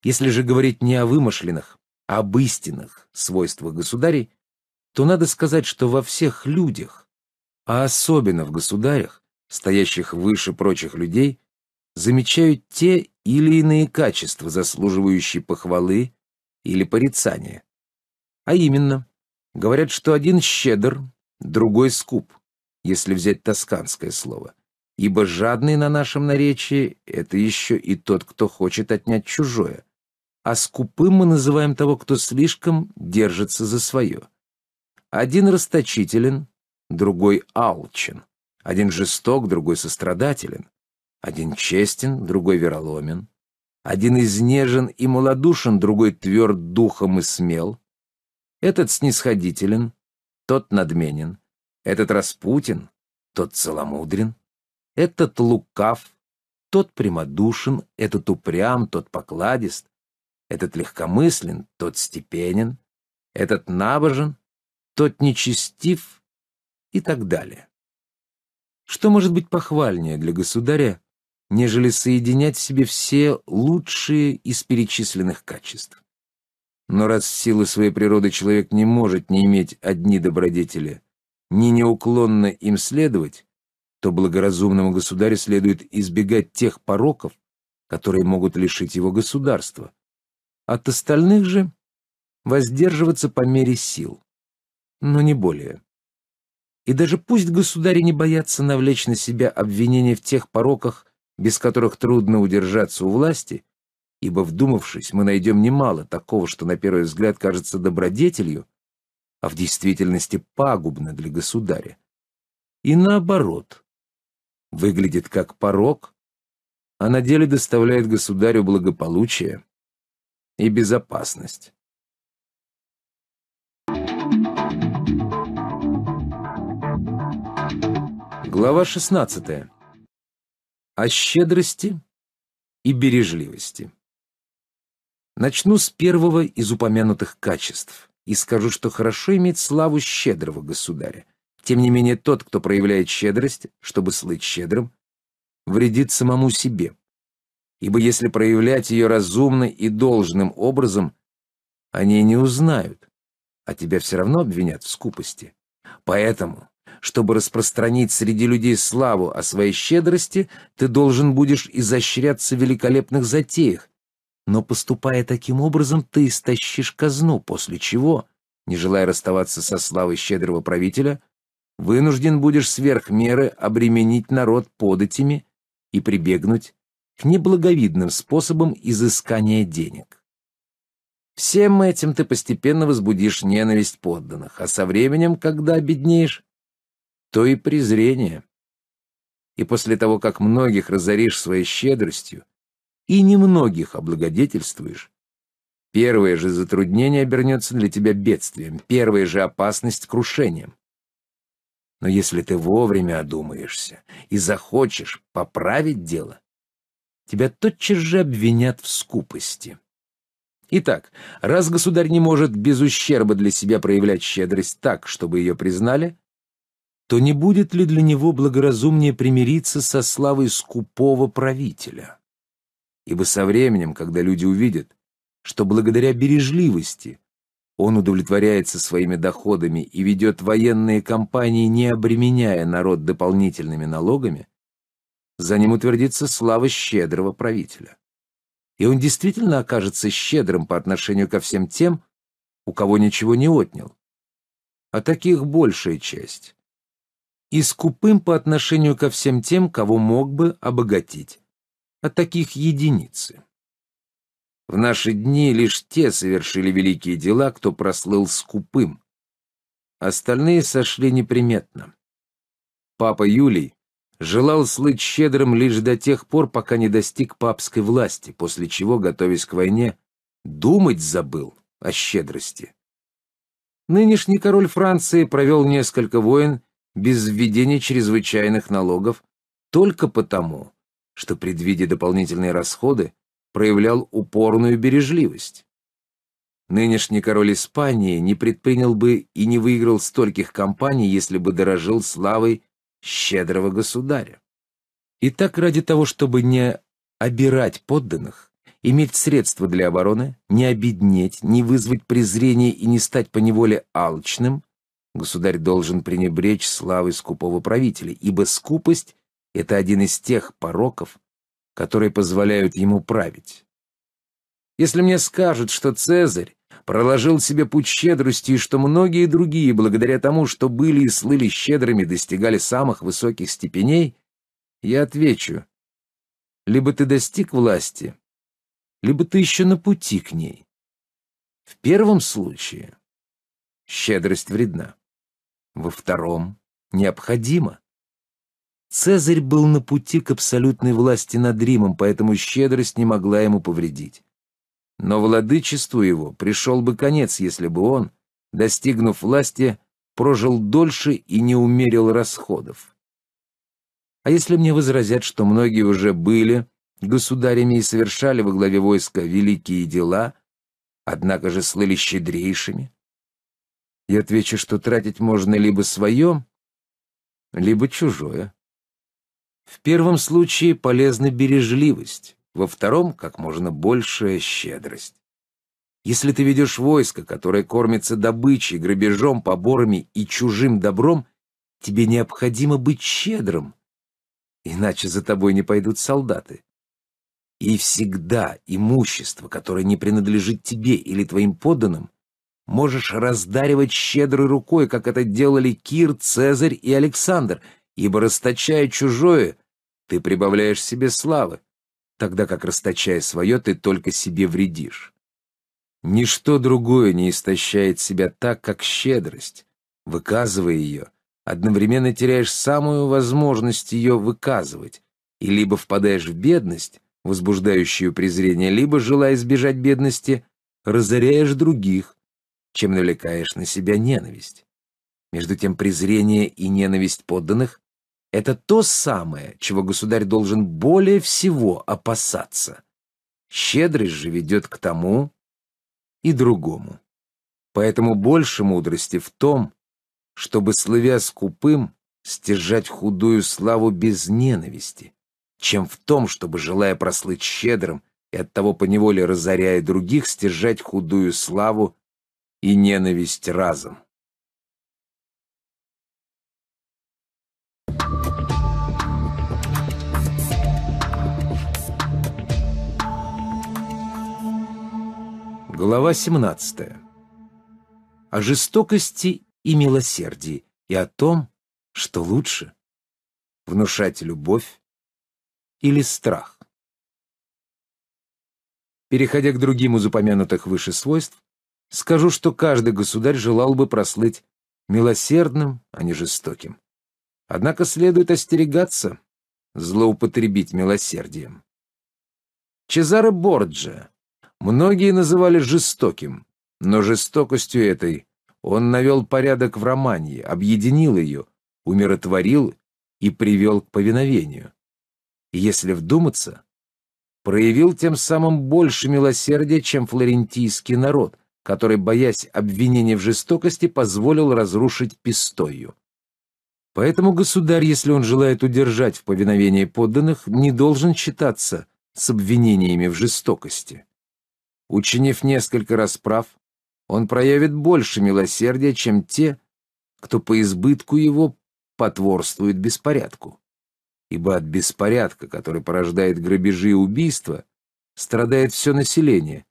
Если же говорить не о вымышленных, об истинных свойствах государей, то надо сказать, что во всех людях, а особенно в государях, стоящих выше прочих людей, замечают те или иные качества, заслуживающие похвалы или порицания. А именно, говорят, что один щедр, другой скуп, если взять тосканское слово, ибо жадный на нашем наречии — это еще и тот, кто хочет отнять чужое — а скупым мы называем того, кто слишком держится за свое. Один расточителен, другой алчен, один жесток, другой сострадателен, один честен, другой вероломен, один изнежен и малодушен, другой тверд духом и смел. Этот снисходителен, тот надменен, этот распутен, тот целомудрен, этот лукав, тот прямодушен, этот упрям, тот покладист, этот легкомыслен, тот степенен, этот набожен, тот нечестив и так далее. Что может быть похвальнее для государя, нежели соединять в себе все лучшие из перечисленных качеств? Но раз в силу своей природы человек не может не иметь одни добродетели, ни неуклонно им следовать, то благоразумному государю следует избегать тех пороков, которые могут лишить его государства, от остальных же воздерживаться по мере сил, но не более. И даже пусть государи не боятся навлечь на себя обвинения в тех пороках, без которых трудно удержаться у власти, ибо, вдумавшись, мы найдем немало такого, что на первый взгляд кажется добродетелью, а в действительности пагубно для государя. И наоборот, выглядит как порок, а на деле доставляет государю благополучие и безопасность. Глава 16. О щедрости и бережливости. Начну с первого из упомянутых качеств и скажу, что хорошо иметь славу щедрого государя. Тем не менее, тот, кто проявляет щедрость, чтобы слыть щедрым, вредит самому себе – ибо если проявлять ее разумно и должным образом, они не узнают, а тебя все равно обвинят в скупости. Поэтому, чтобы распространить среди людей славу о своей щедрости, ты должен будешь изощряться в великолепных затеях, но поступая таким образом, ты истощишь казну, после чего, не желая расставаться со славой щедрого правителя, вынужден будешь сверх меры обременить народ податями и прибегнуть к неблаговидным способам изыскания денег. Всем этим ты постепенно возбудишь ненависть подданных, а со временем, когда обеднеешь, то и презрение. И после того, как многих разоришь своей щедростью, и немногих облагодетельствуешь, первое же затруднение обернется для тебя бедствием, первая же опасность — крушением. Но если ты вовремя одумаешься и захочешь поправить дело, тебя тотчас же обвинят в скупости. Итак, раз государь не может без ущерба для себя проявлять щедрость так, чтобы ее признали, то не будет ли для него благоразумнее примириться со славой скупого правителя? Ибо со временем, когда люди увидят, что благодаря бережливости он удовлетворяется своими доходами и ведет военные кампании, не обременяя народ дополнительными налогами, за ним утвердится слава щедрого правителя. И он действительно окажется щедрым по отношению ко всем тем, у кого ничего не отнял. А таких большая часть. И скупым по отношению ко всем тем, кого мог бы обогатить. А таких единицы. В наши дни лишь те совершили великие дела, кто прослыл скупым. Остальные сошли неприметно. Папа Юлий желал слыть щедрым лишь до тех пор, пока не достиг папской власти, после чего, готовясь к войне, думать забыл о щедрости. Нынешний король Франции провел несколько войн без введения чрезвычайных налогов только потому, что, предвидя дополнительные расходы, проявлял упорную бережливость. Нынешний король Испании не предпринял бы и не выиграл стольких кампаний, если бы дорожил славой щедрого государя. И так ради того, чтобы не обирать подданных, иметь средства для обороны, не обеднеть, не вызвать презрение и не стать поневоле алчным, государь должен пренебречь славой скупого правителя, ибо скупость — это один из тех пороков, которые позволяют ему править. Если мне скажут, что Цезарь проложил себе путь щедрости, и что многие другие, благодаря тому, что были и слыли щедрыми, достигали самых высоких степеней, я отвечу, либо ты достиг власти, либо ты еще на пути к ней. В первом случае щедрость вредна, во втором необходима. Цезарь был на пути к абсолютной власти над Римом, поэтому щедрость не могла ему повредить но владычеству его пришел бы конец, если бы он, достигнув власти, прожил дольше и не умерил расходов. А если мне возразят, что многие уже были государями и совершали во главе войска великие дела, однако же слыли щедрейшими, я отвечу, что тратить можно либо свое, либо чужое. В первом случае полезна бережливость во втором — как можно большая щедрость. Если ты ведешь войско, которое кормится добычей, грабежом, поборами и чужим добром, тебе необходимо быть щедрым, иначе за тобой не пойдут солдаты. И всегда имущество, которое не принадлежит тебе или твоим подданным, можешь раздаривать щедрой рукой, как это делали Кир, Цезарь и Александр, ибо, расточая чужое, ты прибавляешь себе славы тогда как, расточая свое, ты только себе вредишь. Ничто другое не истощает себя так, как щедрость. Выказывая ее, одновременно теряешь самую возможность ее выказывать, и либо впадаешь в бедность, возбуждающую презрение, либо, желая избежать бедности, разоряешь других, чем навлекаешь на себя ненависть. Между тем презрение и ненависть подданных это то самое, чего государь должен более всего опасаться. Щедрость же ведет к тому и другому. Поэтому больше мудрости в том, чтобы, слывя скупым, стяжать худую славу без ненависти, чем в том, чтобы, желая прослыть щедрым и оттого поневоле разоряя других, стяжать худую славу и ненависть разом. Глава 17. О жестокости и милосердии, и о том, что лучше — внушать любовь или страх. Переходя к другим из упомянутых выше свойств, скажу, что каждый государь желал бы прослыть милосердным, а не жестоким. Однако следует остерегаться злоупотребить милосердием. Чезаре Борджиа. Многие называли жестоким, но жестокостью этой он навел порядок в романии, объединил ее, умиротворил и привел к повиновению. если вдуматься, проявил тем самым больше милосердия, чем флорентийский народ, который, боясь обвинения в жестокости, позволил разрушить пистою. Поэтому государь, если он желает удержать в повиновении подданных, не должен считаться с обвинениями в жестокости. Учинив несколько расправ, он проявит больше милосердия, чем те, кто по избытку его потворствует беспорядку. Ибо от беспорядка, который порождает грабежи и убийства, страдает все население,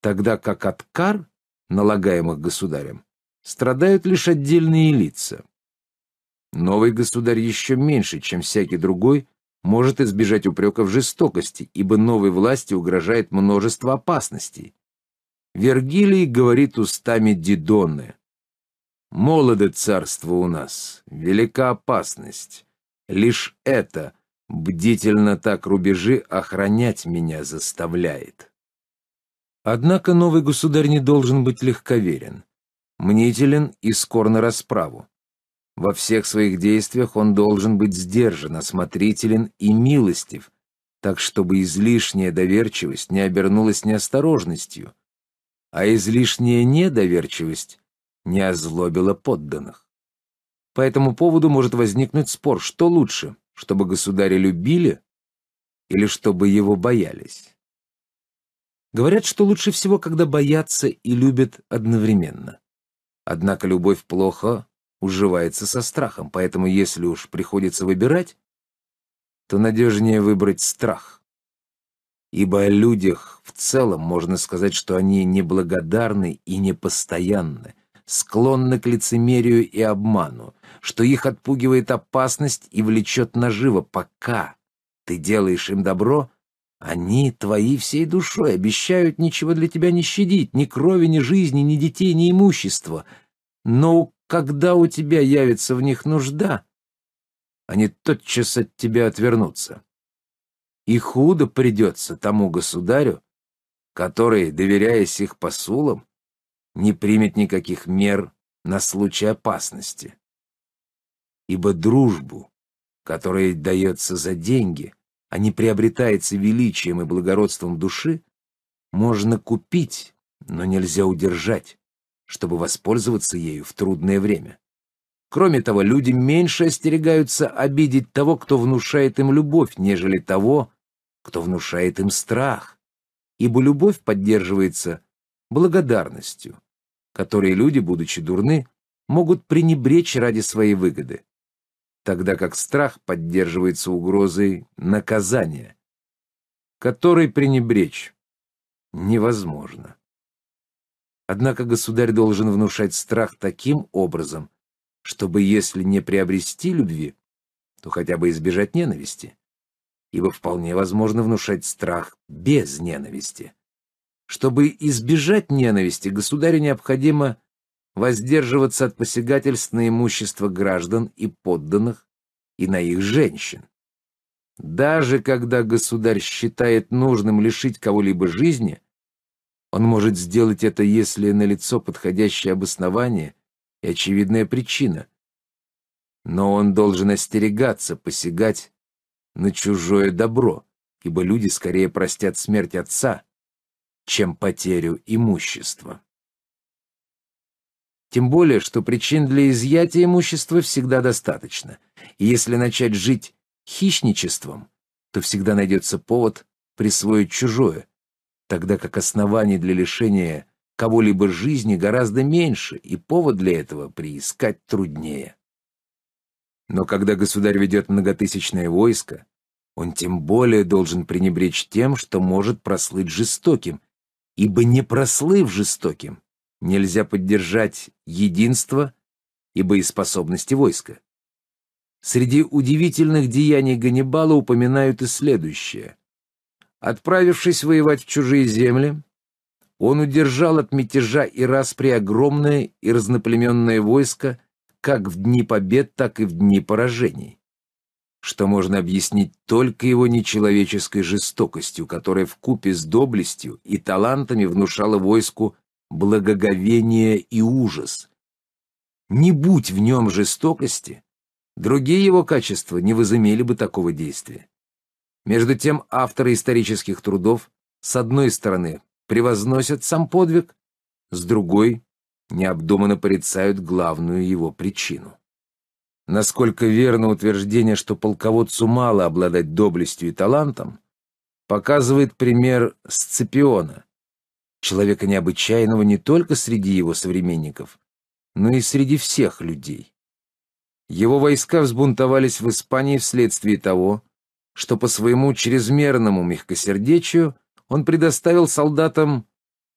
тогда как от кар, налагаемых государем, страдают лишь отдельные лица. Новый государь еще меньше, чем всякий другой, может избежать упреков жестокости, ибо новой власти угрожает множество опасностей. Вергилий говорит устами Дидоны. «Молодо царство у нас, велика опасность. Лишь это бдительно так рубежи охранять меня заставляет». Однако новый государь не должен быть легковерен, мнителен и скор на расправу. Во всех своих действиях он должен быть сдержан, осмотрителен и милостив, так чтобы излишняя доверчивость не обернулась неосторожностью, а излишняя недоверчивость не озлобила подданных. По этому поводу может возникнуть спор, что лучше, чтобы государя любили или чтобы его боялись. Говорят, что лучше всего, когда боятся и любят одновременно. Однако любовь плохо уживается со страхом, поэтому если уж приходится выбирать, то надежнее выбрать страх. Ибо о людях в целом можно сказать, что они неблагодарны и непостоянны, склонны к лицемерию и обману, что их отпугивает опасность и влечет наживо, пока ты делаешь им добро, они твои всей душой, обещают ничего для тебя не щадить, ни крови, ни жизни, ни детей, ни имущества. Но у когда у тебя явится в них нужда, они тотчас от тебя отвернутся. И худо придется тому государю, который, доверяясь их посулам, не примет никаких мер на случай опасности. Ибо дружбу, которая дается за деньги, а не приобретается величием и благородством души, можно купить, но нельзя удержать чтобы воспользоваться ею в трудное время. Кроме того, люди меньше остерегаются обидеть того, кто внушает им любовь, нежели того, кто внушает им страх, ибо любовь поддерживается благодарностью, которой люди, будучи дурны, могут пренебречь ради своей выгоды, тогда как страх поддерживается угрозой наказания, которой пренебречь невозможно. Однако государь должен внушать страх таким образом, чтобы, если не приобрести любви, то хотя бы избежать ненависти. Ибо вполне возможно внушать страх без ненависти. Чтобы избежать ненависти, государю необходимо воздерживаться от посягательств на имущество граждан и подданных и на их женщин. Даже когда государь считает нужным лишить кого-либо жизни, он может сделать это, если налицо подходящее обоснование и очевидная причина. Но он должен остерегаться посягать на чужое добро, ибо люди скорее простят смерть отца, чем потерю имущества. Тем более, что причин для изъятия имущества всегда достаточно, и если начать жить хищничеством, то всегда найдется повод присвоить чужое – тогда как оснований для лишения кого-либо жизни гораздо меньше, и повод для этого приискать труднее. Но когда государь ведет многотысячное войско, он тем более должен пренебречь тем, что может прослыть жестоким, ибо не прослыв жестоким, нельзя поддержать единство, ибо и способности войска. Среди удивительных деяний Ганнибала упоминают и следующее. Отправившись воевать в чужие земли, он удержал от мятежа и распри огромное и разноплеменное войско как в дни побед, так и в дни поражений, что можно объяснить только его нечеловеческой жестокостью, которая вкупе с доблестью и талантами внушала войску благоговение и ужас. Не будь в нем жестокости, другие его качества не возымели бы такого действия. Между тем авторы исторических трудов, с одной стороны, превозносят сам подвиг, с другой — необдуманно порицают главную его причину. Насколько верно утверждение, что полководцу мало обладать доблестью и талантом, показывает пример Сципиона, человека необычайного не только среди его современников, но и среди всех людей. Его войска взбунтовались в Испании вследствие того, что по своему чрезмерному мягкосердечию он предоставил солдатам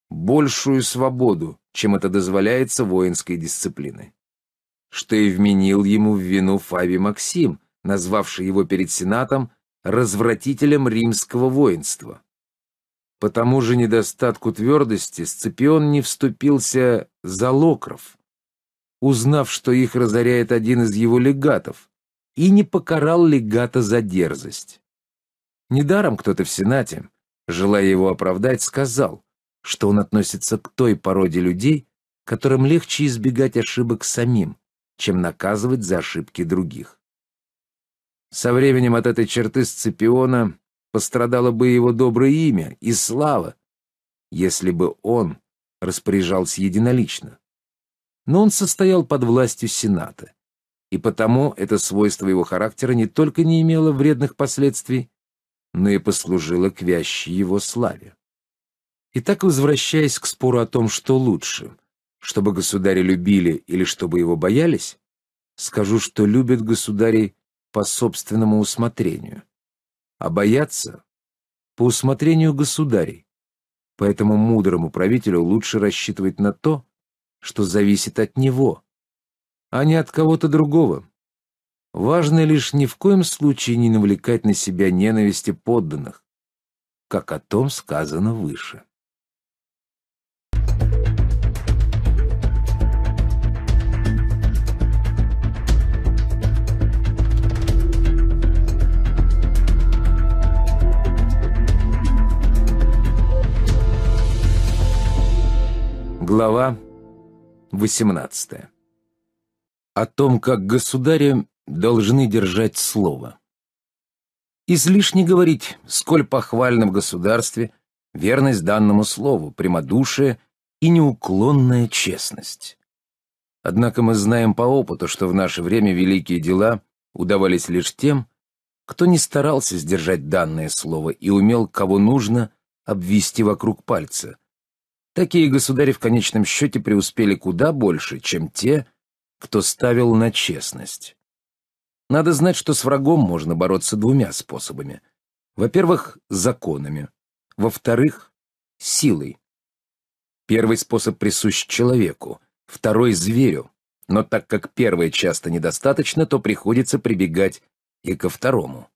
большую свободу, чем это дозволяется воинской дисциплиной. Что и вменил ему в вину Фаби Максим, назвавший его перед Сенатом развратителем римского воинства. По тому же недостатку твердости Сципион не вступился за Локров, узнав, что их разоряет один из его легатов, и не покарал легата за дерзость. Недаром кто-то в Сенате, желая его оправдать, сказал, что он относится к той породе людей, которым легче избегать ошибок самим, чем наказывать за ошибки других. Со временем от этой черты Сципиона пострадало бы его доброе имя и слава, если бы он распоряжался единолично. Но он состоял под властью Сената, и потому это свойство его характера не только не имело вредных последствий, но и послужило к вящей его славе. Итак, возвращаясь к спору о том, что лучше, чтобы государи любили или чтобы его боялись, скажу, что любят государей по собственному усмотрению, а боятся по усмотрению государей. Поэтому мудрому правителю лучше рассчитывать на то, что зависит от него – а не от кого-то другого. Важно лишь ни в коем случае не навлекать на себя ненависти подданных, как о том сказано выше. Глава 18 о том, как государя должны держать слово. Излишне говорить, сколь похвально в государстве верность данному слову, прямодушие и неуклонная честность. Однако мы знаем по опыту, что в наше время великие дела удавались лишь тем, кто не старался сдержать данное слово и умел, кого нужно, обвести вокруг пальца. Такие государи в конечном счете преуспели куда больше, чем те, кто ставил на честность. Надо знать, что с врагом можно бороться двумя способами. Во-первых, законами. Во-вторых, силой. Первый способ присущ человеку, второй — зверю. Но так как первое часто недостаточно, то приходится прибегать и ко второму.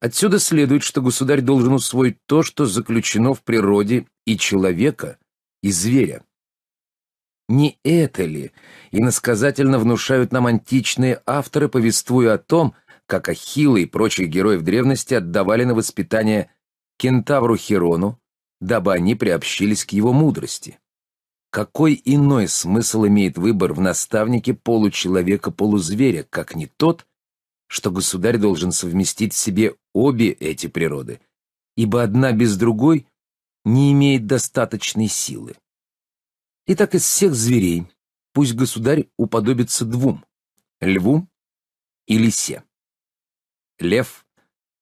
Отсюда следует, что государь должен усвоить то, что заключено в природе и человека, и зверя. Не это ли иносказательно внушают нам античные авторы, повествуя о том, как Ахиллы и прочие герои в древности отдавали на воспитание кентавру Херону, дабы они приобщились к его мудрости? Какой иной смысл имеет выбор в наставнике получеловека-полузверя, как не тот, что государь должен совместить в себе обе эти природы, ибо одна без другой не имеет достаточной силы? И так из всех зверей пусть государь уподобится двум — льву и лисе. Лев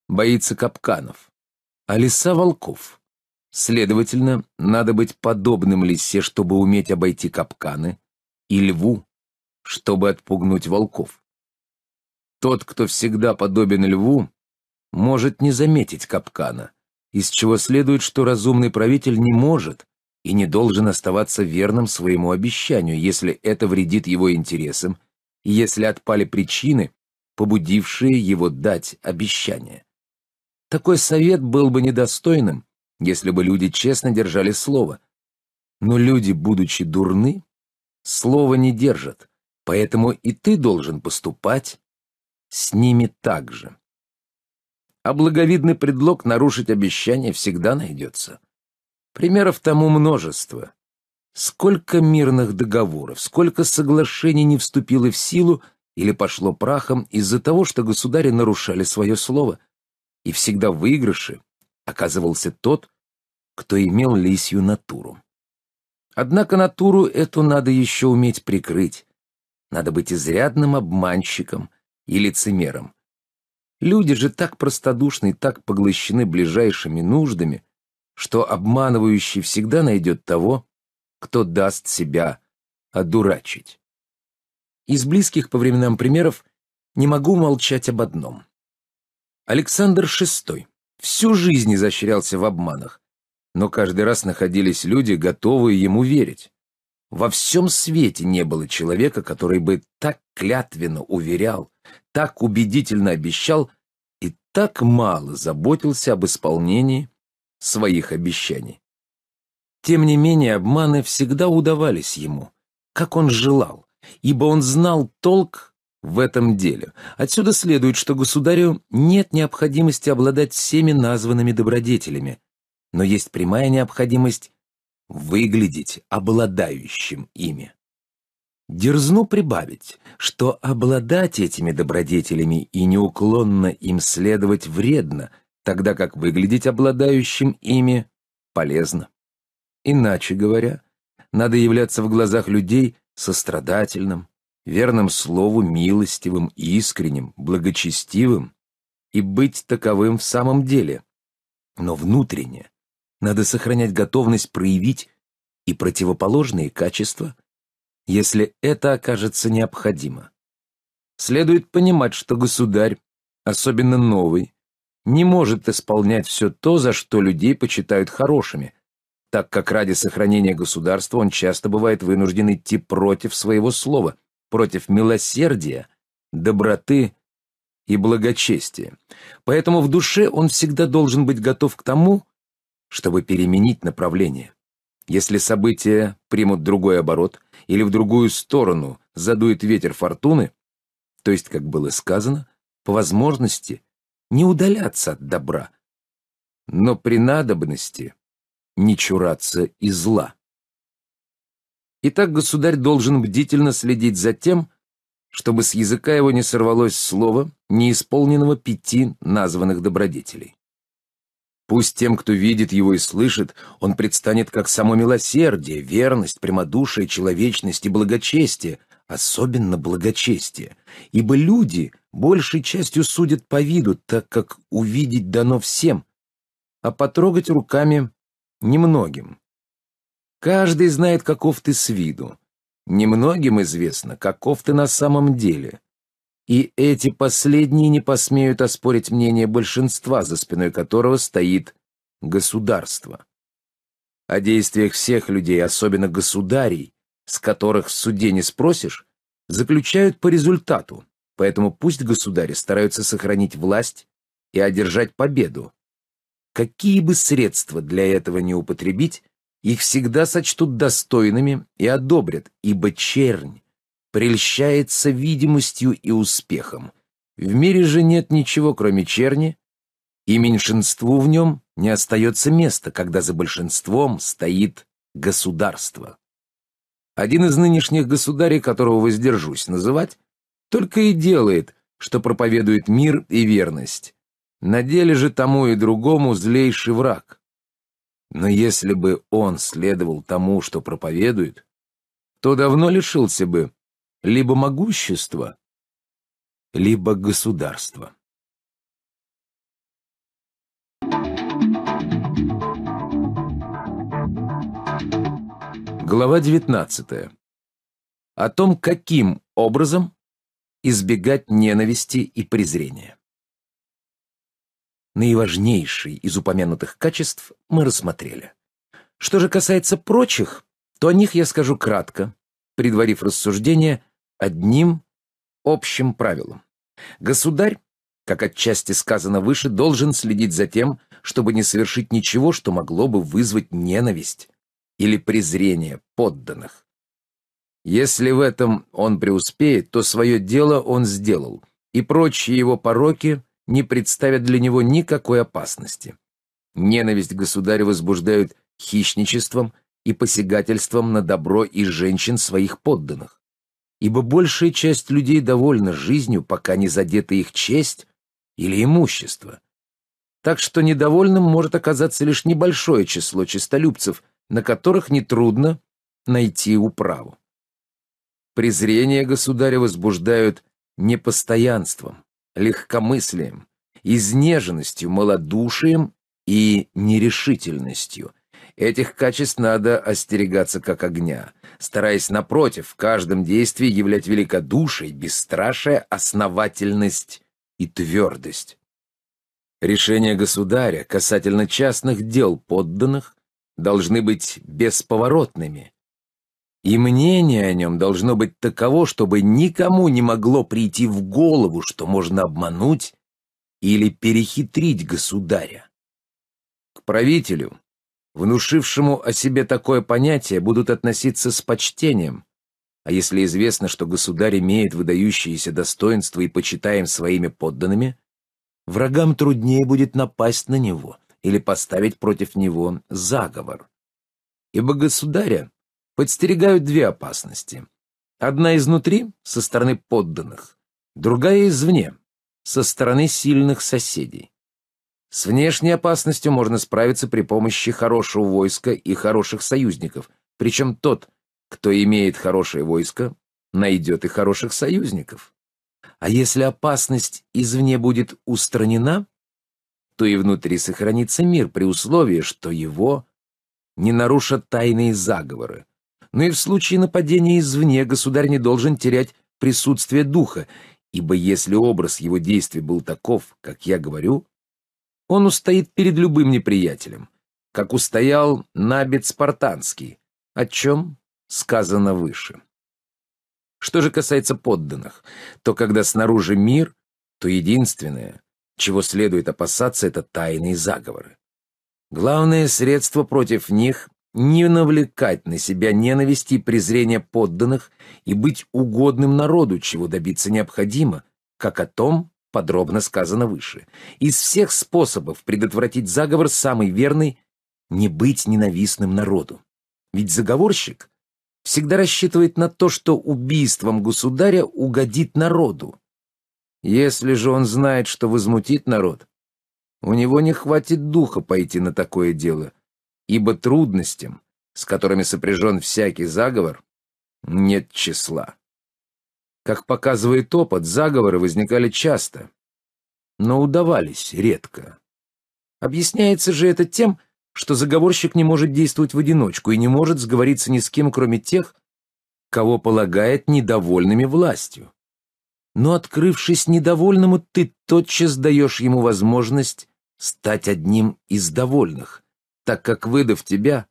боится капканов, а лиса — волков. Следовательно, надо быть подобным лисе, чтобы уметь обойти капканы, и льву, чтобы отпугнуть волков. Тот, кто всегда подобен льву, может не заметить капкана, из чего следует, что разумный правитель не может и не должен оставаться верным своему обещанию, если это вредит его интересам и если отпали причины, побудившие его дать обещание. Такой совет был бы недостойным, если бы люди честно держали слово. Но люди, будучи дурны, слово не держат, поэтому и ты должен поступать с ними так же. А благовидный предлог нарушить обещание всегда найдется. Примеров тому множество. Сколько мирных договоров, сколько соглашений не вступило в силу или пошло прахом из-за того, что государи нарушали свое слово. И всегда в выигрыше оказывался тот, кто имел лисью натуру. Однако натуру эту надо еще уметь прикрыть. Надо быть изрядным обманщиком и лицемером. Люди же так простодушны и так поглощены ближайшими нуждами, что обманывающий всегда найдет того, кто даст себя одурачить. Из близких по временам примеров не могу молчать об одном. Александр VI всю жизнь изощрялся в обманах, но каждый раз находились люди, готовые ему верить. Во всем свете не было человека, который бы так клятвенно уверял, так убедительно обещал и так мало заботился об исполнении своих обещаний. Тем не менее, обманы всегда удавались ему, как он желал, ибо он знал толк в этом деле. Отсюда следует, что государю нет необходимости обладать всеми названными добродетелями, но есть прямая необходимость выглядеть обладающим ими. Дерзну прибавить, что обладать этими добродетелями и неуклонно им следовать вредно – тогда как выглядеть обладающим ими полезно. Иначе говоря, надо являться в глазах людей сострадательным, верным слову милостивым, искренним, благочестивым и быть таковым в самом деле. Но внутренне надо сохранять готовность проявить и противоположные качества, если это окажется необходимо. Следует понимать, что государь, особенно новый, не может исполнять все то, за что людей почитают хорошими, так как ради сохранения государства он часто бывает вынужден идти против своего слова, против милосердия, доброты и благочестия. Поэтому в душе он всегда должен быть готов к тому, чтобы переменить направление. Если события примут другой оборот или в другую сторону задует ветер фортуны, то есть, как было сказано, по возможности – не удаляться от добра, но при надобности не чураться и зла. Итак, государь должен бдительно следить за тем, чтобы с языка его не сорвалось слово, не исполненного пяти названных добродетелей. Пусть тем, кто видит его и слышит, он предстанет как само милосердие, верность, прямодушие, человечность и благочестие, особенно благочестие, ибо люди — Большей частью судят по виду, так как увидеть дано всем, а потрогать руками немногим. Каждый знает, каков ты с виду. Немногим известно, каков ты на самом деле. И эти последние не посмеют оспорить мнение большинства, за спиной которого стоит государство. О действиях всех людей, особенно государей, с которых в суде не спросишь, заключают по результату. Поэтому пусть государи стараются сохранить власть и одержать победу. Какие бы средства для этого не употребить, их всегда сочтут достойными и одобрят, ибо чернь прельщается видимостью и успехом. В мире же нет ничего, кроме черни, и меньшинству в нем не остается места, когда за большинством стоит государство. Один из нынешних государей, которого воздержусь называть, только и делает, что проповедует мир и верность. На деле же тому и другому злейший враг. Но если бы он следовал тому, что проповедует, то давно лишился бы либо могущества, либо государства. Глава 19. О том, каким образом избегать ненависти и презрения. Наиважнейшие из упомянутых качеств мы рассмотрели. Что же касается прочих, то о них я скажу кратко, предварив рассуждение одним общим правилом. Государь, как отчасти сказано выше, должен следить за тем, чтобы не совершить ничего, что могло бы вызвать ненависть или презрение подданных. Если в этом он преуспеет, то свое дело он сделал, и прочие его пороки не представят для него никакой опасности. Ненависть государя возбуждают хищничеством и посягательством на добро и женщин своих подданных. Ибо большая часть людей довольна жизнью, пока не задета их честь или имущество. Так что недовольным может оказаться лишь небольшое число честолюбцев, на которых нетрудно найти управу. Презрение государя возбуждают непостоянством, легкомыслием, изнеженностью, малодушием и нерешительностью. Этих качеств надо остерегаться как огня, стараясь, напротив, в каждом действии являть великодушие, бесстрашие, основательность и твердость. Решения государя касательно частных дел подданных должны быть бесповоротными, и мнение о нем должно быть таково, чтобы никому не могло прийти в голову, что можно обмануть или перехитрить государя. К правителю, внушившему о себе такое понятие, будут относиться с почтением, а если известно, что государь имеет выдающиеся достоинства и почитаем своими подданными, врагам труднее будет напасть на него или поставить против него заговор. Ибо государя, подстерегают две опасности. Одна изнутри, со стороны подданных, другая извне, со стороны сильных соседей. С внешней опасностью можно справиться при помощи хорошего войска и хороших союзников, причем тот, кто имеет хорошее войско, найдет и хороших союзников. А если опасность извне будет устранена, то и внутри сохранится мир при условии, что его не нарушат тайные заговоры, но и в случае нападения извне государь не должен терять присутствие духа, ибо если образ его действий был таков, как я говорю, он устоит перед любым неприятелем, как устоял Набит Спартанский, о чем сказано выше. Что же касается подданных, то когда снаружи мир, то единственное, чего следует опасаться, это тайные заговоры. Главное средство против них не навлекать на себя ненависти и презрения подданных и быть угодным народу, чего добиться необходимо, как о том подробно сказано выше. Из всех способов предотвратить заговор самый верный – не быть ненавистным народу. Ведь заговорщик всегда рассчитывает на то, что убийством государя угодит народу. Если же он знает, что возмутит народ, у него не хватит духа пойти на такое дело – ибо трудностям, с которыми сопряжен всякий заговор, нет числа. Как показывает опыт, заговоры возникали часто, но удавались редко. Объясняется же это тем, что заговорщик не может действовать в одиночку и не может сговориться ни с кем, кроме тех, кого полагает недовольными властью. Но открывшись недовольному, ты тотчас даешь ему возможность стать одним из довольных, так как, выдав тебя,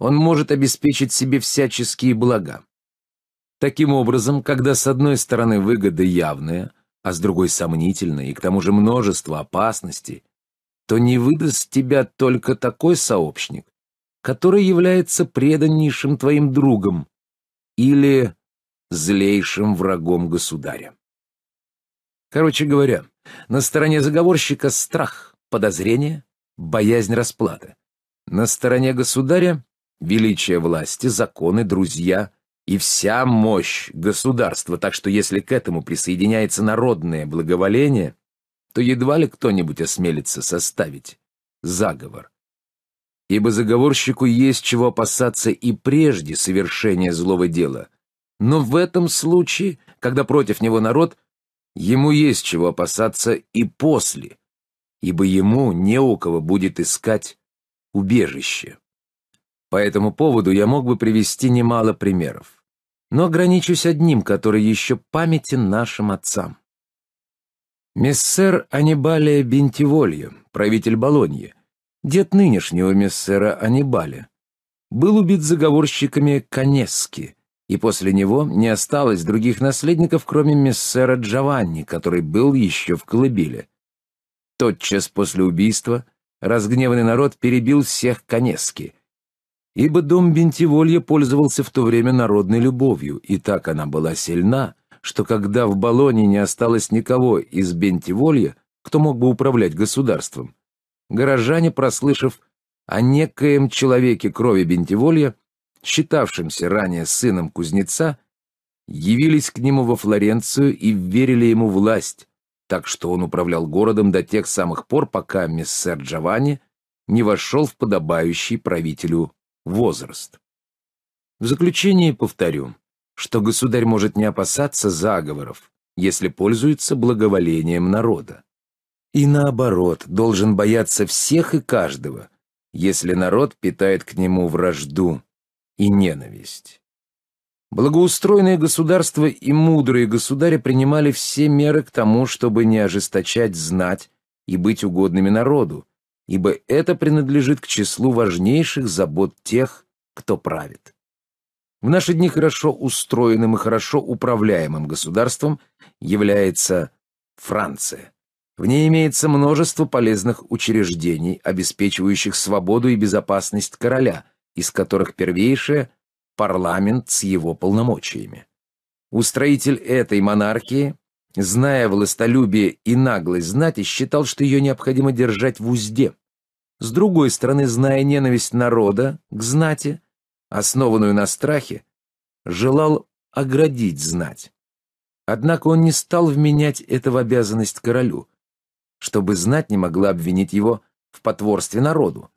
он может обеспечить себе всяческие блага. Таким образом, когда с одной стороны выгода явная, а с другой сомнительная и к тому же множество опасностей, то не выдаст тебя только такой сообщник, который является преданнейшим твоим другом или злейшим врагом государя. Короче говоря, на стороне заговорщика страх, подозрение, боязнь расплаты, на стороне государя величие власти, законы, друзья и вся мощь государства, так что если к этому присоединяется народное благоволение, то едва ли кто-нибудь осмелится составить заговор. Ибо заговорщику есть чего опасаться и прежде совершения злого дела. Но в этом случае, когда против него народ, ему есть чего опасаться и после, ибо ему не у кого будет искать убежище. По этому поводу я мог бы привести немало примеров, но ограничусь одним, который еще памятен нашим отцам. Мессер Анибалия Бентиволья, правитель Болоньи, дед нынешнего мессера Анибаля, был убит заговорщиками Конески, и после него не осталось других наследников, кроме мессера Джованни, который был еще в колыбели. Тотчас после убийства – разгневанный народ перебил всех конески. Ибо дом Бентиволья пользовался в то время народной любовью, и так она была сильна, что когда в Болоне не осталось никого из Бентиволья, кто мог бы управлять государством, горожане, прослышав о некоем человеке крови Бентиволья, считавшемся ранее сыном кузнеца, явились к нему во Флоренцию и верили ему власть, так что он управлял городом до тех самых пор, пока мессер Джованни не вошел в подобающий правителю возраст. В заключение повторю, что государь может не опасаться заговоров, если пользуется благоволением народа. И наоборот, должен бояться всех и каждого, если народ питает к нему вражду и ненависть. Благоустроенные государства и мудрые государи принимали все меры к тому, чтобы не ожесточать знать и быть угодными народу, ибо это принадлежит к числу важнейших забот тех, кто правит. В наши дни хорошо устроенным и хорошо управляемым государством является Франция. В ней имеется множество полезных учреждений, обеспечивающих свободу и безопасность короля, из которых первейшее – парламент с его полномочиями. Устроитель этой монархии, зная властолюбие и наглость знати, считал, что ее необходимо держать в узде. С другой стороны, зная ненависть народа к знати, основанную на страхе, желал оградить знать. Однако он не стал вменять это в обязанность королю, чтобы знать не могла обвинить его в потворстве народу,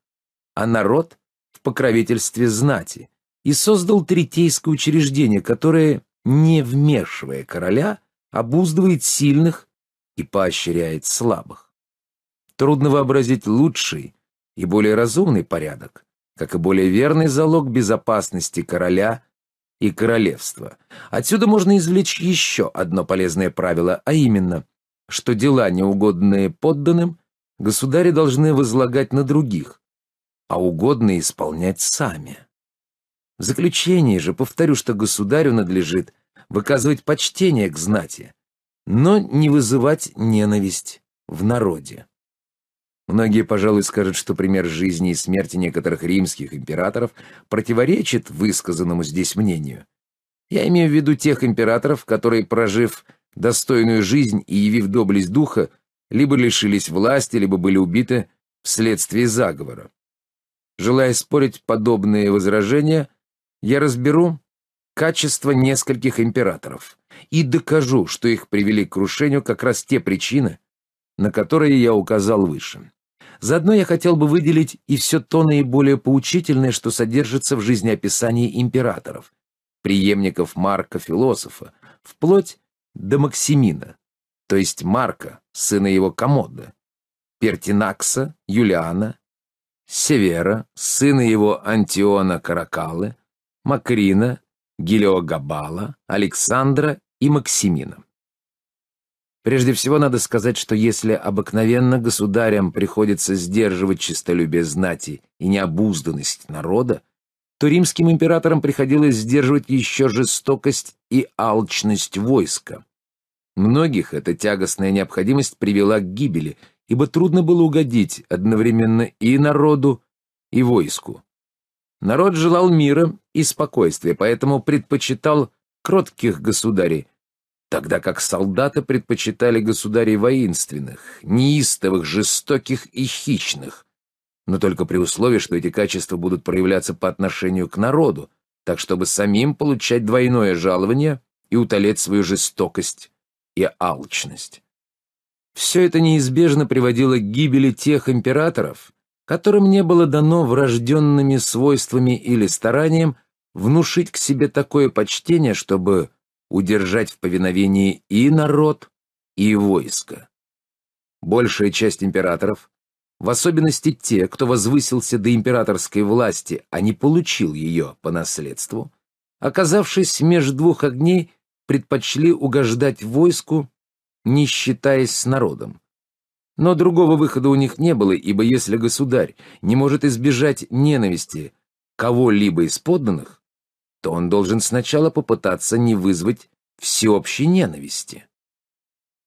а народ в покровительстве знати, и создал третейское учреждение, которое, не вмешивая короля, обуздывает сильных и поощряет слабых. Трудно вообразить лучший и более разумный порядок, как и более верный залог безопасности короля и королевства. Отсюда можно извлечь еще одно полезное правило, а именно, что дела, неугодные подданным, государи должны возлагать на других, а угодные исполнять сами. В заключение же повторю, что государю надлежит выказывать почтение к знати, но не вызывать ненависть в народе. Многие, пожалуй, скажут, что пример жизни и смерти некоторых римских императоров противоречит высказанному здесь мнению. Я имею в виду тех императоров, которые, прожив достойную жизнь и явив доблесть духа, либо лишились власти, либо были убиты вследствие заговора. Желая спорить подобные возражения – я разберу качество нескольких императоров и докажу, что их привели к крушению как раз те причины, на которые я указал выше. Заодно я хотел бы выделить и все то наиболее поучительное, что содержится в жизнеописании императоров, преемников Марка-философа, вплоть до Максимина, то есть Марка, сына его Комода, Пертинакса, Юлиана, Севера, сына его Антиона Каракалы, Макрина, Гелиогабала, Александра и Максимина. Прежде всего надо сказать, что если обыкновенно государям приходится сдерживать честолюбие знати и необузданность народа, то римским императорам приходилось сдерживать еще жестокость и алчность войска. Многих эта тягостная необходимость привела к гибели, ибо трудно было угодить одновременно и народу, и войску. Народ желал мира и спокойствия, поэтому предпочитал кротких государей, тогда как солдаты предпочитали государей воинственных, неистовых, жестоких и хищных, но только при условии, что эти качества будут проявляться по отношению к народу, так чтобы самим получать двойное жалование и утолять свою жестокость и алчность. Все это неизбежно приводило к гибели тех императоров, которым не было дано врожденными свойствами или старанием внушить к себе такое почтение, чтобы удержать в повиновении и народ, и войско. Большая часть императоров, в особенности те, кто возвысился до императорской власти, а не получил ее по наследству, оказавшись между двух огней, предпочли угождать войску, не считаясь с народом, но другого выхода у них не было, ибо если государь не может избежать ненависти кого-либо из подданных, то он должен сначала попытаться не вызвать всеобщей ненависти.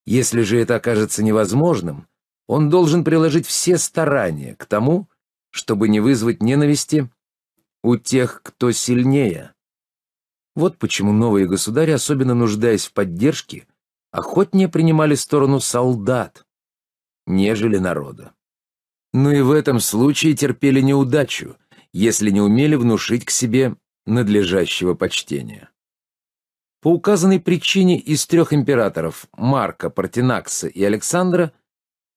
Если же это окажется невозможным, он должен приложить все старания к тому, чтобы не вызвать ненависти у тех, кто сильнее. Вот почему новые государи, особенно нуждаясь в поддержке, охотнее принимали сторону солдат, нежели народа. Но ну и в этом случае терпели неудачу, если не умели внушить к себе надлежащего почтения. По указанной причине из трех императоров Марка, Партинакса и Александра,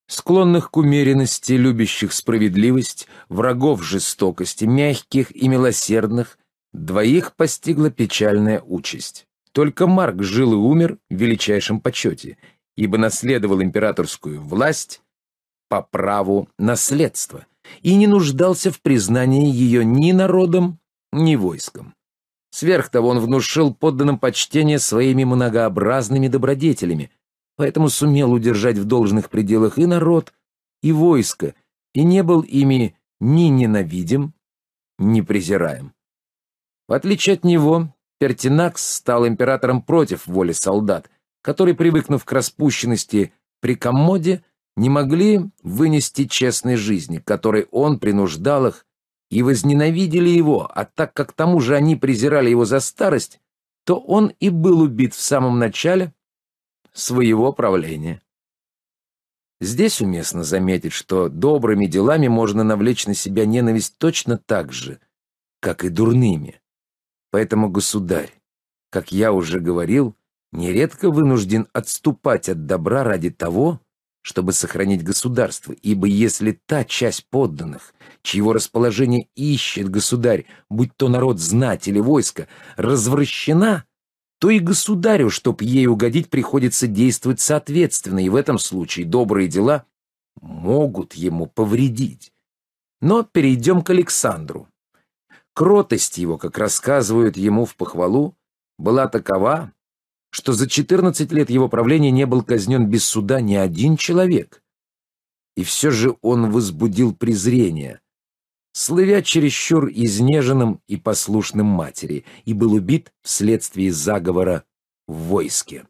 склонных к умеренности, любящих справедливость, врагов жестокости, мягких и милосердных, двоих постигла печальная участь. Только Марк жил и умер в величайшем почете – ибо наследовал императорскую власть по праву наследства и не нуждался в признании ее ни народом, ни войском. Сверх того он внушил подданным почтение своими многообразными добродетелями, поэтому сумел удержать в должных пределах и народ, и войско, и не был ими ни ненавидим, ни презираем. В отличие от него, Пертинакс стал императором против воли солдат, которые, привыкнув к распущенности при комоде, не могли вынести честной жизни, которой он принуждал их, и возненавидели его, а так как к тому же они презирали его за старость, то он и был убит в самом начале своего правления. Здесь уместно заметить, что добрыми делами можно навлечь на себя ненависть точно так же, как и дурными. Поэтому, государь, как я уже говорил, нередко вынужден отступать от добра ради того, чтобы сохранить государство, ибо если та часть подданных, чьего расположение ищет государь, будь то народ, знать или войско, развращена, то и государю, чтоб ей угодить, приходится действовать соответственно, и в этом случае добрые дела могут ему повредить. Но перейдем к Александру. Кротость его, как рассказывают ему в похвалу, была такова, что за 14 лет его правления не был казнен без суда ни один человек. И все же он возбудил презрение, слывя чересчур изнеженным и послушным матери, и был убит вследствие заговора в войске.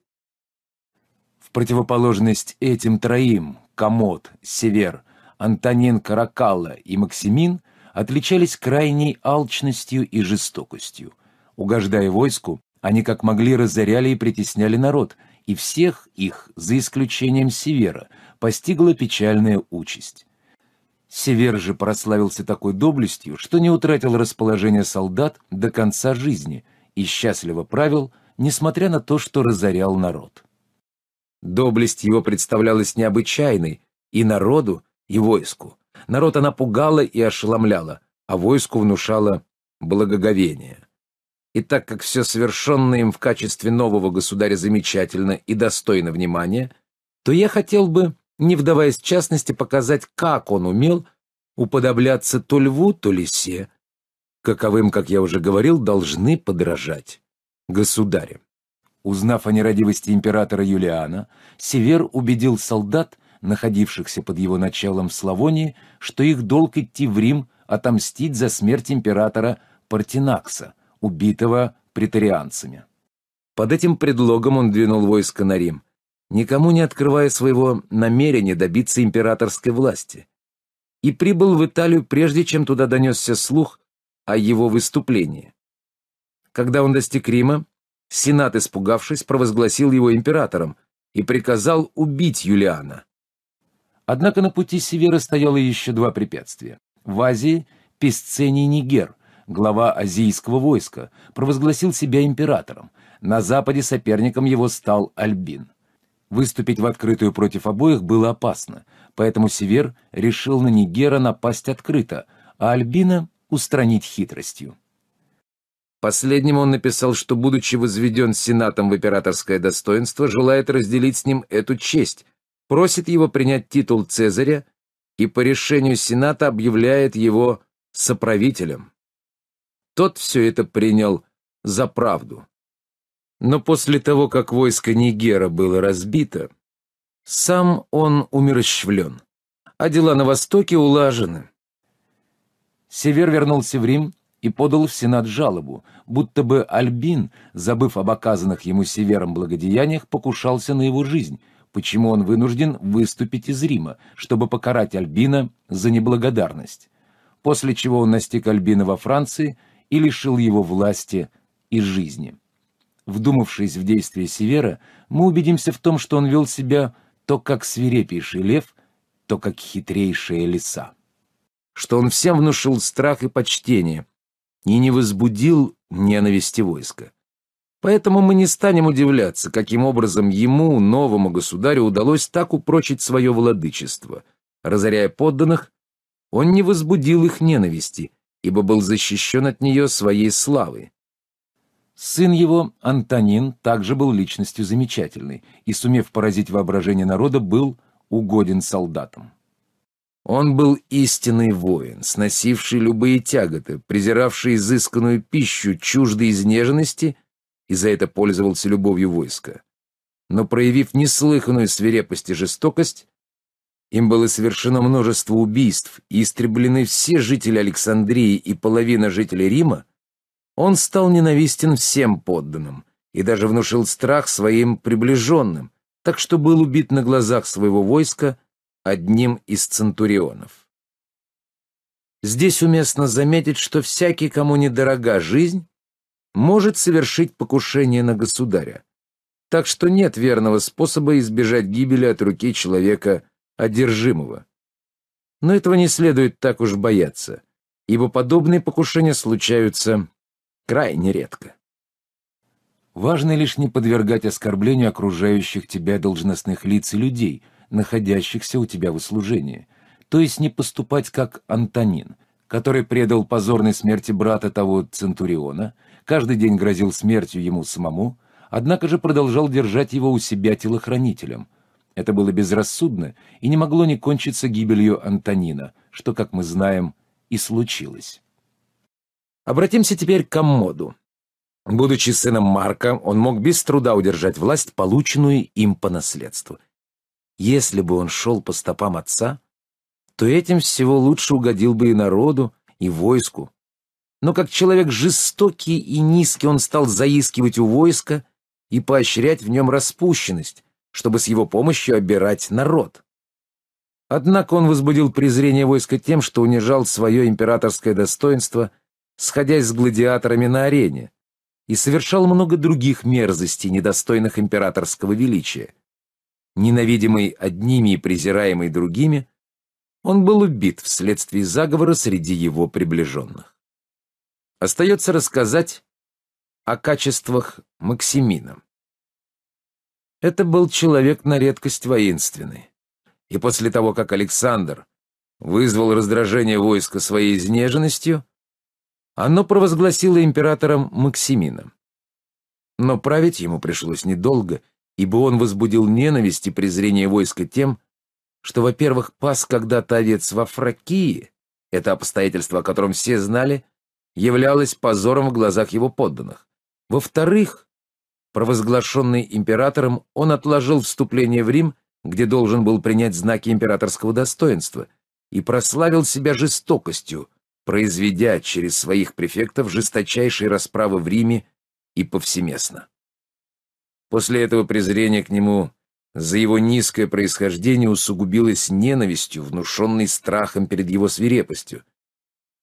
В противоположность этим троим, Комод, Север, Антонин Каракалла и Максимин, отличались крайней алчностью и жестокостью. Угождая войску, они как могли разоряли и притесняли народ, и всех их, за исключением Севера, постигла печальная участь. Север же прославился такой доблестью, что не утратил расположение солдат до конца жизни и счастливо правил, несмотря на то, что разорял народ. Доблесть его представлялась необычайной и народу, и войску. Народ она пугала и ошеломляла, а войску внушала благоговение и так как все совершенное им в качестве нового государя замечательно и достойно внимания, то я хотел бы, не вдаваясь в частности, показать, как он умел уподобляться то льву, то лисе, каковым, как я уже говорил, должны подражать государям. Узнав о нерадивости императора Юлиана, Север убедил солдат, находившихся под его началом в Славонии, что их долг идти в Рим отомстить за смерть императора Партинакса, убитого претарианцами. Под этим предлогом он двинул войско на Рим, никому не открывая своего намерения добиться императорской власти, и прибыл в Италию, прежде чем туда донесся слух о его выступлении. Когда он достиг Рима, Сенат, испугавшись, провозгласил его императором и приказал убить Юлиана. Однако на пути Севера стояло еще два препятствия. В Азии – Песцений Нигер, глава азийского войска, провозгласил себя императором. На Западе соперником его стал Альбин. Выступить в открытую против обоих было опасно, поэтому Север решил на Нигера напасть открыто, а Альбина устранить хитростью. Последнему он написал, что, будучи возведен сенатом в императорское достоинство, желает разделить с ним эту честь, просит его принять титул Цезаря и по решению сената объявляет его соправителем. Тот все это принял за правду. Но после того, как войско Нигера было разбито, сам он умерщвлен, а дела на Востоке улажены. Север вернулся в Рим и подал в Сенат жалобу, будто бы Альбин, забыв об оказанных ему Севером благодеяниях, покушался на его жизнь, почему он вынужден выступить из Рима, чтобы покарать Альбина за неблагодарность. После чего он настиг Альбина во Франции, и лишил его власти и жизни. Вдумавшись в действия Севера, мы убедимся в том, что он вел себя то как свирепейший лев, то как хитрейшая лиса. Что он всем внушил страх и почтение и не возбудил ненависти войска. Поэтому мы не станем удивляться, каким образом ему, новому государю, удалось так упрочить свое владычество. Разоряя подданных, он не возбудил их ненависти ибо был защищен от нее своей славы. Сын его, Антонин, также был личностью замечательной и, сумев поразить воображение народа, был угоден солдатам. Он был истинный воин, сносивший любые тяготы, презиравший изысканную пищу, чуждой изнеженности, и за это пользовался любовью войска. Но проявив неслыханную свирепость и жестокость, им было совершено множество убийств и истреблены все жители Александрии и половина жителей Рима, он стал ненавистен всем подданным и даже внушил страх своим приближенным, так что был убит на глазах своего войска одним из центурионов. Здесь уместно заметить, что всякий, кому недорога жизнь, может совершить покушение на государя, так что нет верного способа избежать гибели от руки человека одержимого. Но этого не следует так уж бояться, ибо подобные покушения случаются крайне редко. Важно лишь не подвергать оскорблению окружающих тебя должностных лиц и людей, находящихся у тебя в служении, то есть не поступать как Антонин, который предал позорной смерти брата того Центуриона, каждый день грозил смертью ему самому, однако же продолжал держать его у себя телохранителем, это было безрассудно и не могло не кончиться гибелью Антонина, что, как мы знаем, и случилось. Обратимся теперь к Аммоду. Будучи сыном Марка, он мог без труда удержать власть, полученную им по наследству. Если бы он шел по стопам отца, то этим всего лучше угодил бы и народу, и войску. Но как человек жестокий и низкий, он стал заискивать у войска и поощрять в нем распущенность, чтобы с его помощью обирать народ. Однако он возбудил презрение войска тем, что унижал свое императорское достоинство, сходясь с гладиаторами на арене, и совершал много других мерзостей, недостойных императорского величия. Ненавидимый одними и презираемый другими, он был убит вследствие заговора среди его приближенных. Остается рассказать о качествах Максимина. Это был человек на редкость воинственный. И после того, как Александр вызвал раздражение войска своей изнеженностью, оно провозгласило императором Максимина. Но править ему пришлось недолго, ибо он возбудил ненависть и презрение войска тем, что, во-первых, пас когда-то овец во Фракии, это обстоятельство, о котором все знали, являлось позором в глазах его подданных. Во-вторых, Провозглашенный императором, он отложил вступление в Рим, где должен был принять знаки императорского достоинства, и прославил себя жестокостью, произведя через своих префектов жесточайшие расправы в Риме и повсеместно. После этого презрение к нему за его низкое происхождение усугубилось ненавистью, внушенной страхом перед его свирепостью.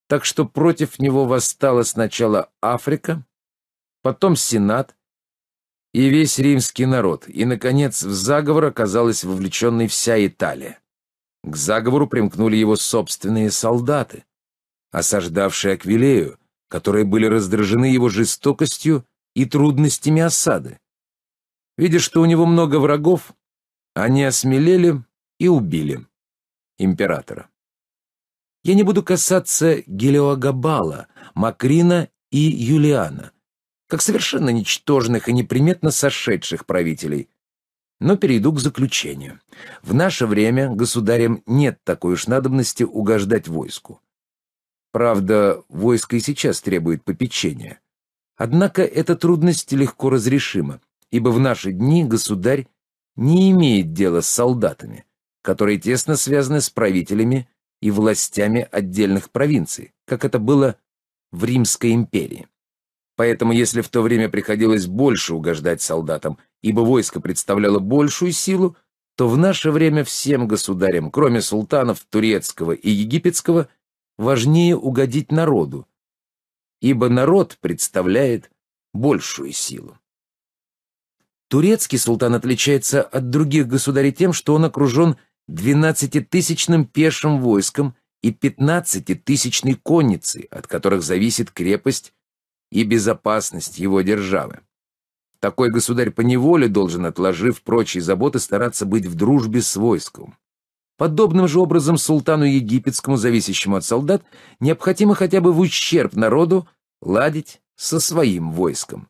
Так что против него восстала сначала Африка, потом Сенат, и весь римский народ, и, наконец, в заговор оказалась вовлеченной вся Италия. К заговору примкнули его собственные солдаты, осаждавшие Аквилею, которые были раздражены его жестокостью и трудностями осады. Видя, что у него много врагов, они осмелели и убили императора. Я не буду касаться Гелиогабала, Макрина и Юлиана, как совершенно ничтожных и неприметно сошедших правителей. Но перейду к заключению. В наше время государям нет такой уж надобности угождать войску. Правда, войско и сейчас требует попечения. Однако эта трудность легко разрешима, ибо в наши дни государь не имеет дела с солдатами, которые тесно связаны с правителями и властями отдельных провинций, как это было в Римской империи. Поэтому, если в то время приходилось больше угождать солдатам, ибо войско представляло большую силу, то в наше время всем государям, кроме султанов турецкого и египетского, важнее угодить народу, ибо народ представляет большую силу. Турецкий султан отличается от других государей тем, что он окружен 12-тысячным пешим войском и 15-тысячной конницей, от которых зависит крепость и безопасность его державы. Такой государь поневоле должен, отложив прочие заботы, стараться быть в дружбе с войском. Подобным же образом султану египетскому, зависящему от солдат, необходимо хотя бы в ущерб народу ладить со своим войском.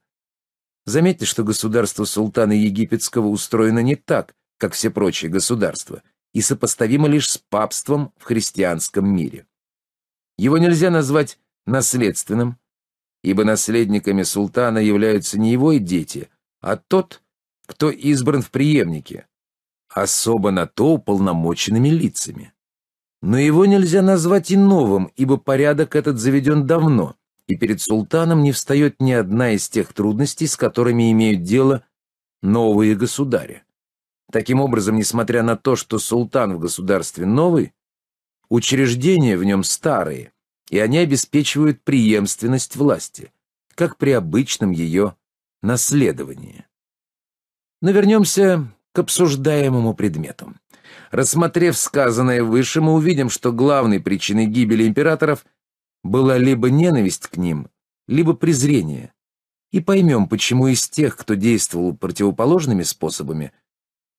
Заметьте, что государство султана египетского устроено не так, как все прочие государства, и сопоставимо лишь с папством в христианском мире. Его нельзя назвать наследственным, ибо наследниками султана являются не его и дети, а тот, кто избран в преемнике, особо на то уполномоченными лицами. Но его нельзя назвать и новым, ибо порядок этот заведен давно, и перед султаном не встает ни одна из тех трудностей, с которыми имеют дело новые государи. Таким образом, несмотря на то, что султан в государстве новый, учреждения в нем старые, и они обеспечивают преемственность власти, как при обычном ее наследовании. Но вернемся к обсуждаемому предмету. Рассмотрев сказанное выше, мы увидим, что главной причиной гибели императоров была либо ненависть к ним, либо презрение, и поймем, почему из тех, кто действовал противоположными способами,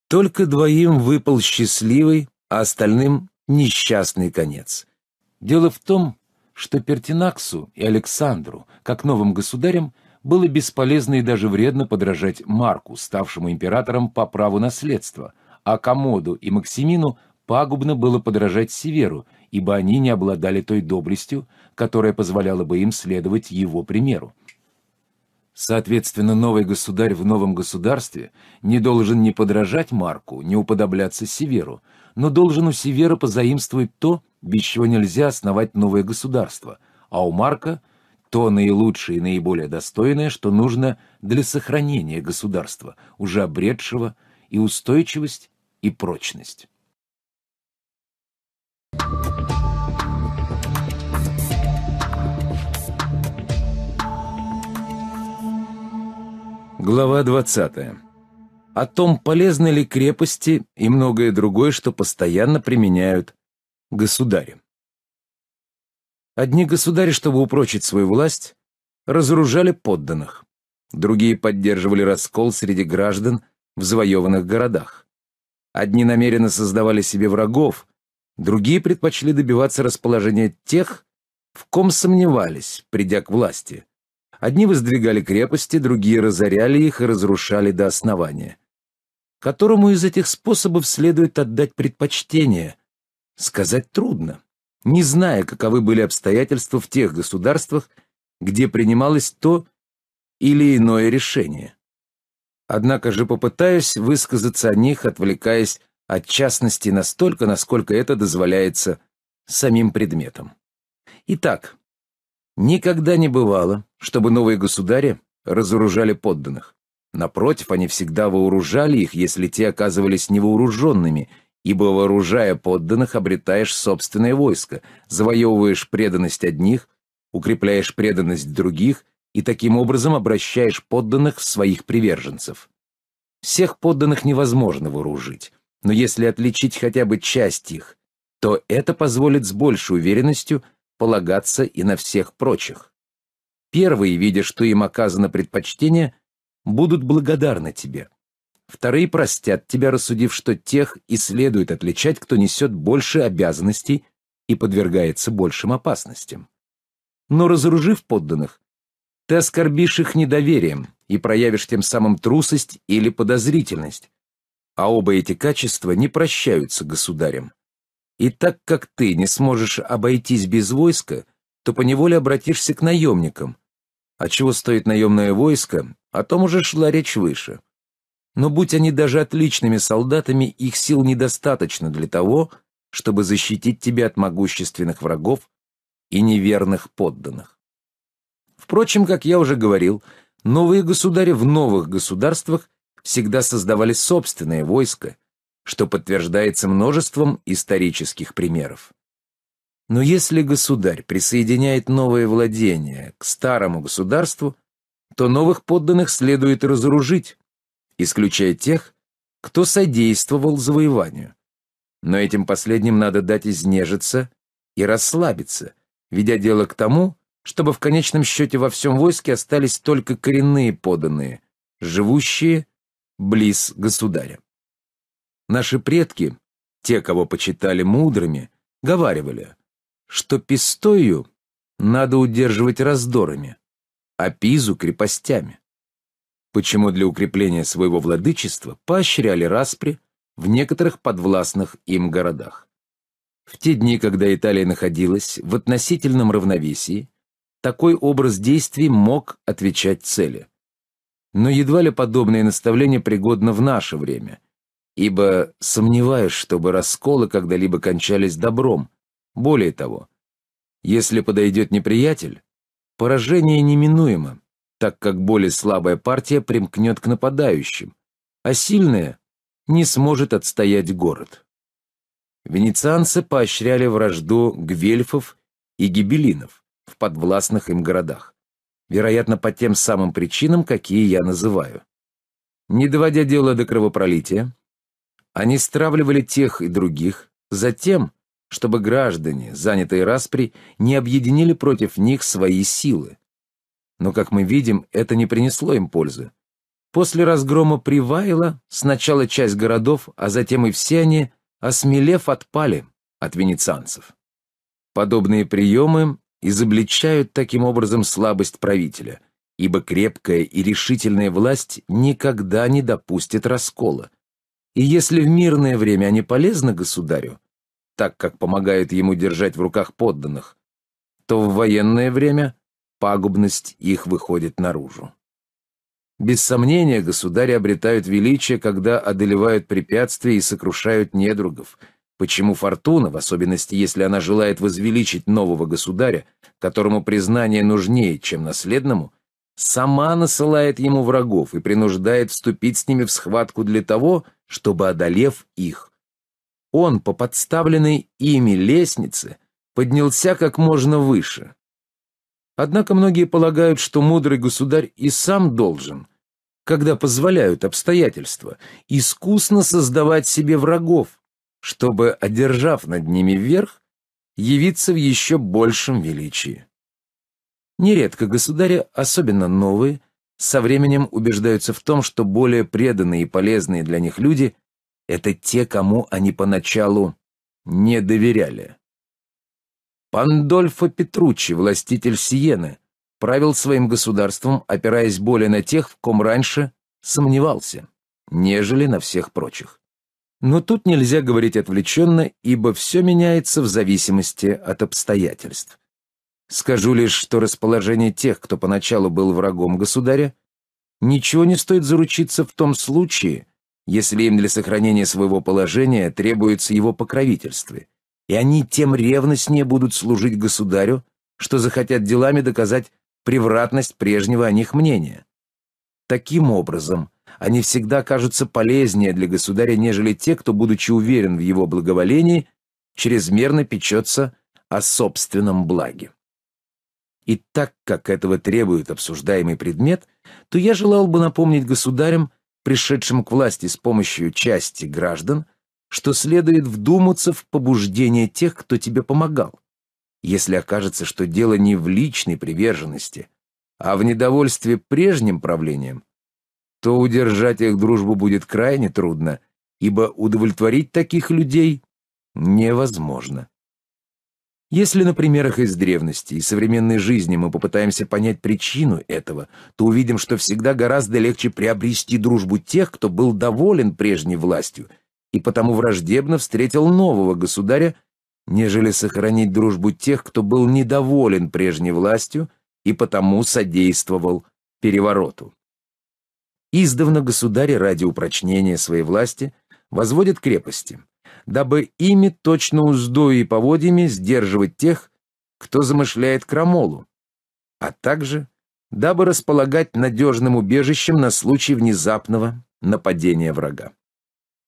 только двоим выпал счастливый, а остальным — несчастный конец. Дело в том, что Пертинаксу и Александру, как новым государям, было бесполезно и даже вредно подражать Марку, ставшему императором по праву наследства, а Комоду и Максимину пагубно было подражать Северу, ибо они не обладали той доблестью, которая позволяла бы им следовать его примеру. Соответственно, новый государь в новом государстве не должен не подражать Марку, не уподобляться Северу, но должен у Севера позаимствовать то, без чего нельзя основать новое государство, а у Марка то наилучшее и наиболее достойное, что нужно для сохранения государства, уже обретшего и устойчивость, и прочность. Глава 20. О том, полезны ли крепости и многое другое, что постоянно применяют государи. Одни государи, чтобы упрочить свою власть, разоружали подданных, другие поддерживали раскол среди граждан в завоеванных городах. Одни намеренно создавали себе врагов, другие предпочли добиваться расположения тех, в ком сомневались, придя к власти. Одни воздвигали крепости, другие разоряли их и разрушали до основания. Которому из этих способов следует отдать предпочтение – Сказать трудно, не зная, каковы были обстоятельства в тех государствах, где принималось то или иное решение. Однако же попытаюсь высказаться о них, отвлекаясь от частности настолько, насколько это дозволяется самим предметом. Итак, никогда не бывало, чтобы новые государи разоружали подданных. Напротив, они всегда вооружали их, если те оказывались невооруженными – ибо, вооружая подданных, обретаешь собственное войско, завоевываешь преданность одних, укрепляешь преданность других и таким образом обращаешь подданных в своих приверженцев. Всех подданных невозможно вооружить, но если отличить хотя бы часть их, то это позволит с большей уверенностью полагаться и на всех прочих. Первые, видя, что им оказано предпочтение, будут благодарны тебе – Вторые простят тебя, рассудив, что тех и следует отличать, кто несет больше обязанностей и подвергается большим опасностям. Но разоружив подданных, ты оскорбишь их недоверием и проявишь тем самым трусость или подозрительность, а оба эти качества не прощаются государем. И так как ты не сможешь обойтись без войска, то поневоле обратишься к наемникам. А чего стоит наемное войско, о том уже шла речь выше. Но будь они даже отличными солдатами, их сил недостаточно для того, чтобы защитить тебя от могущественных врагов и неверных подданных. Впрочем, как я уже говорил, новые государи в новых государствах всегда создавали собственное войско, что подтверждается множеством исторических примеров. Но если государь присоединяет новое владение к старому государству, то новых подданных следует разоружить, исключая тех, кто содействовал завоеванию. Но этим последним надо дать изнежиться и расслабиться, ведя дело к тому, чтобы в конечном счете во всем войске остались только коренные поданные, живущие близ государя. Наши предки, те, кого почитали мудрыми, говаривали, что пистою надо удерживать раздорами, а пизу — крепостями почему для укрепления своего владычества поощряли распри в некоторых подвластных им городах. В те дни, когда Италия находилась в относительном равновесии, такой образ действий мог отвечать цели. Но едва ли подобное наставление пригодно в наше время, ибо сомневаюсь, чтобы расколы когда-либо кончались добром. Более того, если подойдет неприятель, поражение неминуемо, так как более слабая партия примкнет к нападающим, а сильная не сможет отстоять город. Венецианцы поощряли вражду гвельфов и гибелинов в подвластных им городах, вероятно, по тем самым причинам, какие я называю. Не доводя дело до кровопролития, они стравливали тех и других, затем, чтобы граждане, занятые распри, не объединили против них свои силы, но, как мы видим, это не принесло им пользы. После разгрома Привайла сначала часть городов, а затем и все они, осмелев, отпали от венецианцев. Подобные приемы изобличают таким образом слабость правителя, ибо крепкая и решительная власть никогда не допустит раскола. И если в мирное время они полезны государю, так как помогают ему держать в руках подданных, то в военное время пагубность их выходит наружу. Без сомнения, государи обретают величие, когда одолевают препятствия и сокрушают недругов. Почему фортуна, в особенности, если она желает возвеличить нового государя, которому признание нужнее, чем наследному, сама насылает ему врагов и принуждает вступить с ними в схватку для того, чтобы, одолев их, он по подставленной ими лестнице поднялся как можно выше, Однако многие полагают, что мудрый государь и сам должен, когда позволяют обстоятельства, искусно создавать себе врагов, чтобы, одержав над ними верх, явиться в еще большем величии. Нередко государи, особенно новые, со временем убеждаются в том, что более преданные и полезные для них люди – это те, кому они поначалу не доверяли. Пандольфо Петруччи, властитель Сиены, правил своим государством, опираясь более на тех, в ком раньше сомневался, нежели на всех прочих. Но тут нельзя говорить отвлеченно, ибо все меняется в зависимости от обстоятельств. Скажу лишь, что расположение тех, кто поначалу был врагом государя, ничего не стоит заручиться в том случае, если им для сохранения своего положения требуется его покровительстве, и они тем ревностнее будут служить государю, что захотят делами доказать превратность прежнего о них мнения. Таким образом, они всегда кажутся полезнее для государя, нежели те, кто, будучи уверен в его благоволении, чрезмерно печется о собственном благе. И так как этого требует обсуждаемый предмет, то я желал бы напомнить государям, пришедшим к власти с помощью части граждан, что следует вдуматься в побуждение тех, кто тебе помогал. Если окажется, что дело не в личной приверженности, а в недовольстве прежним правлением, то удержать их дружбу будет крайне трудно, ибо удовлетворить таких людей невозможно. Если на примерах из древности и современной жизни мы попытаемся понять причину этого, то увидим, что всегда гораздо легче приобрести дружбу тех, кто был доволен прежней властью – и потому враждебно встретил нового государя, нежели сохранить дружбу тех, кто был недоволен прежней властью и потому содействовал перевороту. Издавна государи ради упрочнения своей власти возводят крепости, дабы ими точно уздой и поводьями сдерживать тех, кто замышляет крамолу, а также дабы располагать надежным убежищем на случай внезапного нападения врага.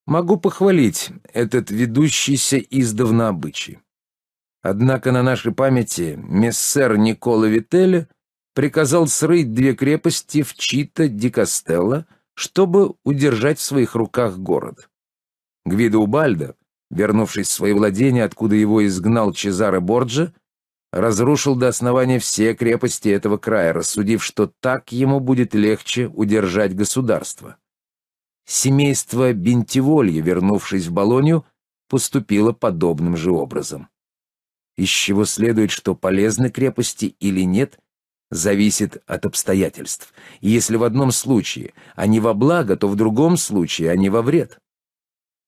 Могу похвалить этот ведущийся издавна обычай. Однако на нашей памяти мессер Никола Вителя приказал срыть две крепости в Чита ди Кастелло, чтобы удержать в своих руках город. Гвидо Убальдо, вернувшись в свои владения, откуда его изгнал Чезаре Борджа, разрушил до основания все крепости этого края, рассудив, что так ему будет легче удержать государство. Семейство Бентиволья, вернувшись в Болонью, поступило подобным же образом. Из чего следует, что полезны крепости или нет, зависит от обстоятельств. И если в одном случае они во благо, то в другом случае они во вред.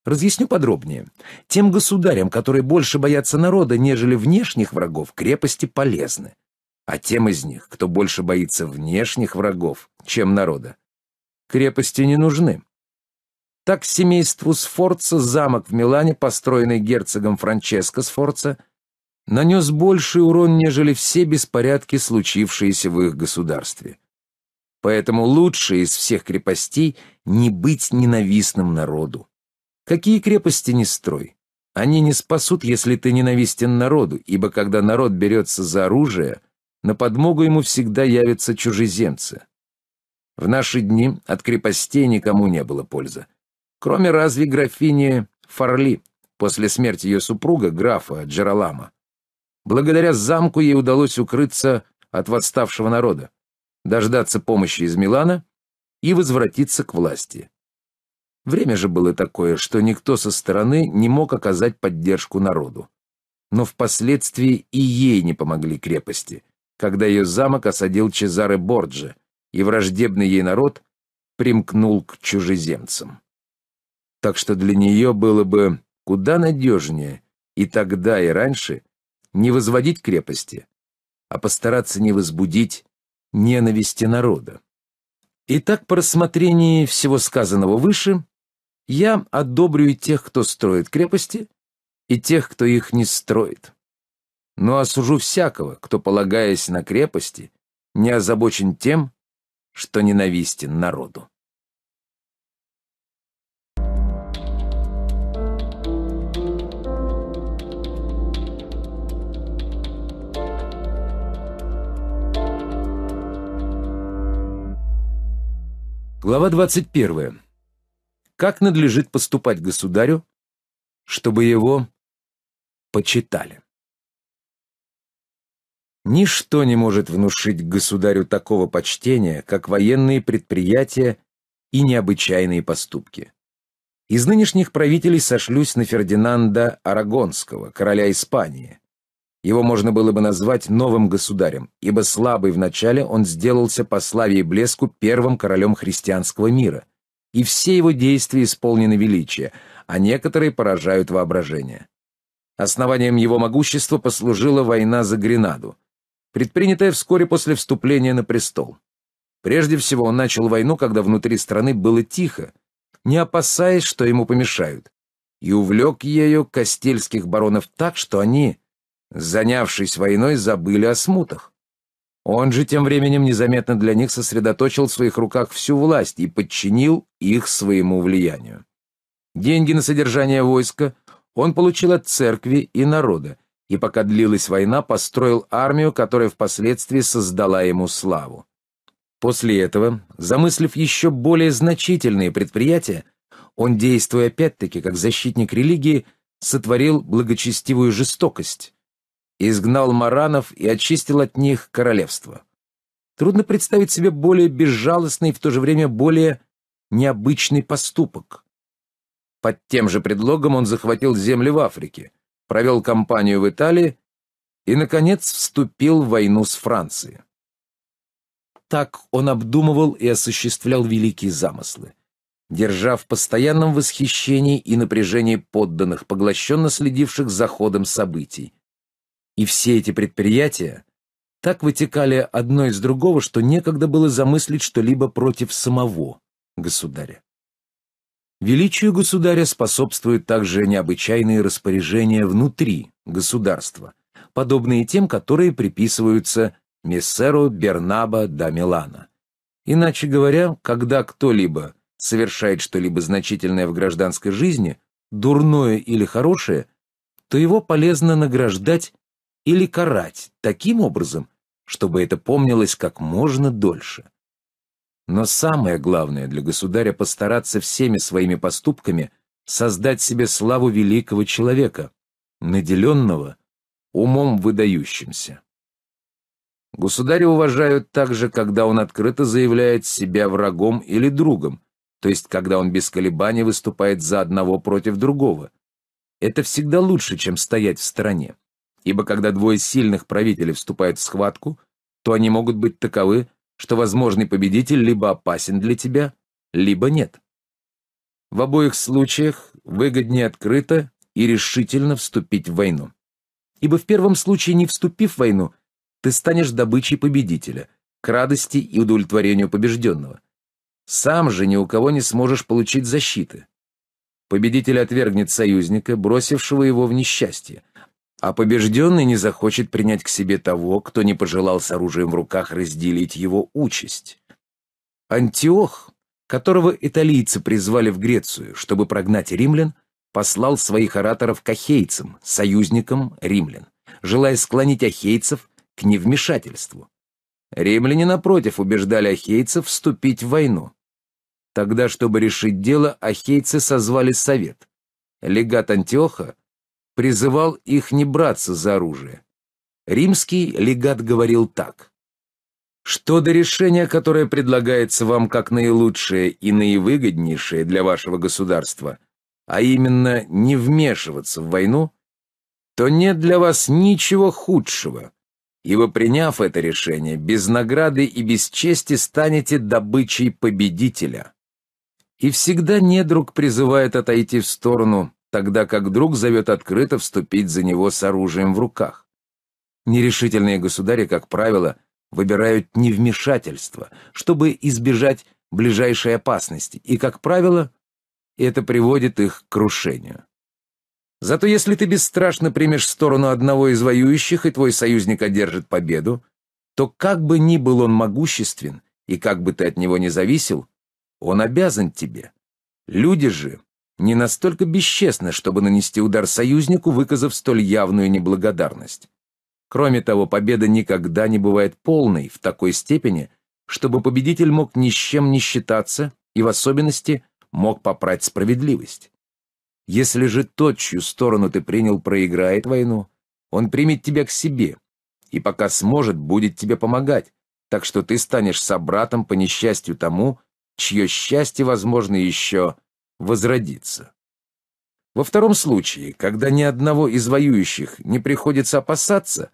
Разъясню подробнее. Тем государям, которые больше боятся народа, нежели внешних врагов, крепости полезны. А тем из них, кто больше боится внешних врагов, чем народа, крепости не нужны. Так семейству Сфорца замок в Милане, построенный герцогом Франческо Сфорца, нанес больший урон, нежели все беспорядки, случившиеся в их государстве. Поэтому лучше из всех крепостей не быть ненавистным народу. Какие крепости не строй? Они не спасут, если ты ненавистен народу, ибо когда народ берется за оружие, на подмогу ему всегда явятся чужеземцы. В наши дни от крепостей никому не было пользы. Кроме разве графини Фарли, после смерти ее супруга, графа Джералама. Благодаря замку ей удалось укрыться от восставшего народа, дождаться помощи из Милана и возвратиться к власти. Время же было такое, что никто со стороны не мог оказать поддержку народу. Но впоследствии и ей не помогли крепости, когда ее замок осадил Чезаре Борджи, и враждебный ей народ примкнул к чужеземцам. Так что для нее было бы куда надежнее и тогда, и раньше не возводить крепости, а постараться не возбудить ненависти народа. Итак, по рассмотрении всего сказанного выше, я одобрю тех, кто строит крепости, и тех, кто их не строит. Но осужу всякого, кто, полагаясь на крепости, не озабочен тем, что ненавистен народу. Глава 21. Как надлежит поступать государю, чтобы его почитали? Ничто не может внушить государю такого почтения, как военные предприятия и необычайные поступки. Из нынешних правителей сошлюсь на Фердинанда Арагонского, короля Испании, его можно было бы назвать новым государем, ибо слабый вначале он сделался по славе и блеску первым королем христианского мира. И все его действия исполнены величия, а некоторые поражают воображение. Основанием его могущества послужила война за Гренаду, предпринятая вскоре после вступления на престол. Прежде всего он начал войну, когда внутри страны было тихо, не опасаясь, что ему помешают, и увлек ею кастельских баронов так, что они занявшись войной, забыли о смутах. Он же тем временем незаметно для них сосредоточил в своих руках всю власть и подчинил их своему влиянию. Деньги на содержание войска он получил от церкви и народа, и пока длилась война, построил армию, которая впоследствии создала ему славу. После этого, замыслив еще более значительные предприятия, он, действуя опять-таки как защитник религии, сотворил благочестивую жестокость, изгнал маранов и очистил от них королевство. Трудно представить себе более безжалостный и в то же время более необычный поступок. Под тем же предлогом он захватил земли в Африке, провел кампанию в Италии и, наконец, вступил в войну с Францией. Так он обдумывал и осуществлял великие замыслы. Держа в постоянном восхищении и напряжении подданных, поглощенно следивших за ходом событий, и все эти предприятия так вытекали одно из другого, что некогда было замыслить что-либо против самого государя. Величию государя способствуют также необычайные распоряжения внутри государства, подобные тем, которые приписываются Мессеру Бернаба да Милана. Иначе говоря, когда кто-либо совершает что-либо значительное в гражданской жизни, дурное или хорошее, то его полезно награждать или карать таким образом, чтобы это помнилось как можно дольше. Но самое главное для государя постараться всеми своими поступками создать себе славу великого человека, наделенного умом выдающимся. Государя уважают также, когда он открыто заявляет себя врагом или другом, то есть когда он без колебаний выступает за одного против другого. Это всегда лучше, чем стоять в стороне. Ибо когда двое сильных правителей вступают в схватку, то они могут быть таковы, что возможный победитель либо опасен для тебя, либо нет. В обоих случаях выгоднее открыто и решительно вступить в войну. Ибо в первом случае, не вступив в войну, ты станешь добычей победителя, к радости и удовлетворению побежденного. Сам же ни у кого не сможешь получить защиты. Победитель отвергнет союзника, бросившего его в несчастье, а побежденный не захочет принять к себе того, кто не пожелал с оружием в руках разделить его участь. Антиох, которого италийцы призвали в Грецию, чтобы прогнать римлян, послал своих ораторов к ахейцам, союзникам римлян, желая склонить ахейцев к невмешательству. Римляне, напротив, убеждали ахейцев вступить в войну. Тогда, чтобы решить дело, ахейцы созвали совет. Легат Антиоха призывал их не браться за оружие. Римский легат говорил так. «Что до решения, которое предлагается вам как наилучшее и наивыгоднейшее для вашего государства, а именно не вмешиваться в войну, то нет для вас ничего худшего, ибо приняв это решение, без награды и без чести станете добычей победителя. И всегда недруг призывает отойти в сторону, тогда как друг зовет открыто вступить за него с оружием в руках. Нерешительные государи, как правило, выбирают невмешательство, чтобы избежать ближайшей опасности, и, как правило, это приводит их к крушению. Зато если ты бесстрашно примешь сторону одного из воюющих, и твой союзник одержит победу, то как бы ни был он могуществен, и как бы ты от него не зависел, он обязан тебе. Люди же не настолько бесчестно, чтобы нанести удар союзнику, выказав столь явную неблагодарность. Кроме того, победа никогда не бывает полной в такой степени, чтобы победитель мог ни с чем не считаться и в особенности мог попрать справедливость. Если же тот, чью сторону ты принял, проиграет войну, он примет тебя к себе и пока сможет, будет тебе помогать, так что ты станешь собратом по несчастью тому, чье счастье, возможно, еще возродиться. Во втором случае, когда ни одного из воюющих не приходится опасаться,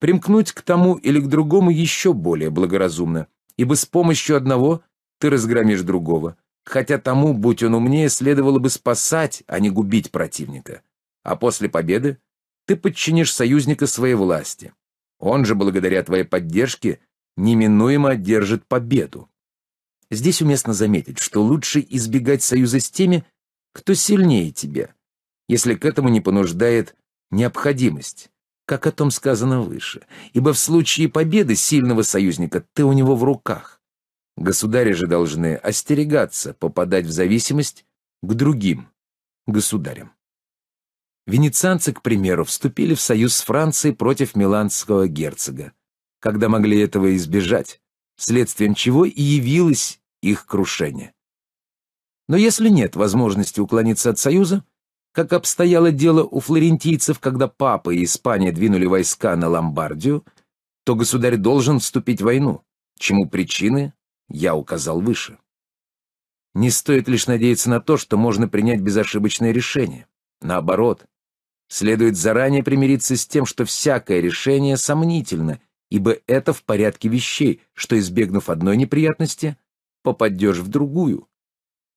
примкнуть к тому или к другому еще более благоразумно, ибо с помощью одного ты разгромишь другого, хотя тому, будь он умнее, следовало бы спасать, а не губить противника. А после победы ты подчинишь союзника своей власти. Он же, благодаря твоей поддержке, неминуемо одержит победу. Здесь уместно заметить, что лучше избегать союза с теми, кто сильнее тебя, если к этому не понуждает необходимость, как о том сказано выше, ибо в случае победы сильного союзника ты у него в руках. Государи же должны остерегаться попадать в зависимость к другим государям. Венецианцы, к примеру, вступили в союз с Францией против миланского герцога, когда могли этого избежать, следствием чего и явилась их крушения. Но если нет возможности уклониться от союза, как обстояло дело у флорентийцев, когда папа и Испания двинули войска на Ломбардию, то государь должен вступить в войну, чему причины я указал выше. Не стоит лишь надеяться на то, что можно принять безошибочное решение. Наоборот, следует заранее примириться с тем, что всякое решение сомнительно, ибо это в порядке вещей, что, избегнув одной неприятности, попадешь в другую.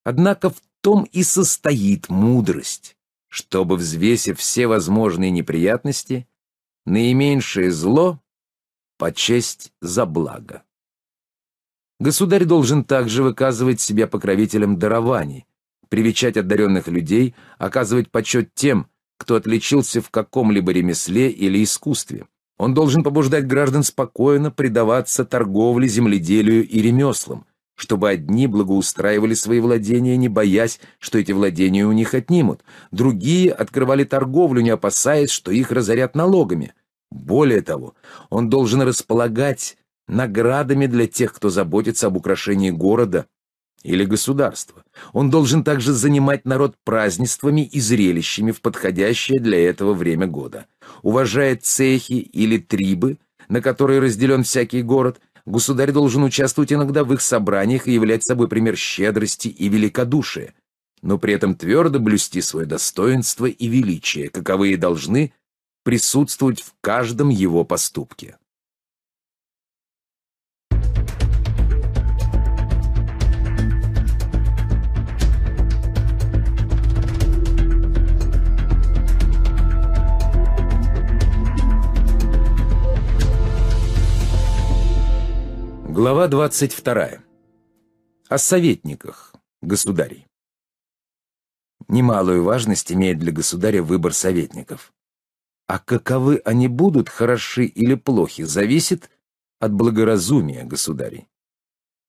Однако в том и состоит мудрость, чтобы, взвесив все возможные неприятности, наименьшее зло почесть за благо. Государь должен также выказывать себя покровителем дарований, привечать одаренных людей, оказывать почет тем, кто отличился в каком-либо ремесле или искусстве. Он должен побуждать граждан спокойно предаваться торговле, земледелию и ремеслам, чтобы одни благоустраивали свои владения, не боясь, что эти владения у них отнимут, другие открывали торговлю, не опасаясь, что их разорят налогами. Более того, он должен располагать наградами для тех, кто заботится об украшении города или государства. Он должен также занимать народ празднествами и зрелищами в подходящее для этого время года. Уважая цехи или трибы, на которые разделен всякий город – государь должен участвовать иногда в их собраниях и являть собой пример щедрости и великодушия, но при этом твердо блюсти свое достоинство и величие, каковые должны присутствовать в каждом его поступке. Глава 22. О советниках государей. Немалую важность имеет для государя выбор советников. А каковы они будут, хороши или плохи, зависит от благоразумия государей.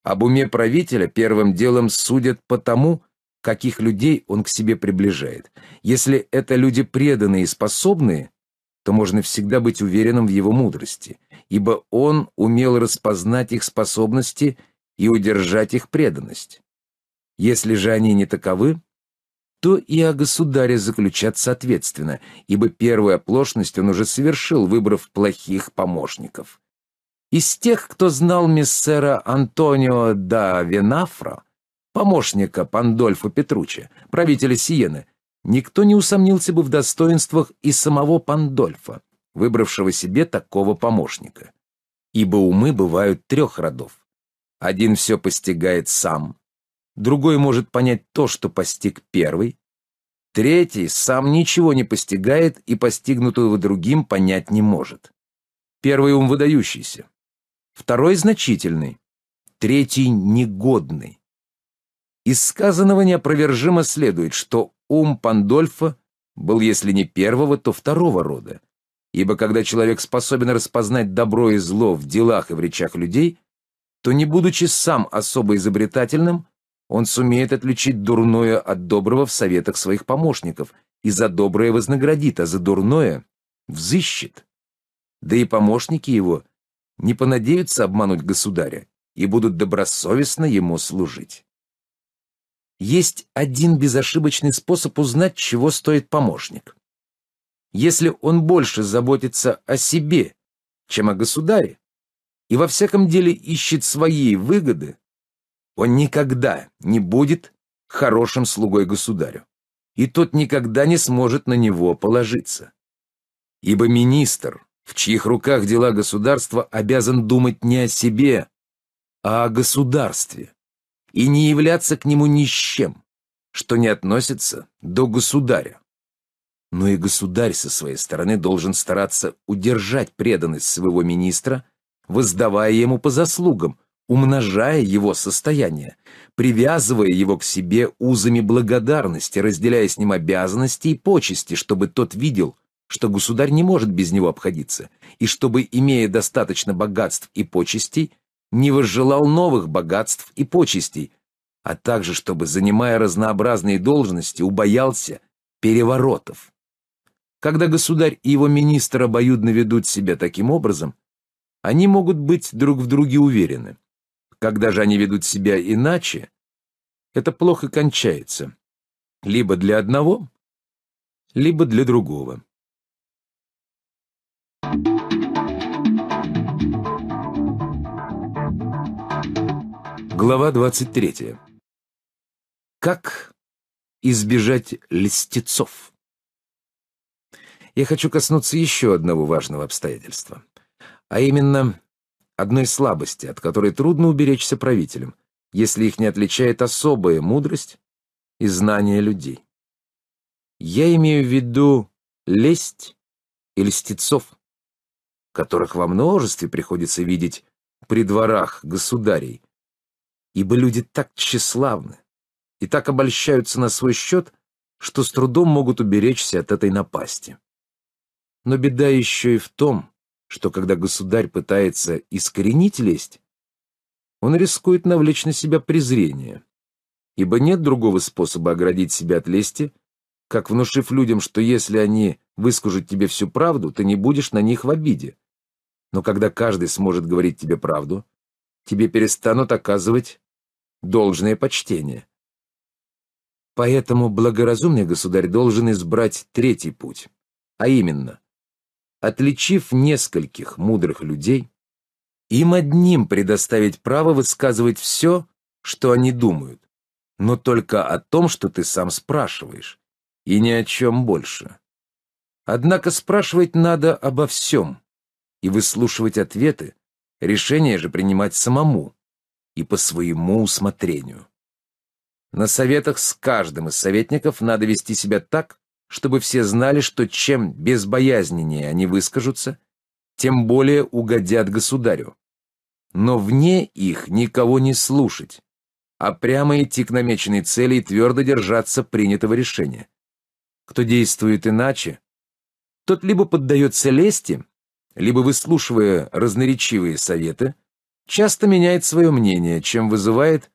Об уме правителя первым делом судят по тому, каких людей он к себе приближает. Если это люди преданные и способные, то можно всегда быть уверенным в его мудрости – ибо он умел распознать их способности и удержать их преданность. Если же они не таковы, то и о государе заключат соответственно, ибо первая оплошность он уже совершил, выбрав плохих помощников. Из тех, кто знал миссера Антонио да Венафро, помощника Пандольфа Петруччи, правителя Сиены, никто не усомнился бы в достоинствах и самого Пандольфа выбравшего себе такого помощника. Ибо умы бывают трех родов. Один все постигает сам, другой может понять то, что постиг первый, третий сам ничего не постигает и постигнутого другим понять не может. Первый ум выдающийся, второй значительный, третий негодный. Из сказанного неопровержимо следует, что ум Пандольфа был, если не первого, то второго рода, Ибо когда человек способен распознать добро и зло в делах и в речах людей, то, не будучи сам особо изобретательным, он сумеет отличить дурное от доброго в советах своих помощников и за доброе вознаградит, а за дурное взыщет. Да и помощники его не понадеются обмануть государя и будут добросовестно ему служить. Есть один безошибочный способ узнать, чего стоит помощник если он больше заботится о себе, чем о государе, и во всяком деле ищет своей выгоды, он никогда не будет хорошим слугой государю, и тот никогда не сможет на него положиться. Ибо министр, в чьих руках дела государства, обязан думать не о себе, а о государстве, и не являться к нему ни с чем, что не относится до государя но и государь со своей стороны должен стараться удержать преданность своего министра, воздавая ему по заслугам, умножая его состояние, привязывая его к себе узами благодарности, разделяя с ним обязанности и почести, чтобы тот видел, что государь не может без него обходиться, и чтобы, имея достаточно богатств и почестей, не возжелал новых богатств и почестей, а также чтобы, занимая разнообразные должности, убоялся переворотов. Когда государь и его министр обоюдно ведут себя таким образом, они могут быть друг в друге уверены. Когда же они ведут себя иначе, это плохо кончается. Либо для одного, либо для другого. Глава 23. Как избежать льстецов? я хочу коснуться еще одного важного обстоятельства. А именно, одной слабости, от которой трудно уберечься правителям, если их не отличает особая мудрость и знание людей. Я имею в виду лесть и льстецов, которых во множестве приходится видеть при дворах государей, ибо люди так тщеславны и так обольщаются на свой счет, что с трудом могут уберечься от этой напасти. Но беда еще и в том, что когда государь пытается искоренить лесть, он рискует навлечь на себя презрение, ибо нет другого способа оградить себя от лести, как внушив людям, что если они выскажут тебе всю правду, ты не будешь на них в обиде. Но когда каждый сможет говорить тебе правду, тебе перестанут оказывать должное почтение. Поэтому благоразумный государь должен избрать третий путь, а именно отличив нескольких мудрых людей, им одним предоставить право высказывать все, что они думают, но только о том, что ты сам спрашиваешь, и ни о чем больше. Однако спрашивать надо обо всем и выслушивать ответы, решение же принимать самому и по своему усмотрению. На советах с каждым из советников надо вести себя так, чтобы все знали, что чем безбоязненнее они выскажутся, тем более угодят государю. Но вне их никого не слушать, а прямо идти к намеченной цели и твердо держаться принятого решения. Кто действует иначе, тот либо поддается лести, либо, выслушивая разноречивые советы, часто меняет свое мнение, чем вызывает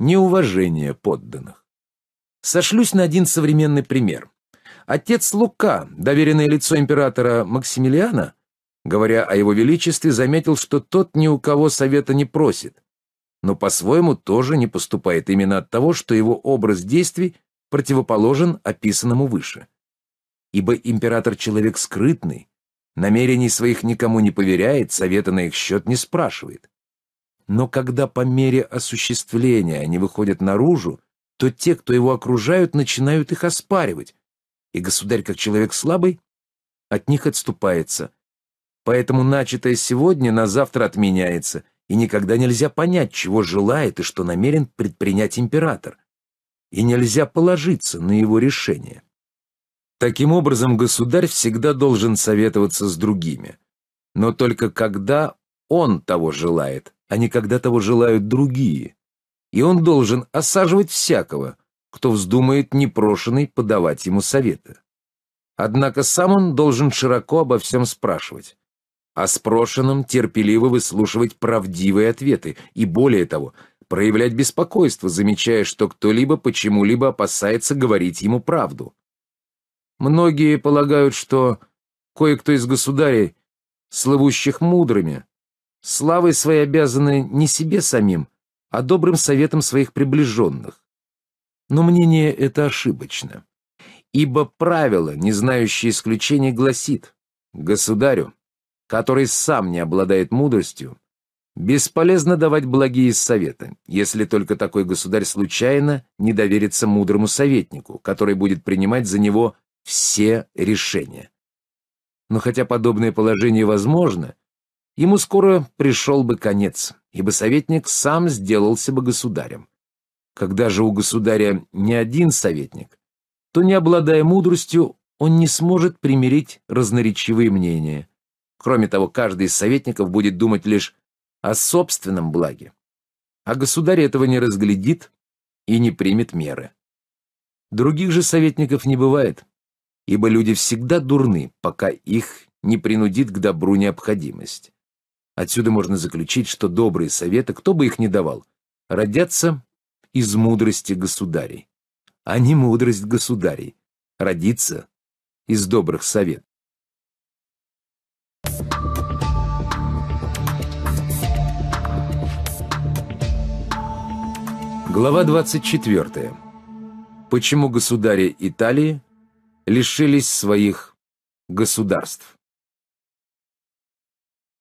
неуважение подданных. Сошлюсь на один современный пример. Отец Лука, доверенное лицо императора Максимилиана, говоря о его величестве, заметил, что тот ни у кого совета не просит, но по-своему тоже не поступает именно от того, что его образ действий противоположен описанному выше. Ибо император человек скрытный, намерений своих никому не поверяет, совета на их счет не спрашивает. Но когда по мере осуществления они выходят наружу, то те, кто его окружают, начинают их оспаривать, и государь, как человек слабый, от них отступается. Поэтому начатое сегодня на завтра отменяется, и никогда нельзя понять, чего желает и что намерен предпринять император. И нельзя положиться на его решение. Таким образом, государь всегда должен советоваться с другими. Но только когда он того желает, а не когда того желают другие. И он должен осаживать всякого, кто вздумает непрошенный подавать ему советы. Однако сам он должен широко обо всем спрашивать, а с прошенным терпеливо выслушивать правдивые ответы и, более того, проявлять беспокойство, замечая, что кто-либо почему-либо опасается говорить ему правду. Многие полагают, что кое-кто из государей, славущих мудрыми, славой своей обязаны не себе самим, а добрым советом своих приближенных. Но мнение это ошибочно. Ибо правило, не знающее исключений, гласит «Государю, который сам не обладает мудростью, бесполезно давать благие советы, если только такой государь случайно не доверится мудрому советнику, который будет принимать за него все решения». Но хотя подобное положение возможно, ему скоро пришел бы конец, ибо советник сам сделался бы государем. Когда же у государя не один советник, то, не обладая мудростью, он не сможет примирить разноречивые мнения. Кроме того, каждый из советников будет думать лишь о собственном благе. А государь этого не разглядит и не примет меры. Других же советников не бывает, ибо люди всегда дурны, пока их не принудит к добру необходимость. Отсюда можно заключить, что добрые советы, кто бы их ни давал, родятся из мудрости государей, а не мудрость государей, родится из добрых советов. Глава 24. Почему государи Италии лишились своих государств?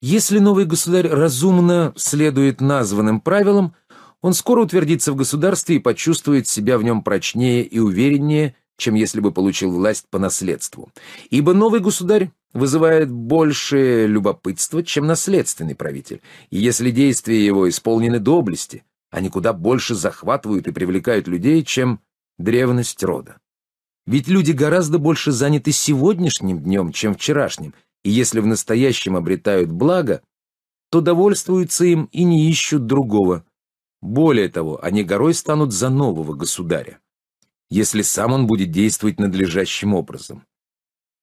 Если новый государь разумно следует названным правилам – он скоро утвердится в государстве и почувствует себя в нем прочнее и увереннее, чем если бы получил власть по наследству. Ибо новый государь вызывает больше любопытства, чем наследственный правитель, и если действия его исполнены доблести, они куда больше захватывают и привлекают людей, чем древность рода. Ведь люди гораздо больше заняты сегодняшним днем, чем вчерашним, и если в настоящем обретают благо, то довольствуются им и не ищут другого, более того, они горой станут за нового государя, если сам он будет действовать надлежащим образом.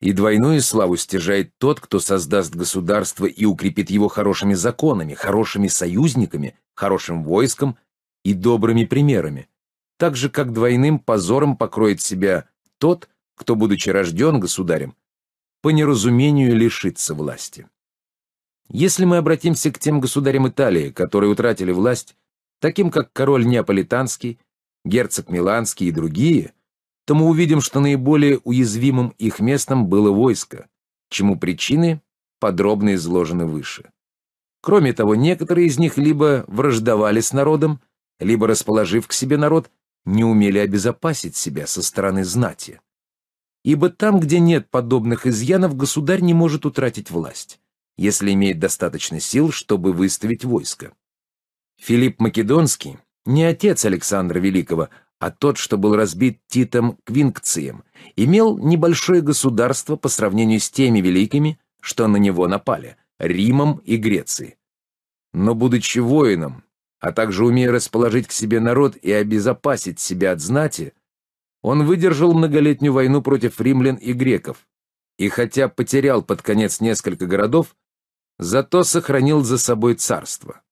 И двойную славу стяжает тот, кто создаст государство и укрепит его хорошими законами, хорошими союзниками, хорошим войском и добрыми примерами, так же, как двойным позором покроет себя тот, кто, будучи рожден государем, по неразумению лишится власти. Если мы обратимся к тем государям Италии, которые утратили власть, таким как король Неаполитанский, герцог Миланский и другие, то мы увидим, что наиболее уязвимым их местом было войско, чему причины подробно изложены выше. Кроме того, некоторые из них либо враждовали с народом, либо, расположив к себе народ, не умели обезопасить себя со стороны знати. Ибо там, где нет подобных изъянов, государь не может утратить власть, если имеет достаточно сил, чтобы выставить войско. Филипп Македонский не отец Александра Великого, а тот, что был разбит Титом Квинкцием, имел небольшое государство по сравнению с теми великими, что на него напали, Римом и Грецией. Но, будучи воином, а также умея расположить к себе народ и обезопасить себя от знати, он выдержал многолетнюю войну против римлян и греков, и хотя потерял под конец несколько городов, зато сохранил за собой царство.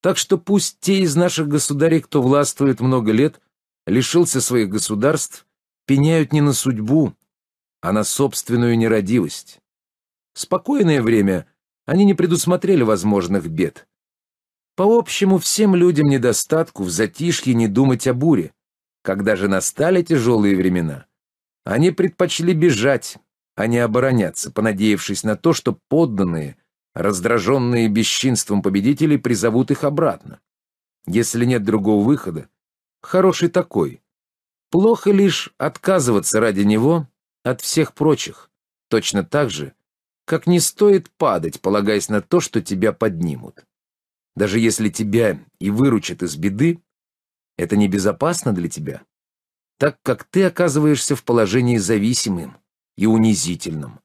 Так что пусть те из наших государей, кто властвует много лет, лишился своих государств, пеняют не на судьбу, а на собственную нерадивость. В спокойное время они не предусмотрели возможных бед. По общему, всем людям недостатку в затишье не думать о буре. Когда же настали тяжелые времена, они предпочли бежать, а не обороняться, понадеявшись на то, что подданные – раздраженные бесчинством победителей призовут их обратно. Если нет другого выхода, хороший такой. Плохо лишь отказываться ради него от всех прочих, точно так же, как не стоит падать, полагаясь на то, что тебя поднимут. Даже если тебя и выручат из беды, это небезопасно для тебя, так как ты оказываешься в положении зависимым и унизительным.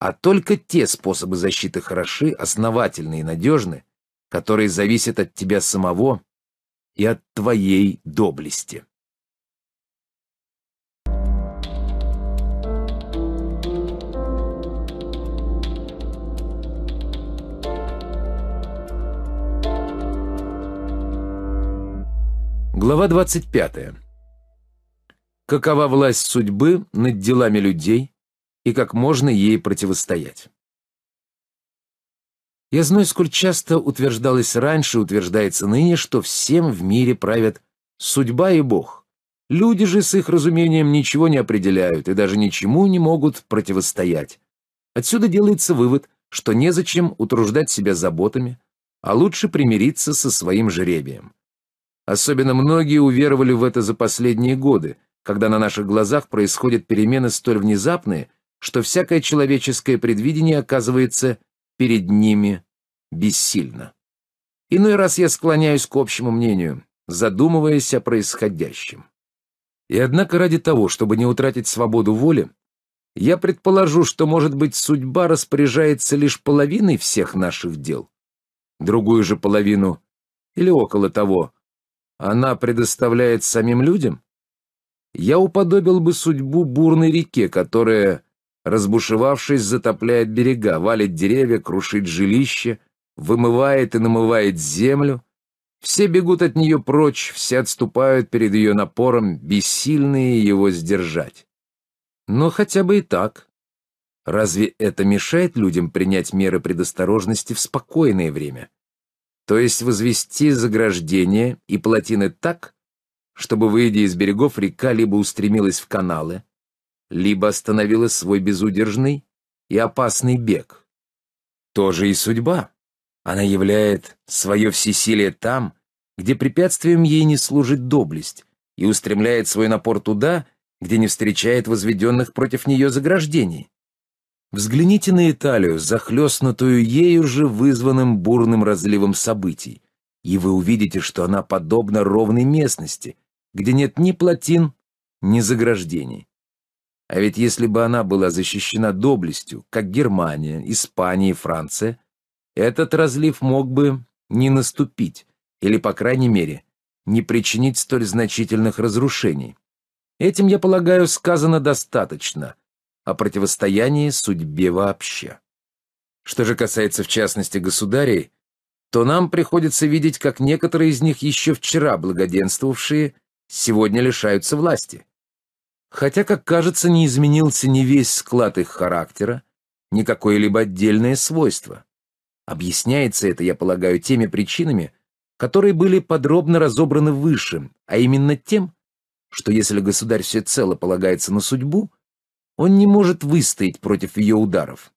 А только те способы защиты хороши, основательны и надежны, которые зависят от тебя самого и от твоей доблести. Глава 25. Какова власть судьбы над делами людей, и как можно ей противостоять. Я знаю, сколь часто утверждалось раньше, и утверждается ныне, что всем в мире правят судьба и Бог. Люди же с их разумением ничего не определяют и даже ничему не могут противостоять. Отсюда делается вывод, что незачем утруждать себя заботами, а лучше примириться со своим жребием. Особенно многие уверовали в это за последние годы, когда на наших глазах происходят перемены столь внезапные что всякое человеческое предвидение оказывается перед ними бессильно. Иной раз я склоняюсь к общему мнению, задумываясь о происходящем. И однако ради того, чтобы не утратить свободу воли, я предположу, что, может быть, судьба распоряжается лишь половиной всех наших дел. Другую же половину, или около того, она предоставляет самим людям? Я уподобил бы судьбу бурной реке, которая разбушевавшись, затопляет берега, валит деревья, крушит жилище, вымывает и намывает землю. Все бегут от нее прочь, все отступают перед ее напором, бессильные его сдержать. Но хотя бы и так. Разве это мешает людям принять меры предосторожности в спокойное время? То есть возвести заграждения и плотины так, чтобы, выйдя из берегов, река либо устремилась в каналы, либо остановила свой безудержный и опасный бег. Тоже и судьба. Она являет свое всесилие там, где препятствием ей не служит доблесть, и устремляет свой напор туда, где не встречает возведенных против нее заграждений. Взгляните на Италию, захлестнутую ею же вызванным бурным разливом событий, и вы увидите, что она подобна ровной местности, где нет ни плотин, ни заграждений. А ведь если бы она была защищена доблестью, как Германия, Испания и Франция, этот разлив мог бы не наступить, или, по крайней мере, не причинить столь значительных разрушений. Этим, я полагаю, сказано достаточно о противостоянии судьбе вообще. Что же касается, в частности, государей, то нам приходится видеть, как некоторые из них еще вчера благоденствовавшие, сегодня лишаются власти. Хотя, как кажется, не изменился ни весь склад их характера, ни какое-либо отдельное свойство. Объясняется это, я полагаю, теми причинами, которые были подробно разобраны выше, а именно тем, что если государь всецело полагается на судьбу, он не может выстоять против ее ударов.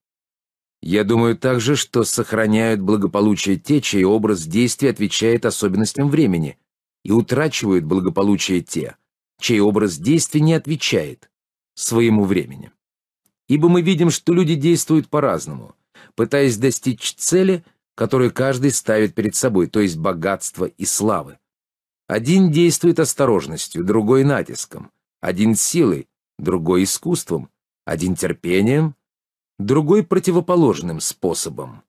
Я думаю также, что сохраняют благополучие те, чей образ действий отвечает особенностям времени, и утрачивают благополучие те, чей образ действий не отвечает своему времени. Ибо мы видим, что люди действуют по-разному, пытаясь достичь цели, которую каждый ставит перед собой, то есть богатства и славы. Один действует осторожностью, другой натиском, один силой, другой искусством, один терпением, другой противоположным способом.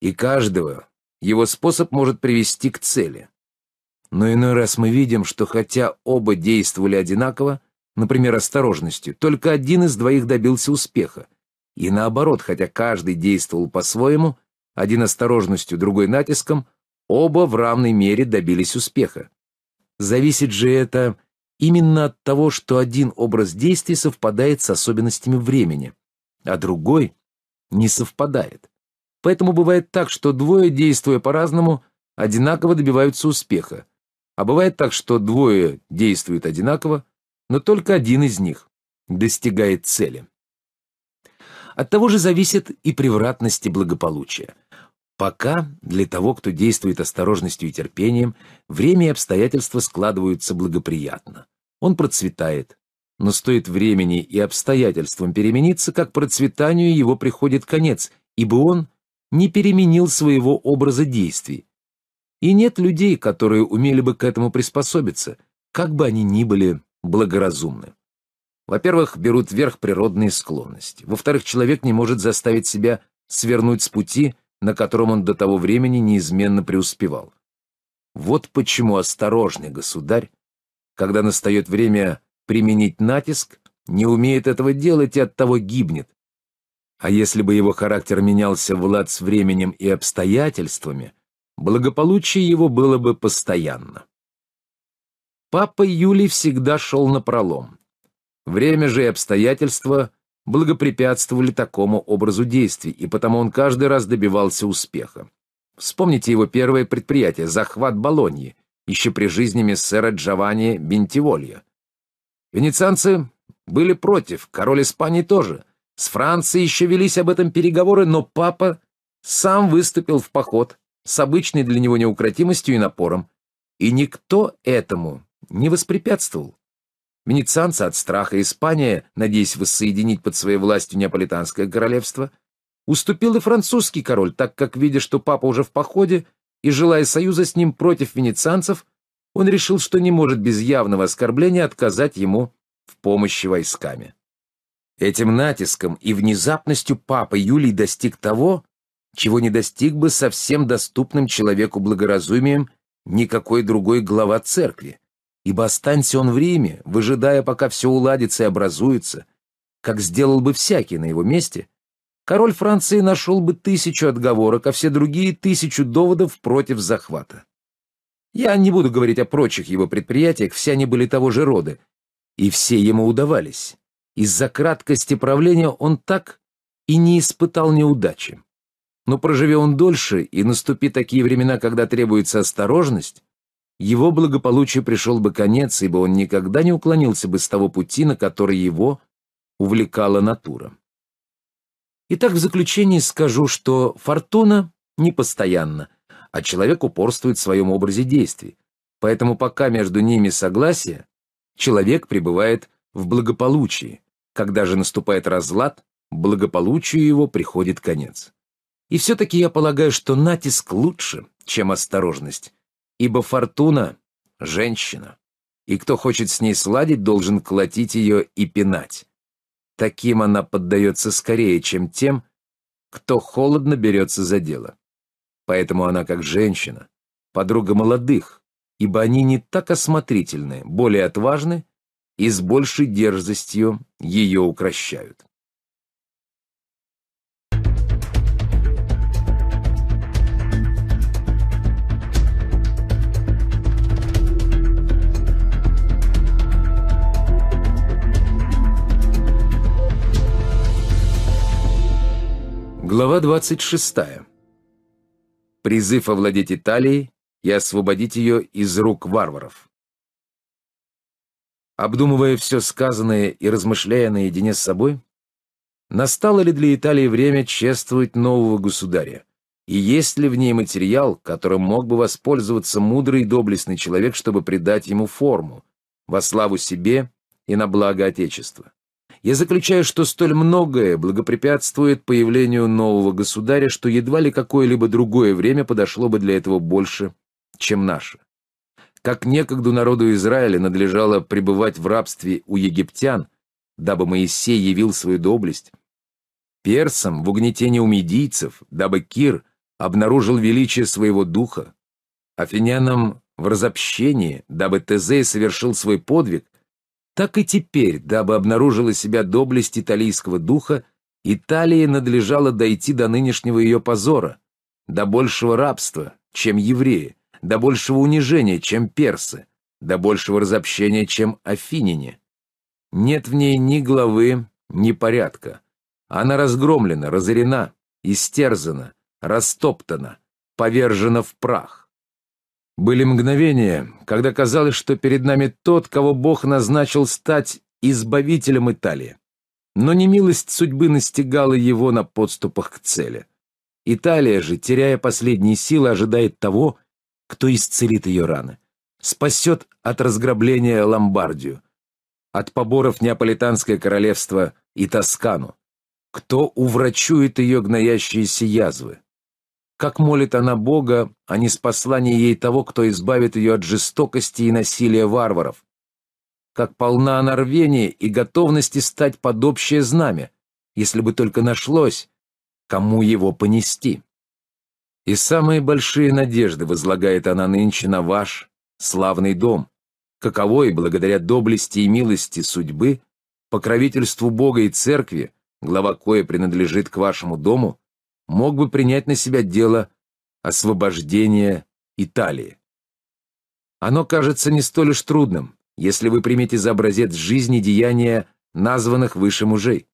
И каждого его способ может привести к цели – но иной раз мы видим, что хотя оба действовали одинаково, например, осторожностью, только один из двоих добился успеха. И наоборот, хотя каждый действовал по-своему, один осторожностью, другой натиском, оба в равной мере добились успеха. Зависит же это именно от того, что один образ действий совпадает с особенностями времени, а другой не совпадает. Поэтому бывает так, что двое, действуя по-разному, одинаково добиваются успеха, а бывает так, что двое действуют одинаково, но только один из них достигает цели. От того же зависит и превратность и благополучие. Пока для того, кто действует осторожностью и терпением, время и обстоятельства складываются благоприятно. Он процветает. Но стоит времени и обстоятельствам перемениться, как процветанию его приходит конец, ибо он не переменил своего образа действий, и нет людей, которые умели бы к этому приспособиться, как бы они ни были благоразумны. Во-первых, берут вверх природные склонности. Во-вторых, человек не может заставить себя свернуть с пути, на котором он до того времени неизменно преуспевал. Вот почему осторожный государь, когда настает время применить натиск, не умеет этого делать и оттого гибнет. А если бы его характер менялся Влад с временем и обстоятельствами, благополучие его было бы постоянно. Папа Юлий всегда шел напролом. Время же и обстоятельства благопрепятствовали такому образу действий, и потому он каждый раз добивался успеха. Вспомните его первое предприятие – захват Болоньи, еще при жизни мессера Джованни Бентиволья. Венецианцы были против, король Испании тоже. С Францией еще велись об этом переговоры, но папа сам выступил в поход с обычной для него неукротимостью и напором, и никто этому не воспрепятствовал. Венецианцы от страха Испания, надеясь воссоединить под своей властью Неаполитанское королевство, уступил и французский король, так как, видя, что папа уже в походе, и желая союза с ним против венецианцев, он решил, что не может без явного оскорбления отказать ему в помощи войсками. Этим натиском и внезапностью папа Юлий достиг того, чего не достиг бы совсем доступным человеку благоразумием никакой другой глава церкви, ибо останься он в Риме, выжидая, пока все уладится и образуется, как сделал бы всякий на его месте, король Франции нашел бы тысячу отговорок, а все другие тысячу доводов против захвата. Я не буду говорить о прочих его предприятиях, все они были того же рода, и все ему удавались. Из-за краткости правления он так и не испытал неудачи. Но проживи он дольше, и наступи такие времена, когда требуется осторожность, его благополучию пришел бы конец, ибо он никогда не уклонился бы с того пути, на который его увлекала натура. Итак, в заключение скажу, что фортуна непостоянна, а человек упорствует в своем образе действий. Поэтому пока между ними согласие, человек пребывает в благополучии. Когда же наступает разлад, благополучию его приходит конец. И все-таки я полагаю, что натиск лучше, чем осторожность, ибо фортуна — женщина, и кто хочет с ней сладить, должен колотить ее и пинать. Таким она поддается скорее, чем тем, кто холодно берется за дело. Поэтому она как женщина, подруга молодых, ибо они не так осмотрительны, более отважны и с большей дерзостью ее укращают. Глава 26. Призыв овладеть Италией и освободить ее из рук варваров. Обдумывая все сказанное и размышляя наедине с собой, настало ли для Италии время чествовать нового государя, и есть ли в ней материал, которым мог бы воспользоваться мудрый и доблестный человек, чтобы придать ему форму, во славу себе и на благо Отечества. Я заключаю, что столь многое благопрепятствует появлению нового государя, что едва ли какое-либо другое время подошло бы для этого больше, чем наше. Как некогда народу Израиля надлежало пребывать в рабстве у египтян, дабы Моисей явил свою доблесть, персам в угнетении у медийцев, дабы Кир обнаружил величие своего духа, афинянам в разобщении, дабы Тезей совершил свой подвиг, так и теперь, дабы обнаружила себя доблесть италийского духа, Италии надлежало дойти до нынешнего ее позора, до большего рабства, чем евреи, до большего унижения, чем персы, до большего разобщения, чем афиняне. Нет в ней ни главы, ни порядка. Она разгромлена, разорена, истерзана, растоптана, повержена в прах. Были мгновения, когда казалось, что перед нами тот, кого Бог назначил стать избавителем Италии. Но немилость судьбы настигала его на подступах к цели. Италия же, теряя последние силы, ожидает того, кто исцелит ее раны, спасет от разграбления Ломбардию, от поборов Неаполитанское королевство и Тоскану. Кто уврачует ее гноящиеся язвы? Как молит она Бога о а неспослании ей того, кто избавит ее от жестокости и насилия варваров. Как полна она рвения и готовности стать под общее знамя, если бы только нашлось, кому его понести. И самые большие надежды возлагает она нынче на ваш славный дом, каково и благодаря доблести и милости судьбы, покровительству Бога и Церкви, глава кое принадлежит к вашему дому, мог бы принять на себя дело освобождения Италии. Оно кажется не столь уж трудным, если вы примете за образец жизни деяния названных выше мужей.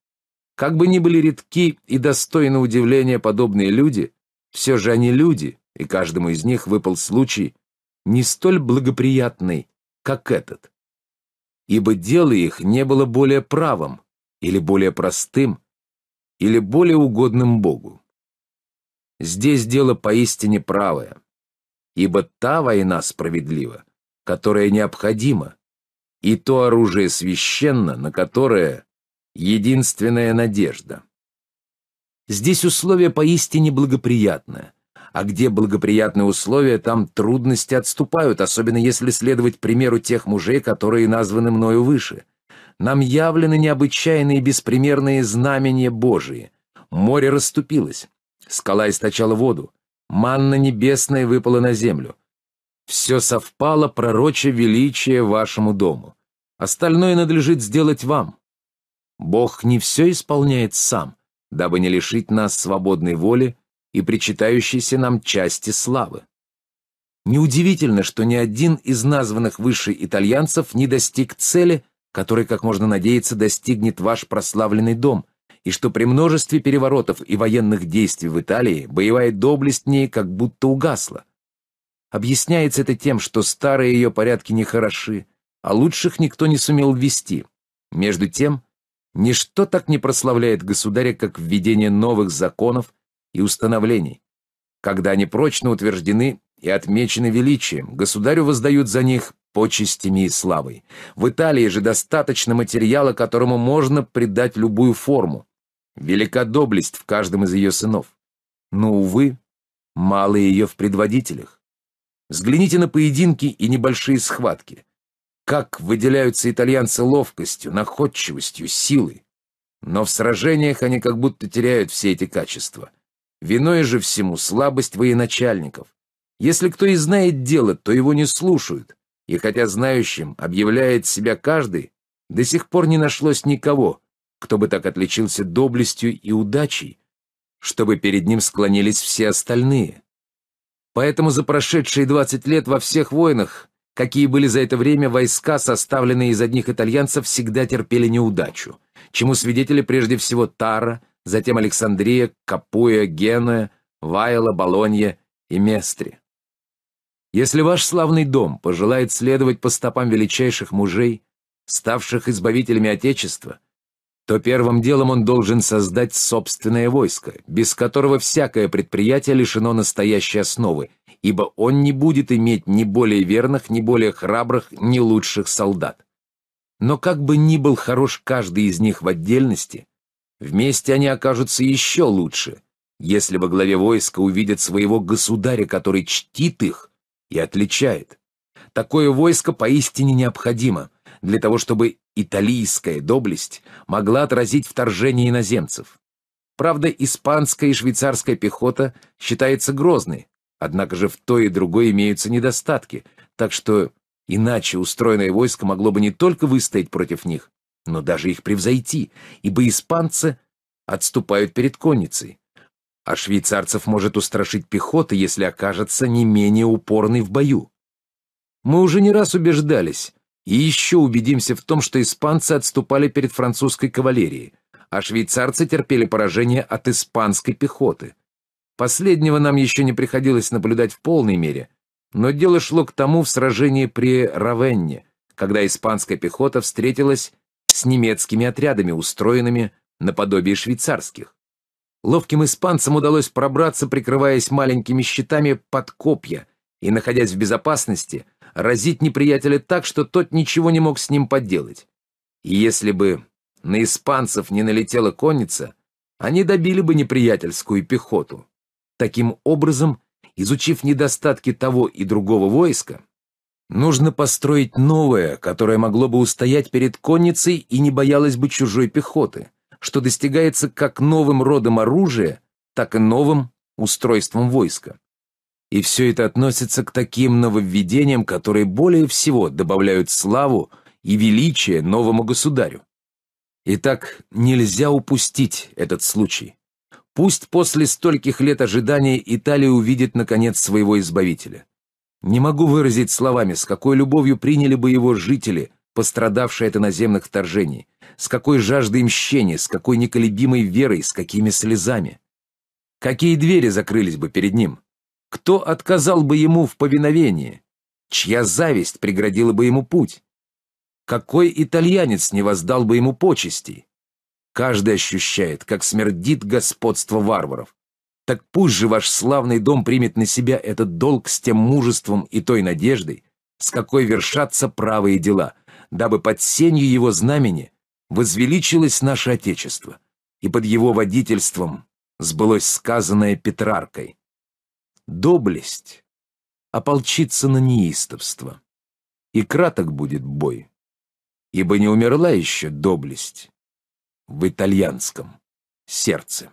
Как бы ни были редки и достойны удивления подобные люди, все же они люди, и каждому из них выпал случай не столь благоприятный, как этот. Ибо дело их не было более правым, или более простым, или более угодным Богу. Здесь дело поистине правое. Ибо та война справедлива, которая необходима, и то оружие священно, на которое единственная надежда. Здесь условия поистине благоприятны, а где благоприятные условия, там трудности отступают, особенно если следовать примеру тех мужей, которые названы мною выше. Нам явлены необычайные беспримерные знамения Божии. Море расступилось, Скала источала воду. Манна небесная выпала на землю. Все совпало пророче величие вашему дому. Остальное надлежит сделать вам. Бог не все исполняет сам, дабы не лишить нас свободной воли и причитающейся нам части славы. Неудивительно, что ни один из названных выше итальянцев не достиг цели, которой, как можно надеяться, достигнет ваш прославленный дом – и что при множестве переворотов и военных действий в Италии боевая доблесть в ней как будто угасла. Объясняется это тем, что старые ее порядки нехороши, а лучших никто не сумел ввести. Между тем, ничто так не прославляет государя, как введение новых законов и установлений. Когда они прочно утверждены и отмечены величием, государю воздают за них почестями и славой. В Италии же достаточно материала, которому можно придать любую форму. Велика доблесть в каждом из ее сынов. Но, увы, мало ее в предводителях. Взгляните на поединки и небольшие схватки. Как выделяются итальянцы ловкостью, находчивостью, силой. Но в сражениях они как будто теряют все эти качества. Виной же всему слабость военачальников. Если кто и знает дело, то его не слушают. И хотя знающим объявляет себя каждый, до сих пор не нашлось никого, кто бы так отличился доблестью и удачей, чтобы перед ним склонились все остальные. Поэтому за прошедшие 20 лет во всех войнах, какие были за это время войска, составленные из одних итальянцев, всегда терпели неудачу, чему свидетели прежде всего Тара, затем Александрия, Капуя, Гена, Вайла, Болонья и Местри. Если ваш славный дом пожелает следовать по стопам величайших мужей, ставших избавителями Отечества, то первым делом он должен создать собственное войско, без которого всякое предприятие лишено настоящей основы, ибо он не будет иметь ни более верных, ни более храбрых, ни лучших солдат. Но как бы ни был хорош каждый из них в отдельности, вместе они окажутся еще лучше, если во главе войска увидят своего государя, который чтит их и отличает. Такое войско поистине необходимо — для того, чтобы италийская доблесть могла отразить вторжение иноземцев. Правда, испанская и швейцарская пехота считается грозной, однако же в той и другой имеются недостатки, так что иначе устроенное войско могло бы не только выстоять против них, но даже их превзойти, ибо испанцы отступают перед конницей. А швейцарцев может устрашить пехота, если окажется не менее упорной в бою. Мы уже не раз убеждались, и еще убедимся в том, что испанцы отступали перед французской кавалерией, а швейцарцы терпели поражение от испанской пехоты. Последнего нам еще не приходилось наблюдать в полной мере, но дело шло к тому в сражении при Равенне, когда испанская пехота встретилась с немецкими отрядами, устроенными наподобие швейцарских. Ловким испанцам удалось пробраться, прикрываясь маленькими щитами под копья, и, находясь в безопасности, разить неприятеля так, что тот ничего не мог с ним поделать. И если бы на испанцев не налетела конница, они добили бы неприятельскую пехоту. Таким образом, изучив недостатки того и другого войска, нужно построить новое, которое могло бы устоять перед конницей и не боялось бы чужой пехоты, что достигается как новым родом оружия, так и новым устройством войска. И все это относится к таким нововведениям, которые более всего добавляют славу и величие новому государю. Итак, нельзя упустить этот случай. Пусть после стольких лет ожидания Италия увидит, наконец, своего Избавителя. Не могу выразить словами, с какой любовью приняли бы его жители, пострадавшие от иноземных вторжений, с какой жаждой мщения, с какой неколебимой верой, с какими слезами. Какие двери закрылись бы перед ним? Кто отказал бы ему в повиновении? Чья зависть преградила бы ему путь? Какой итальянец не воздал бы ему почести? Каждый ощущает, как смердит господство варваров. Так пусть же ваш славный дом примет на себя этот долг с тем мужеством и той надеждой, с какой вершатся правые дела, дабы под сенью его знамени возвеличилось наше Отечество, и под его водительством сбылось сказанное Петраркой доблесть, ополчиться а на неистовство. И краток будет бой, ибо не умерла еще доблесть в итальянском сердце.